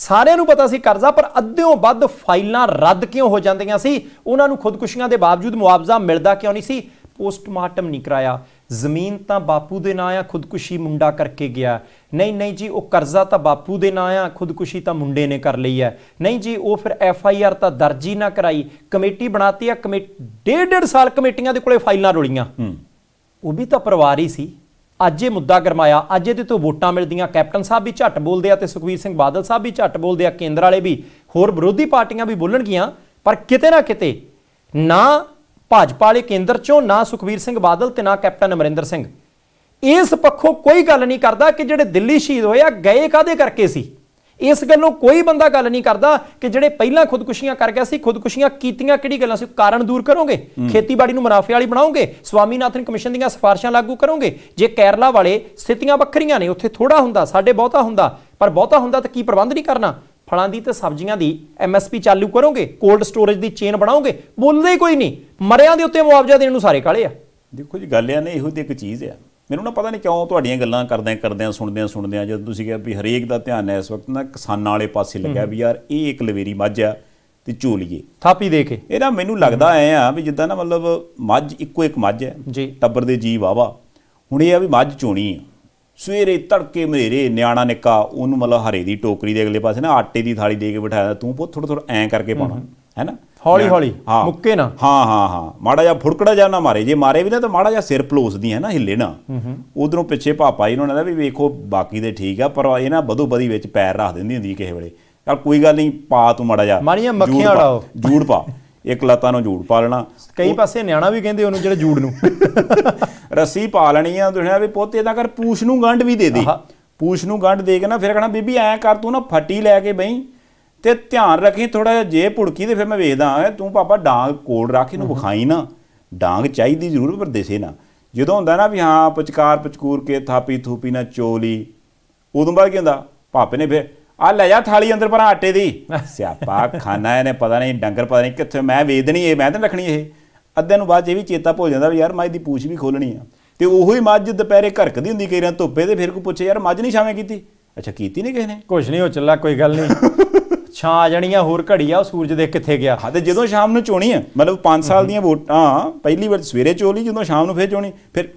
ਸਾਰਿਆਂ ਨੂੰ ਪਤਾ ਸੀ ਕਰਜ਼ਾ ਪਰ ਅੱਧਿਓਂ ਵੱਧ ਫਾਈਲਾਂ ਰੱਦ ਕਿਉਂ ਹੋ ਜਾਂਦੀਆਂ ਸੀ ਉਹਨਾਂ ਨੂੰ ਖੁਦਕੁਸ਼ੀਆਂ ਦੇ ਬਾਵਜੂਦ ਮੁਆਵਜ਼ਾ ਮਿਲਦਾ ਕਿਉਂ ਨਹੀਂ ਸੀ ਪੋਸਟਮਾਰਟਮ ਨਹੀਂ ਕਰਾਇਆ ਜ਼ਮੀਨ ਤਾਂ ਬਾਪੂ ਦੇ ਨਾਂ ਆ ਖੁਦਕੁਸ਼ੀ ਮੁੰਡਾ ਕਰਕੇ ਗਿਆ ਨਹੀਂ ਨਹੀਂ ਜੀ ਉਹ ਕਰਜ਼ਾ ਤਾਂ ਬਾਪੂ ਦੇ ਨਾਂ ਆ ਖੁਦਕੁਸ਼ੀ ਤਾਂ ਮੁੰਡੇ ਨੇ ਕਰ ਲਈ ਹੈ ਨਹੀਂ ਜੀ ਉਹ ਫਿਰ ਐਫ ਆਈ ਆਰ ਤਾਂ ਦਰਜ ਹੀ ਨਾ ਕਰਾਈ ਕਮੇਟੀ ਬਣਾਤੀ ਆ ਕਮੇਟੀ ਡੇਢ ਡੇਢ ਸਾਲ ਕਮੇਟੀਆਂ ਦੇ ਕੋਲੇ ਫਾਈਲਾਂ ਰੋਲੀਆਂ ਉਹ ਵੀ ਤਾਂ ਪਰਿਵਾਰ ਹੀ ਸੀ ਅੱਜ ਇਹ ਮੁੱਦਾ ਗਰਮਾਇਆ ਅੱਜ ਇਹਦੇ ਤੋਂ ਵੋਟਾਂ ਮਿਲਦੀਆਂ ਕੈਪਟਨ ਸਾਹਿਬ ਵੀ ਝੱਟ ਬੋਲਦੇ ਆ ਤੇ ਸੁਖਵੀਰ ਸਿੰਘ ਬਾਦਲ ਸਾਹਿਬ ਵੀ ਝੱਟ ਬੋਲਦੇ ਆ ਕੇਂਦਰ ਵਾਲੇ ਵੀ ਹੋਰ ਵਿਰੋਧੀ ਪਾਰਟੀਆਂ ਵੀ ਬੋਲਣਗੀਆਂ ਪਰ ਕਿਤੇ ਨਾ ਕਿਤੇ ਨਾ ਭਾਜਪਾ ਵਾਲੇ ਕੇਂਦਰ ਚੋਂ ਨਾ ਸੁਖਵੀਰ ਸਿੰਘ ਬਾਦਲ ਤੇ ਨਾ ਕੈਪਟਨ ਅਮਰਿੰਦਰ ਸਿੰਘ ਇਸ ਪੱਖੋਂ ਕੋਈ ਗੱਲ ਨਹੀਂ ਕਰਦਾ ਕਿ ਜਿਹੜੇ ਦਿੱਲੀ ਸ਼ਹੀਦ ਹੋਏ ਆ ਗਏ ਕਾਦੇ ਕਰਕੇ ਸੀ ਇਸ ਗੱਲੋਂ ਕੋਈ ਬੰਦਾ ਗੱਲ ਨਹੀਂ ਕਰਦਾ ਕਿ ਜਿਹੜੇ ਪਹਿਲਾਂ ਖੁਦਕੁਸ਼ੀਆਂ ਕਰ ਗਿਆ ਸੀ ਖੁਦਕੁਸ਼ੀਆਂ ਕੀਤੀਆਂ ਕਿਹੜੀ ਗੱਲਾਂ ਸੀ ਕਾਰਨ ਦੂਰ ਕਰੋਗੇ ਖੇਤੀਬਾੜੀ ਨੂੰ ਮੁਨਾਫੇ ਵਾਲੀ ਬਣਾਓਗੇ ਸਵਾਮੀਨਾਥਨ ਕਮਿਸ਼ਨ ਦੀਆਂ ਸਿਫਾਰਿਸ਼ਾਂ ਲਾਗੂ ਕਰੋਗੇ ਜੇ ਕੇਰਲਾ ਵਾਲੇ ਸਥਿਤੀਆਂ ਵੱਖਰੀਆਂ ਨੇ ਉੱਥੇ ਥੋੜਾ ਹੁੰਦਾ ਸਾਡੇ ਬਹੁਤਾ ਹੁੰਦਾ ਪਰ ਬਹੁਤਾ ਹੁੰਦਾ ਤਾਂ ਕੀ ਪ੍ਰਬੰਧ ਨਹੀਂ ਕਰਨਾ ਫਲਾਂ ਦੀ ਤੇ ਸਬਜ਼ੀਆਂ ਦੀ ਐਮਐਸਪੀ ਚਾਲੂ ਕਰੋਗੇ ਕੋਲਡ ਸਟੋਰੇਜ ਦੀ ਚੇਨ ਬਣਾਓਗੇ ਬੋਲਦੇ ਕੋਈ ਨਹੀਂ ਮਰਿਆਂ ਦੇ ਉੱਤੇ ਮੁਆਵਜ਼ਾ ਦੇਣ ਨੂੰ ਸਾਰੇ ਕਾਲੇ ਆ ਦੇਖੋ ਜੀ ਗੱਲ ਇਹ ਨੇ ਇਹੋ ਤੇ ਇੱਕ ਚੀਜ਼ ਆ ਮੈਨੂੰ ਨਾ ਪਤਾ ਨਹੀਂ ਕਿਉਂ ਤੁਹਾਡੀਆਂ ਗੱਲਾਂ ਕਰਦਿਆਂ ਕਰਦਿਆਂ ਸੁਣਦਿਆਂ ਸੁਣਦਿਆਂ ਜਦ ਤੁਸੀਂ ਕਿਹਾ ਵੀ ਹਰੇਕ ਦਾ ਧਿਆਨ ਹੈ ਇਸ ਵਕਤ ਨਾ ਕਿਸਾਨਾਂ ਵਾਲੇ ਪਾਸੇ ਲੱਗਿਆ ਵੀ ਯਾਰ ਇਹ ਇੱਕ ਲਵੇਰੀ ਮੱਝ ਆ ਤੇ ਝੋਲੀਏ ਥਾਪੀ ਦੇ ਕੇ ਇਹਦਾ ਮੈਨੂੰ ਲੱਗਦਾ ਐ ਆ ਵੀ ਜਿੱਦਾਂ ਨਾ ਮਤਲਬ ਮੱਝ ਇੱਕੋ ਇੱਕ ਮੱਝ ਹੈ ਜੀ ਟੱਬਰ ਦੇ ਜੀਵ ਆਵਾ ਹੁਣ ਇਹ ਆ ਵੀ ਮੱਝ ਚੋਣੀ ਆ ਸਵੇਰੇ ਤੜਕੇ ਮੇਰੇ ਨਿਆਣਾ ਨਿੱਕਾ ਉਹਨੂੰ ਮਤਲਬ ਹਰੇ ਦੀ ਟੋਕਰੀ ਦੇ ਅਗਲੇ ਪਾਸੇ ਨਾ ਆਟੇ ਦੀ ਥਾਲੀ ਦੇ ਕੇ ਬਿਠਾਇਆ ਤੂੰ ਬਹੁਤ ਥੋੜਾ ਥੋੜਾ ਐਂ ਕਰਕੇ ਪਾਉਣਾ ਹੈਨਾ ਹੌਲੀ ਹੌਲੀ ਮੁੱਕੇ ਨਾ ਹਾਂ ਹਾਂ ਹਾਂ ਮਾੜਾ ਜਿਹਾ ਫੁੜਕੜਾ ਜਾਂ ਨਾ ਮਾਰੇ ਜੇ ਮਾਰੇ ਵੀ ਨਾ ਤਾਂ ਮਾੜਾ ਜਿਹਾ ਸਿਰ ਭਲੋਸਦੀ ਹੈ ਨਾ ਹਿੱਲੇ ਨਾ ਉਧਰੋਂ ਪਿੱਛੇ ਪਾਪਾ ਜੀ ਨੇ ਕਹਿੰਦਾ ਵੀ ਵੇਖੋ ਬਾਕੀ ਦੇ ਠੀਕ ਆ ਪਰ ਇਹ ਨਾ ਬਦੋ ਬਦੀ ਵਿੱਚ ਪੈਰ ਰੱਖ ਦਿੰਦੀ ਹੁੰਦੀ ਕਿਸੇ ਵੇਲੇ ਚਲ ਕੋਈ ਗੱਲ ਨਹੀਂ ਪਾ ਤੂੰ ਮਾੜਾ ਜਿਹਾ ਮਾਰੀਆਂ ਮੱਖੀਆਂ ਵਾਲਾ ਜੂੜ ਪਾ ਇੱਕ ਲੱਤਾਂ ਨੂੰ ਜੂੜ ਪਾ ਲੈਣਾ ਕਈ ਪਾਸੇ ਨਿਆਣਾ ਵੀ ਕਹਿੰਦੇ ਉਹਨੂੰ ਜਿਹੜਾ ਜੂੜ ਨੂੰ ਰੱਸੀ ਪਾ ਲੈਣੀ ਆ ਤੁਸੀਂ ਵੀ ਪੁੱਤ ਇਹਦਾ ਕਰ ਪੂਛ ਨੂੰ ਗੰਢ ਵੀ ਦੇ ਦੇ ਪੂਛ ਨੂੰ ਗੰਢ ਦੇ ਕੇ ਨਾ ਫਿਰ ਕਹਣਾ ਬੀਬੀ ਐ ਕਰ ਤੂੰ ਨਾ ਫੱਟੀ ਲੈ ਕੇ ਬਈ ਤੇ ਧਿਆਨ ਰੱਖੀ ਥੋੜਾ ਜਿਹਾ ਜੇ ਪੁੜਕੀ ਤੇ ਫਿਰ ਮੈਂ ਵੇਖਦਾ ਤੂੰ ਪਾਪਾ ਡਾਂਗ ਕੋਲ ਰੱਖ ਇਹਨੂੰ ਵਿਖਾਈ ਨਾ ਡਾਂਗ ਚਾਹੀਦੀ ਜ਼ਰੂਰ ਪਰ ਦੇਸੇ ਨਾ ਜਦੋਂ ਹੁੰਦਾ ਨਾ ਵੀ ਹਾਂ ਪਚਕਾਰ ਪਚਕੂਰ ਕੇ ਥਾਪੀ ਥੂਪੀ ਨਾ ਚੋਲੀ ਉਦੋਂ ਬਾਅਦ ਕੀ ਹੁੰਦਾ ਪਾਪੇ ਨੇ ਫਿਰ ਆ ਲੈ ਜਾ ਥਾਲੀ ਅੰਦਰ ਪਰ ਆਟੇ ਦੀ ਸਿਆਪਾ ਖਾਣਾ ਇਹਨੇ ਪਤਾ ਨਹੀਂ ਡੰਗਰ ਪਤਾ ਨਹੀਂ ਕਿੱਥੇ ਮੈਂ ਵੇਦਣੀ ਇਹ ਮੈਂ ਤਾਂ ਰੱਖਣੀ ਇਹ ਅੱਧੇ ਨੂੰ ਬਾਅਦ 'ਚ ਇਹ ਵੀ ਚੇਤਾ ਭੁੱਲ ਜਾਂਦਾ ਵੀ ਯਾਰ ਮੱਝ ਦੀ ਪੂਛ ਵੀ ਖੋਲਣੀ ਆ ਤੇ ਉਹੋ ਹੀ ਮੱਝ ਦੁਪਹਿਰੇ ਘਰਕਦੀ ਹੁੰਦੀ ਕਈ ਰਾਂ ਧੁੱਪੇ ਤੇ ਫਿਰ ਕੋ ਪੁੱਛੇ ਯਾਰ ਮੱਝ ਨਹੀਂ ਛਾਵੇਂ ਕੀਤੀ ਅੱਛਾ ਕੀਤੀ ਨਹੀਂ ਕਿਸੇ ਨੇ ਕੁਝ ਨਹੀਂ ਹੋ ਚੱਲਾ ਕੋਈ ਗੱਲ ਨਹੀਂ ਛਾਂ ਆ ਜਾਣੀਆਂ ਹੋਰ ਘੜੀ ਆ ਉਹ ਸੂਰਜ ਦੇ ਕਿੱਥੇ ਗਿਆ ਹਾਂ ਤੇ ਜਦੋਂ ਸ਼ਾਮ ਨੂੰ ਚੋਣੀ ਆ ਮਤਲਬ 5 ਸਾਲ ਦੀਆਂ ਵੋਟਾਂ ਪਹਿਲੀ ਵਾਰ ਸਵੇਰੇ ਚੋਲੀ ਜਦੋਂ ਸ਼ਾਮ ਨੂੰ ਫੇਰ ਚੋਣੀ ਫਿਰ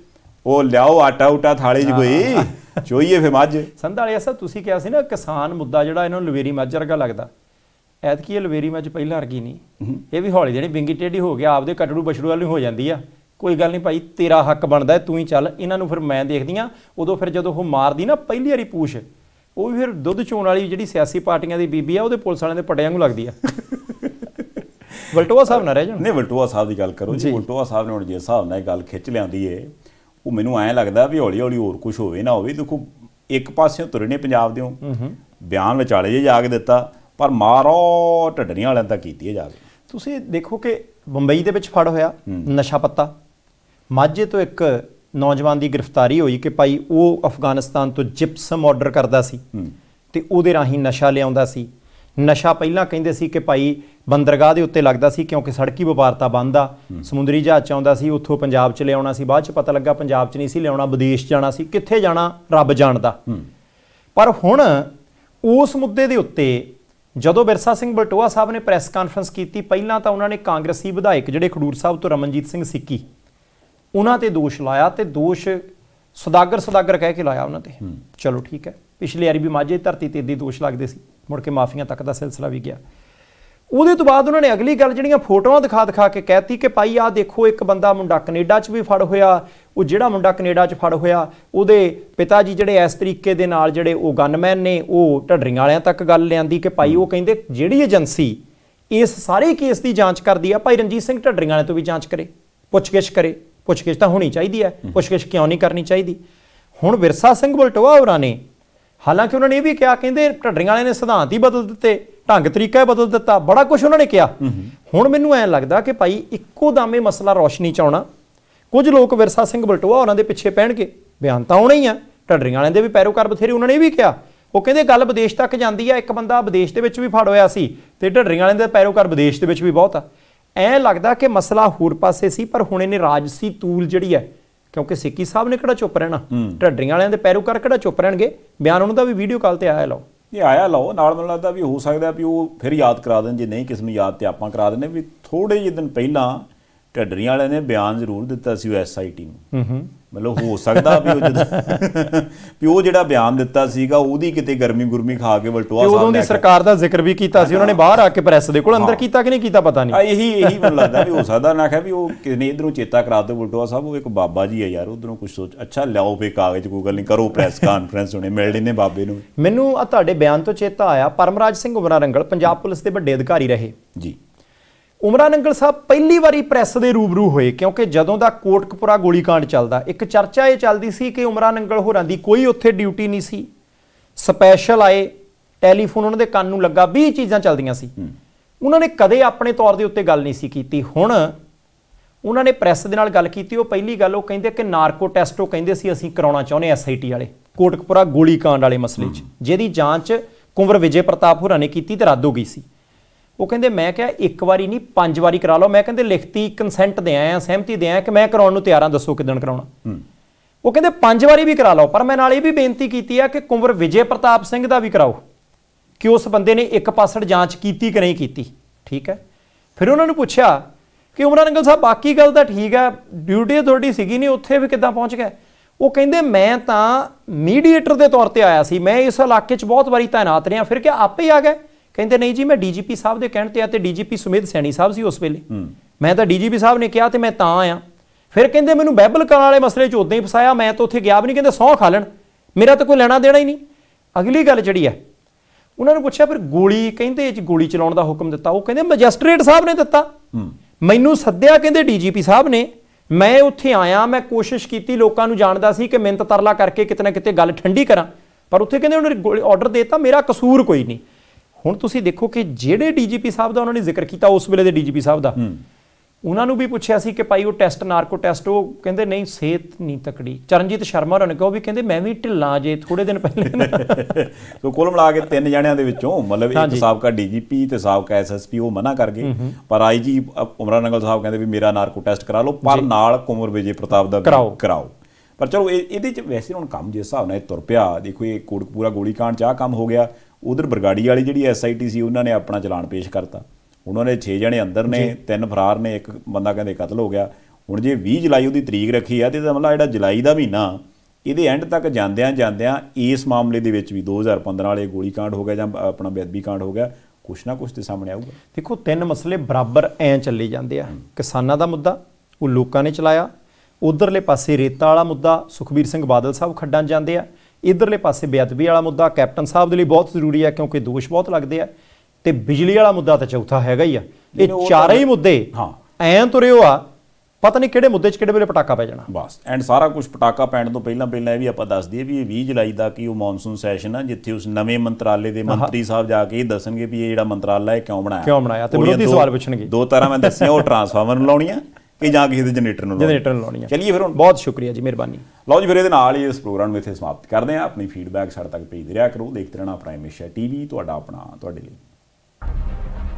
ਉਹ ਲਿਆਓ ਆਟਾ ਉਟਾ ਥਾਲੇ 'ਚ ਕੋਈ ਚੋਈਏ ਫੇ ਮੱਝ ਸੰਧਾਲਿਆ ਸਰ ਤੁਸੀਂ ਕਿਹਾ ਸੀ ਨਾ ਕਿਸਾਨ ਮੁੱਦਾ ਜਿਹੜਾ ਇਹਨਾਂ ਨੂੰ ਲਵੇਰੀ ਮੱਝ ਵਰਗਾ ਲੱਗਦਾ ਐਤਕੀ ਲਵੇਰੀ ਅੱਜ ਪਹਿਲਾਂ ਅਰਗੀ ਨਹੀਂ ਇਹ ਵੀ ਹੌਲੀ ਜਿਹੜੀ ਬਿੰਗੀ ਟੇਢੀ ਹੋ ਗਿਆ ਆਪਦੇ ਕਟੜੂ ਬਛੜੂ ਵਾਲੀ ਹੋ ਜਾਂਦੀ ਆ ਕੋਈ ਗੱਲ ਨਹੀਂ ਭਾਈ ਤੇਰਾ ਹੱਕ ਬਣਦਾ ਤੂੰ ਹੀ ਚੱਲ ਇਹਨਾਂ ਨੂੰ ਫਿਰ ਮੈਂ ਦੇਖਦੀ ਆ ਉਦੋਂ ਫਿਰ ਜਦੋਂ ਉਹ ਮਾਰਦੀ ਨਾ ਪਹਿਲੀ ਵਾਰੀ ਪੂਛ ਉਹ ਵੀ ਫਿਰ ਦੁੱਧ ਚੋਣ ਵਾਲੀ ਜਿਹੜੀ ਸਿਆਸੀ ਪਾਰਟੀਆਂ ਦੀ ਬੀਬੀ ਆ ਉਹਦੇ ਪੁਲਿਸ ਵਾਲਿਆਂ ਦੇ ਪੱਟਿਆਂ ਨੂੰ ਲੱਗਦੀ ਆ ਵਲਟੋਆ ਸਾਹਿਬ ਨਾ ਰਹਿ ਜਾਣ ਨਹੀਂ ਵਲਟੋਆ ਸਾਹਿਬ ਦੀ ਗੱਲ ਕਰੋ ਜੀ ਵਲਟੋਆ ਸਾਹਿਬ ਨੇ ਹੁਣ ਜੇ ਹਿਸਾਬ ਨਾਲ ਗੱਲ ਖਿੱਚ ਲਿਆਂਦੀ ਏ ਉਹ ਮੈਨੂੰ ਐਂ ਲੱਗਦਾ ਵੀ ਹੌਲੀ ਹੌਲੀ ਹੋਰ ਕੁਝ ਹੋਵੇ ਨਾ ਹੋਵੇ ਦੇਖੋ ਇੱਕ ਪਾਸਿਓਂ ਤੁਰੇ ਨੇ ਪੰਜਾਬ ਹੂੰ ਬਿਆਨ ਵਿਚਾਲੇ ਜੇ ਜਾ ਕੇ ਦਿੱਤਾ ਪਰ ਮਾਰੋ ਢੱਡਣੀ ਵਾਲਿਆਂ ਤਾਂ ਕੀਤੀ ਹੈ ਜਾਵੇ ਤੁਸੀਂ ਦੇਖੋ ਕਿ ਬੰਬਈ ਦੇ ਵਿੱਚ ਫੜ ਹੋਇਆ ਨਸ਼ਾ ਪੱਤਾ ਮਾਝੇ ਤੋਂ ਇੱਕ ਨੌਜਵਾਨ ਦੀ ਗ੍ਰਿਫਤਾਰੀ ਹੋਈ ਕਿ ਭਾਈ ਉਹ ਅਫਗਾਨਿਸਤਾਨ ਤੋਂ ਜਿਪਸਮ ਆਰਡਰ ਕਰਦਾ ਸੀ ਤੇ ਉਹਦੇ ਰਾਹੀਂ ਨਸ਼ਾ ਲਿਆਉਂਦਾ ਸੀ ਨਸ਼ਾ ਪਹਿਲਾਂ ਕਹਿੰਦੇ ਸੀ ਕਿ ਭਾਈ ਬੰਦਰਗਾਹ ਦੇ ਉੱਤੇ ਲੱਗਦਾ ਸੀ ਕਿਉਂਕਿ ਸੜਕੀ ਵਪਾਰ ਤਾਂ ਬੰਦ ਆ ਸਮੁੰਦਰੀ ਜਹਾਜ਼ ਚ ਆਉਂਦਾ ਸੀ ਉੱਥੋਂ ਪੰਜਾਬ ਚ ਲਿਆਉਣਾ ਸੀ ਬਾਅਦ ਚ ਪਤਾ ਲੱਗਾ ਪੰਜਾਬ ਚ ਨਹੀਂ ਸੀ ਲਿਆਉਣਾ ਵਿਦੇਸ਼ ਜਾਣਾ ਸੀ ਕਿੱਥੇ ਜਾਣਾ ਰੱਬ ਜਾਣਦਾ ਪਰ ਹੁਣ ਉਸ ਮੁੱਦੇ ਦੇ ਉੱਤੇ ਜਦੋਂ ਬਿਰਸਾ ਸਿੰਘ ਬਲਟੋਆ ਸਾਹਿਬ ਨੇ ਪ੍ਰੈਸ ਕਾਨਫਰੰਸ ਕੀਤੀ ਪਹਿਲਾਂ ਤਾਂ ਉਹਨਾਂ ਨੇ ਕਾਂਗਰਸੀ ਵਿਧਾਇਕ ਜਿਹੜੇ ਖਡੂਰ ਸਾਹਿਬ ਤੋਂ ਰਮਨਜੀਤ ਸਿੰਘ ਸਿੱਕੀ ਉਹਨਾਂ ਤੇ ਦੋਸ਼ ਲਾਇਆ ਤੇ ਦੋਸ਼ ਸੁਦਾਗਰ ਸੁਦਾਗਰ ਕਹਿ ਕੇ ਲਾਇਆ ਉਹਨਾਂ ਤੇ ਚਲੋ ਠੀਕ ਹੈ ਪਿਛਲੇ ਵਾਰੀ ਵੀ ਮਾਝੇ ਧਰਤੀ ਤੇ ਇਦਾਂ ਦੋਸ਼ ਲੱਗਦੇ ਸੀ ਮੁੜ ਕੇ ਮਾਫੀਆਂ ਤੱਕ ਦਾ ਸਿਲਸਿਲਾ ਵੀ ਗਿਆ ਉਹਦੇ ਤੋਂ ਬਾਅਦ ਉਹਨਾਂ ਨੇ ਅਗਲੀ ਗੱਲ ਜਿਹੜੀਆਂ ਫੋਟੋਆਂ ਦਿਖਾ ਦਿਖਾ ਕੇ ਕਹਿਤੀ ਕਿ ਭਾਈ ਆ ਦੇਖੋ ਇੱਕ ਬੰਦਾ ਮੁੰਡਾ ਕੈਨੇਡਾ 'ਚ ਵੀ ਫੜ ਹੋਇਆ ਉਹ ਜਿਹੜਾ ਮੁੰਡਾ ਕੈਨੇਡਾ 'ਚ ਫੜ ਹੋਇਆ ਉਹਦੇ ਪਿਤਾ ਜੀ ਜਿਹੜੇ ਇਸ ਤਰੀਕੇ ਦੇ ਨਾਲ ਜਿਹੜੇ ਉਹ ਗਨਮੈਨ ਨੇ ਉਹ ਢੱਡਰੀਆਂ ਵਾਲਿਆਂ ਤੱਕ ਗੱਲ ਲਿਆਂਦੀ ਕਿ ਭਾਈ ਉਹ ਕਹਿੰਦੇ ਜਿਹੜੀ ਏਜੰਸੀ ਇਸ ਸਾਰੇ ਕੇਸ ਦੀ ਜਾਂਚ ਕਰਦੀ ਆ ਭਾਈ ਰਣਜੀਤ ਸਿੰਘ ਢੱਡਰੀਆਂ ਵਾਲੇ ਤੋਂ ਵੀ ਜਾਂਚ ਕਰੇ ਪੁੱਛਗਿੱਛ ਕਰੇ ਪੁੱਛਗਿੱਛ ਤਾਂ ਹੋਣੀ ਚਾਹੀਦੀ ਹੈ ਪੁੱਛਗਿੱਛ ਕਿਉਂ ਨਹੀਂ ਕਰਨੀ ਚਾਹੀਦੀ ਹੁਣ ਵਿਰਸਾ ਸਿੰਘ ਬਲਟਵਾ ਹੋਰਾਂ ਨੇ ਹਾਲਾਂਕਿ ਉਹਨਾਂ ਨੇ ਇਹ ਵੀ ਕਿਹਾ ਕਹਿੰਦੇ ਢੱਡਰੀਆਂ ਵਾਲਿਆਂ ਨੇ ਸਿਧਾਂਤ ਹੀ ਬਦਲ ਦਿੱਤੇ ਢੰਗ ਤਰੀਕਾ ਬਦਲ ਦਿੱਤਾ ਬੜਾ ਕੁਝ ਉਹਨਾਂ ਨੇ ਕਿਹਾ ਹੁਣ ਮੈਨੂੰ ਐਂ ਲੱਗਦਾ ਕਿ ਭਾਈ ਇੱਕੋ ਦਾਮੇ ਮਸਲਾ ਰੋਸ਼ਨੀ ਚ ਆਉਣਾ ਕੁਝ ਲੋਕ ਵਿਰਸਾ ਸਿੰਘ ਬਲਟੋਆ ਉਹਨਾਂ ਦੇ ਪਿੱਛੇ ਪੈਣਗੇ ਬਿਆਨ ਤਾਂ ਆਉਣਾ ਹੀ ਆ ਢੱਡਰੀਆਂ ਵਾਲਿਆਂ ਦੇ ਵੀ ਪੈਰੋਕਾਰ ਬਥੇਰੇ ਉਹਨਾਂ ਨੇ ਵੀ ਕਿਹਾ ਉਹ ਕਹਿੰਦੇ ਗੱਲ ਵਿਦੇਸ਼ ਤੱਕ ਜਾਂਦੀ ਆ ਇੱਕ ਬੰਦਾ ਵਿਦੇਸ਼ ਦੇ ਵਿੱਚ ਵੀ ਫੜ ਹੋਇਆ ਸੀ ਤੇ ਢੱਡਰੀਆਂ ਵਾਲਿਆਂ ਦੇ ਪੈਰੋਕਾਰ ਵਿਦੇਸ਼ ਦੇ ਵਿੱਚ ਵੀ ਬਹੁਤ ਆ ਐਂ ਲੱਗਦਾ ਕਿ ਮਸਲਾ ਹੋਰ ਪਾਸੇ ਸੀ ਪਰ ਹੁਣ ਇਹਨੇ ਰਾਜਸੀ ਤੂਲ ਜਿਹੜੀ ਆ ਕਿਉਂਕਿ ਸਿੱਕੀ ਸਾਹਿਬ ਨੇ ਕਿਹੜਾ ਚੁੱਪ ਰਹਿਣਾ ਢੱਡਰੀਆਂ ਵਾਲਿਆਂ ਦੇ ਪੈਰੋਕਾਰ ਕਿਹੜਾ ਚੁੱਪ ਰਹਿਣਗੇ ਬਿਆਨ ਉਹਨਾਂ ਦਾ ਵੀ ਵੀਡੀਓ ਕਾਲ ਤੇ ਆਇਆ ਲਓ ਇਹ ਆਇਆ ਲਓ ਨਾਲ ਮੈਨੂੰ ਲੱਗਦਾ ਵੀ ਹੋ ਸਕਦਾ ਵੀ ਉਹ ਫਿਰ ਯਾਦ ਕਰਾ ਦੇਣ ਜੇ ਨਹੀਂ ਕਿਸ ਨੂੰ ਯਾਦ ਤੇ ਆਪਾਂ ਕਰਾ ਦਿੰਨੇ ਵੀ ਥੋੜੇ ਜਿਹੇ ਦਿਨ ਪਹਿਲਾਂ ਢੱਡਰੀਆਂ ਵਾਲਿਆਂ ਨੇ ਬਿਆਨ ਜ਼ਰੂਰ ਦਿੱਤਾ ਸੀ ਉਹ ਐਸਆਈਟੀ ਨੂੰ ਹੂੰ ਹੂੰ ਮਤਲਬ ਹੋ ਸਕਦਾ ਵੀ ਉਹ ਜਿਹੜਾ ਵੀ ਉਹ ਜਿਹੜਾ ਬਿਆਨ ਦਿੱਤਾ ਸੀਗਾ ਉਹਦੀ ਕਿਤੇ ਗਰਮੀ ਗੁਰਮੀ ਖਾ ਕੇ ਵਲਟੋਆ ਸਾਹਿਬ ਉਦੋਂ ਦੀ ਸਰਕਾਰ ਦਾ ਜ਼ਿਕਰ ਵੀ ਕੀਤਾ ਸੀ ਉਹਨਾਂ ਨੇ ਬਾਹਰ ਆ ਕੇ ਪ੍ਰੈਸ ਦੇ ਕੋਲ ਅੰਦਰ ਕੀਤਾ ਕਿ ਨਹੀਂ ਕੀਤਾ ਪਤਾ ਨਹੀਂ ਇਹੀ ਇਹੀ ਮੈਨੂੰ ਲੱਗਦਾ ਵੀ ਹੋ ਸਕਦਾ ਨਾ ਕਿ ਵੀ ਉਹ ਕਿਨੇ ਇਧਰੋਂ ਚੇਤਾ ਕਰਾ ਦੋ ਵਲਟੋਆ ਸਾਹਿਬ ਉਹ ਇੱਕ ਬਾਬਾ ਜੀ ਆ ਯਾਰ ਉਧਰੋਂ ਕੁਝ ਸੋਚ ਅੱਛਾ ਲਿਆਓ ਫੇ ਕਾਗਜ਼ ਗੂਗਲ ਨਹੀਂ ਕਰੋ ਪ੍ਰੈਸ ਕਾਨਫਰੰਸ ਹੋਣੀ ਮਿਲ ਲੈਨੇ ਬਾਬੇ ਨੂੰ ਮੈਨੂੰ ਆ ਤੁਹਾਡੇ ਬਿਆਨ ਤੋਂ ਚੇਤਾ ਆਇਆ ਪਰਮਰਾਜ ਸਿੰਘ ਉਮਰਾ ਰੰਗਲ ਪੰਜਾਬ ਪੁਲਿਸ ਦੇ ਵੱਡੇ ਅਧਿਕਾਰੀ ਰਹੇ ਜੀ ਉਮਰਾ ਨੰਗਲ ਸਾਹਿਬ ਪਹਿਲੀ ਵਾਰੀ ਪ੍ਰੈਸ ਦੇ ਰੂਬਰੂ ਹੋਏ ਕਿਉਂਕਿ ਜਦੋਂ ਦਾ ਕੋਟਕਪੁਰਾ ਗੋਲੀकांड ਚੱਲਦਾ ਇੱਕ ਚਰਚਾ ਇਹ ਚੱਲਦੀ ਸੀ ਕਿ ਉਮਰਾ ਨੰਗਲ ਹੋਰਾਂ ਦੀ ਕੋਈ ਉੱਥੇ ਡਿਊਟੀ ਨਹੀਂ ਸੀ ਸਪੈਸ਼ਲ ਆਏ ਟੈਲੀਫੋਨ ਉਹਨਾਂ ਦੇ ਕੰਨ ਨੂੰ ਲੱਗਾ 20 ਚੀਜ਼ਾਂ ਚੱਲਦੀਆਂ ਸੀ ਉਹਨਾਂ ਨੇ ਕਦੇ ਆਪਣੇ ਤੌਰ ਦੇ ਉੱਤੇ ਗੱਲ ਨਹੀਂ ਸੀ ਕੀਤੀ ਹੁਣ ਉਹਨਾਂ ਨੇ ਪ੍ਰੈਸ ਦੇ ਨਾਲ ਗੱਲ ਕੀਤੀ ਉਹ ਪਹਿਲੀ ਗੱਲ ਉਹ ਕਹਿੰਦੇ ਕਿ ਨਾਰਕੋ ਟੈਸਟ ਉਹ ਕਹਿੰਦੇ ਸੀ ਅਸੀਂ ਕਰਾਉਣਾ ਚਾਹੁੰਦੇ ਐਸਆਈਟੀ ਵਾਲੇ ਕੋਟਕਪੁਰਾ ਗੋਲੀकांड ਵਾਲੇ ਮਸਲੇ 'ਚ ਜਿਹਦੀ ਜਾਂਚ ਕੁੰਵਰ ਵਿਜੇ ਪ੍ਰਤਾਪ ਹੋਰਾਂ ਨੇ ਕੀਤੀ ਤੇ ਰੱਦ ਹੋ ਗਈ ਸੀ ਉਹ ਕਹਿੰਦੇ ਮੈਂ ਕਿਹਾ ਇੱਕ ਵਾਰੀ ਨਹੀਂ ਪੰਜ ਵਾਰੀ ਕਰਾ ਲਓ ਮੈਂ ਕਹਿੰਦੇ ਲਿਖਤੀ ਕੰਸੈਂਟ ਦੇ ਆਇਆ ਸਹਿਮਤੀ ਦੇ ਆਇਆ ਕਿ ਮੈਂ ਕਰਾਉਣ ਨੂੰ ਤਿਆਰ ਹਾਂ ਦੱਸੋ ਕਿਦਣ ਕਰਾਉਣਾ ਉਹ ਕਹਿੰਦੇ ਪੰਜ ਵਾਰੀ ਵੀ ਕਰਾ ਲਓ ਪਰ ਮੈਂ ਨਾਲ ਇਹ ਵੀ ਬੇਨਤੀ ਕੀਤੀ ਆ ਕਿ ਕੁੰਵਰ ਵਿਜੇ ਪ੍ਰਤਾਪ ਸਿੰਘ ਦਾ ਵੀ ਕਰਾਓ ਕਿ ਉਸ ਬੰਦੇ ਨੇ ਇੱਕ ਪਾਸੜ ਜਾਂਚ ਕੀਤੀ ਕਿ ਨਹੀਂ ਕੀਤੀ ਠੀਕ ਹੈ ਫਿਰ ਉਹਨਾਂ ਨੂੰ ਪੁੱਛਿਆ ਕਿ ਉਮਰਾਂ ਨੰਗਲ ਸਾਹਿਬ ਬਾਕੀ ਗੱਲ ਤਾਂ ਠੀਕ ਆ ਡਿਊਟੀ ਅਥਾਰਟੀ ਸੀਗੀ ਨਹੀਂ ਉੱਥੇ ਵੀ ਕਿੱਦਾਂ ਪਹੁੰਚ ਗਏ ਉਹ ਕਹਿੰਦੇ ਮੈਂ ਤਾਂ ਮੀਡੀਏਟਰ ਦੇ ਤੌਰ ਤੇ ਆਇਆ ਸੀ ਮੈਂ ਇਸ ਇਲਾਕੇ 'ਚ ਬਹੁਤ ਵਾਰੀ ਤਾਇਨਾਤ ਰਿਹਾ ਫਿਰ ਕਿ ਆਪੇ ਹੀ ਆ ਗਏ ਕਹਿੰਦੇ ਨਹੀਂ ਜੀ ਮੈਂ ਡੀਜੀਪੀ ਸਾਹਿਬ ਦੇ ਕਹਿਣ ਤੇ ਆ ਤੇ ਡੀਜੀਪੀ ਸੁਮੇਧ ਸੈਣੀ ਸਾਹਿਬ ਸੀ ਉਸ ਵੇਲੇ ਮੈਂ ਤਾਂ ਡੀਜੀਪੀ ਸਾਹਿਬ ਨੇ ਕਿਹਾ ਤੇ ਮੈਂ ਤਾਂ ਆਇਆ ਫਿਰ ਕਹਿੰਦੇ ਮੈਨੂੰ ਬਹਿਬਲ ਕਰਨ ਵਾਲੇ ਮਸਲੇ 'ਚ ਉਦਾਂ ਹੀ ਫਸਾਇਆ ਮੈਂ ਤਾਂ ਉੱਥੇ ਗਿਆ ਵੀ ਨਹੀਂ ਕਹਿੰਦੇ ਸੌ ਖਾ ਲੈਣ ਮੇਰਾ ਤਾਂ ਕੋਈ ਲੈਣਾ ਦੇਣਾ ਹੀ ਨਹੀਂ ਅਗਲੀ ਗੱਲ ਜਿਹੜੀ ਹੈ ਉਹਨਾਂ ਨੂੰ ਪੁੱਛਿਆ ਫਿਰ ਗੋਲੀ ਕਹਿੰਦੇ ਜੀ ਗੋਲੀ ਚਲਾਉਣ ਦਾ ਹੁਕਮ ਦਿੱਤਾ ਉਹ ਕਹਿੰਦੇ ਮੈਜਿਸਟ੍ਰੇਟ ਸਾਹਿਬ ਨੇ ਦਿੱਤਾ ਮੈਨੂੰ ਸੱਦਿਆ ਕਹਿੰਦੇ ਡੀਜੀਪੀ ਸਾਹਿਬ ਨੇ ਮੈਂ ਉੱਥੇ ਆਇਆ ਮੈਂ ਕੋਸ਼ਿਸ਼ ਕੀਤੀ ਲੋਕਾਂ ਨੂੰ ਜਾਣਦਾ ਸੀ ਕਿ ਮਿੰਤ ਤਰਲਾ ਕਰਕੇ ਕਿਤਨਾ ਕਿਤੇ ਗੱਲ ਠੰਡੀ ਕਰਾਂ ਪਰ ਉੱਥੇ ਕਹਿੰਦੇ ਨੇ ਆਰਡਰ ਦਿੱਤਾ ਮੇਰਾ ਕਸੂਰ ਕੋਈ ਨਹੀਂ ਹੁਣ ਤੁਸੀਂ ਦੇਖੋ ਕਿ ਜਿਹੜੇ ਡੀਜੀਪੀ ਸਾਹਿਬ ਦਾ ਉਹਨਾਂ ਨੇ ਜ਼ਿਕਰ ਕੀਤਾ ਉਸ ਵੇਲੇ ਦੇ ਡੀਜੀਪੀ ਸਾਹਿਬ ਦਾ ਉਹਨਾਂ ਨੂੰ ਵੀ ਪੁੱਛਿਆ ਸੀ ਕਿ ਭਾਈ ਉਹ ਟੈਸਟ ਨਾਰਕੋ ਟੈਸਟ ਉਹ ਕਹਿੰਦੇ ਨਹੀਂ ਸਿਹਤ ਨਹੀਂ ਤਕੜੀ ਚਰਨਜੀਤ ਸ਼ਰਮਾ ਉਹਨਾਂ ਨੇ ਕਿਹਾ ਵੀ ਕਹਿੰਦੇ ਮੈਂ ਵੀ ਢਿੱਲਾ ਜੇ ਥੋੜੇ ਦਿਨ ਪਹਿਲੇ ਸੋ ਕੋਲ ਮਿਲਾ ਕੇ ਤਿੰਨ ਜਣਿਆਂ ਦੇ ਵਿੱਚੋਂ ਮਤਲਬ ਇੱਕ ਸਾਬਕਾ ਡੀਜੀਪੀ ਤੇ ਸਾਬਕਾ ਐਸਐਸਪੀ ਉਹ ਮਨਾ ਕਰ ਗਏ ਪਰ ਆਈਜੀ ਉਮਰਾਨ ਨਗਲ ਸਾਹਿਬ ਕਹਿੰਦੇ ਵੀ ਮੇਰਾ ਨਾਰਕੋ ਟੈਸਟ ਕਰਾ ਲਓ ਪਰ ਨਾਲ ਕੁਮਰ ਵਿਜੇ ਪ੍ਰਤਾਪ ਦਾ ਵੀ ਕਰਾਓ ਪਰ ਚਲੋ ਇਹਦੇ ਚ ਵੈਸੇ ਹੁਣ ਕੰਮ ਜਿਸ ਹਿਸਾਬ ਨਾਲ ਇਹ ਤੁਰ ਪਿਆ ਦੇਖੋ ਇਹ ਕੋਟਕਪੂਰਾ ਗੋਲੀ ਕਾਂਡ ਚਾਹ ਕੰਮ ਹੋ ਗਿਆ ਉਧਰ ਬਰਗਾੜੀ ਵਾਲੀ ਜਿਹੜੀ ਐਸਆਈਟੀ ਸੀ ਉਹਨਾਂ ਨੇ ਆਪਣਾ ਚਲਾਨ ਪੇਸ਼ ਕਰਤਾ ਉਹਨਾਂ ਨੇ 6 ਜਣੇ ਅੰਦਰ ਨੇ ਤਿੰਨ ਫਰਾਰ ਨੇ ਇੱਕ ਬੰਦਾ ਕਹਿੰਦੇ ਕਤਲ ਹੋ ਗਿਆ ਹੁਣ ਜੇ 20 ਜੁਲਾਈ ਉਹਦੀ ਤਰੀਕ ਰੱਖੀ ਆ ਤੇ ਇਹਦਾ ਮਤਲਬ ਜਿਹੜਾ ਜੁਲਾਈ ਦਾ ਮਹੀਨਾ ਇਹਦੇ ਐਂਡ ਤੱਕ ਜਾਂਦਿਆਂ ਜਾਂਦਿਆਂ ਇਸ ਮਾਮਲੇ ਦੇ ਵਿੱਚ ਵੀ 2015 ਵਾਲੇ ਗੋਲੀ ਕਾਂਡ ਹੋ ਗਿਆ ਜਾਂ ਆਪਣਾ ਬੇਅਦਬੀ ਕਾਂਡ ਹੋ ਗਿਆ ਕੁਛ ਨਾ ਕੁਛ ਤੇ ਸਾਹਮਣੇ ਆਊਗਾ ਦੇਖੋ ਤਿੰਨ ਮਸਲੇ ਬਰਾਬਰ ਐ ਚੱਲੇ ਜਾਂਦੇ ਆ ਕਿਸਾਨਾਂ ਦਾ ਮੁੱਦਾ ਉਹ ਲੋਕਾਂ ਨੇ ਚਲਾਇਆ ਉਧਰਲੇ ਪਾਸੇ ਰੇਤਾ ਵਾਲਾ ਮੁੱਦਾ ਸੁਖਬੀਰ ਸਿੰਘ ਬਾਦਲ ਸਾਹਿਬ ਖੱਡਾਂ ਜਾਂਦੇ ਆ ਇਧਰਲੇ ਪਾਸੇ ਬੇਅਦਬੀ ਵਾਲਾ ਮੁੱਦਾ ਕੈਪਟਨ ਸਾਹਿਬ ਦੇ ਲਈ ਬਹੁਤ ਜ਼ਰੂਰੀ ਹੈ ਕਿਉਂਕਿ ਦੋਸ਼ ਬਹੁਤ ਲੱਗਦੇ ਆ ਤੇ ਬਿਜਲੀ ਵਾਲਾ ਮੁੱਦਾ ਤਾਂ ਚੌਥਾ ਹੈਗਾ ਹੀ ਆ ਇਹ ਚਾਰੇ ਹੀ ਮੁੱਦੇ ਹਾਂ ਐਂ ਤੁਰਿਓ ਆ ਪਤਾ ਨਹੀਂ ਕਿਹੜੇ ਮੁੱਦੇ 'ਚ ਕਿਹੜੇ ਵੇਲੇ ਪਟਾਕਾ ਪੈ ਜਾਣਾ ਬਸ ਐਂਡ ਸਾਰਾ ਕੁਝ ਪਟਾਕਾ ਪੈਣ ਤੋਂ ਪਹਿਲਾਂ ਪਹਿਲਾਂ ਇਹ ਵੀ ਆਪਾਂ ਦੱਸ ਦਈਏ ਵੀ ਇਹ 20 ਜੁਲਾਈ ਦਾ ਕੀ ਉਹ ਮੌਨਸੂਨ ਸੈਸ਼ਨ ਆ ਜਿੱਥੇ ਉਸ ਨਵੇਂ ਮੰਤਰਾਲੇ ਦੇ ਮੰਤਰੀ ਸਾਹਿਬ ਜਾ ਕੇ ਇਹ ਦੱਸਣਗੇ ਵੀ ਇਹ ਜਿਹੜਾ ਮੰਤਰਾਲਾ ਇਹ ਕਿਉਂ ਬਣਾਇਆ ਕਿਉਂ ਬਣਾਇਆ ਤੇ ਵਿਰੋਧੀ ਸਵਾਲ ਪੁੱਛਣਗੇ ਦੋ ਤਰ੍ਹਾਂ ਮੈਂ ਦੱਸਿਆ ਉਹ ਟਰਾਂਸਫਾਰਮਰ ਨੂੰ ਲਾਉਣੀਆਂ ਇਹ ਜਾਂ ਕਿਸੇ ਦੇ ਜਨਰੇਟਰ ਨੂੰ ਜਨਰੇਟਰ ਨੂੰ ਲਾਉਣੀ ਆ ਚਲਿਏ ਫਿਰ ਹੁਣ ਬਹੁਤ ਸ਼ੁਕਰੀਆ ਜੀ ਮਿਹਰਬਾਨੀ ਲਓ ਜੀ ਫਿਰ ਇਹਦੇ ਨਾਲ ਹੀ ਇਸ ਪ੍ਰੋਗਰਾਮ ਨੂੰ ਇੱਥੇ ਸਮਾਪਤ ਕਰਦੇ ਆ ਆਪਣੀ ਫੀਡਬੈਕ ਸਾਡੇ ਤੱਕ ਭੇਜਦੇ ਰਿਹਾ ਕਰੋ ਦੇਖਦੇ ਰਹਿਣਾ ਪ੍ਰਾਈਮੇਸ਼ਾ ਟੀਵੀ ਤੁਹਾਡਾ ਆਪਣਾ ਤੁਹਾਡੇ ਲਈ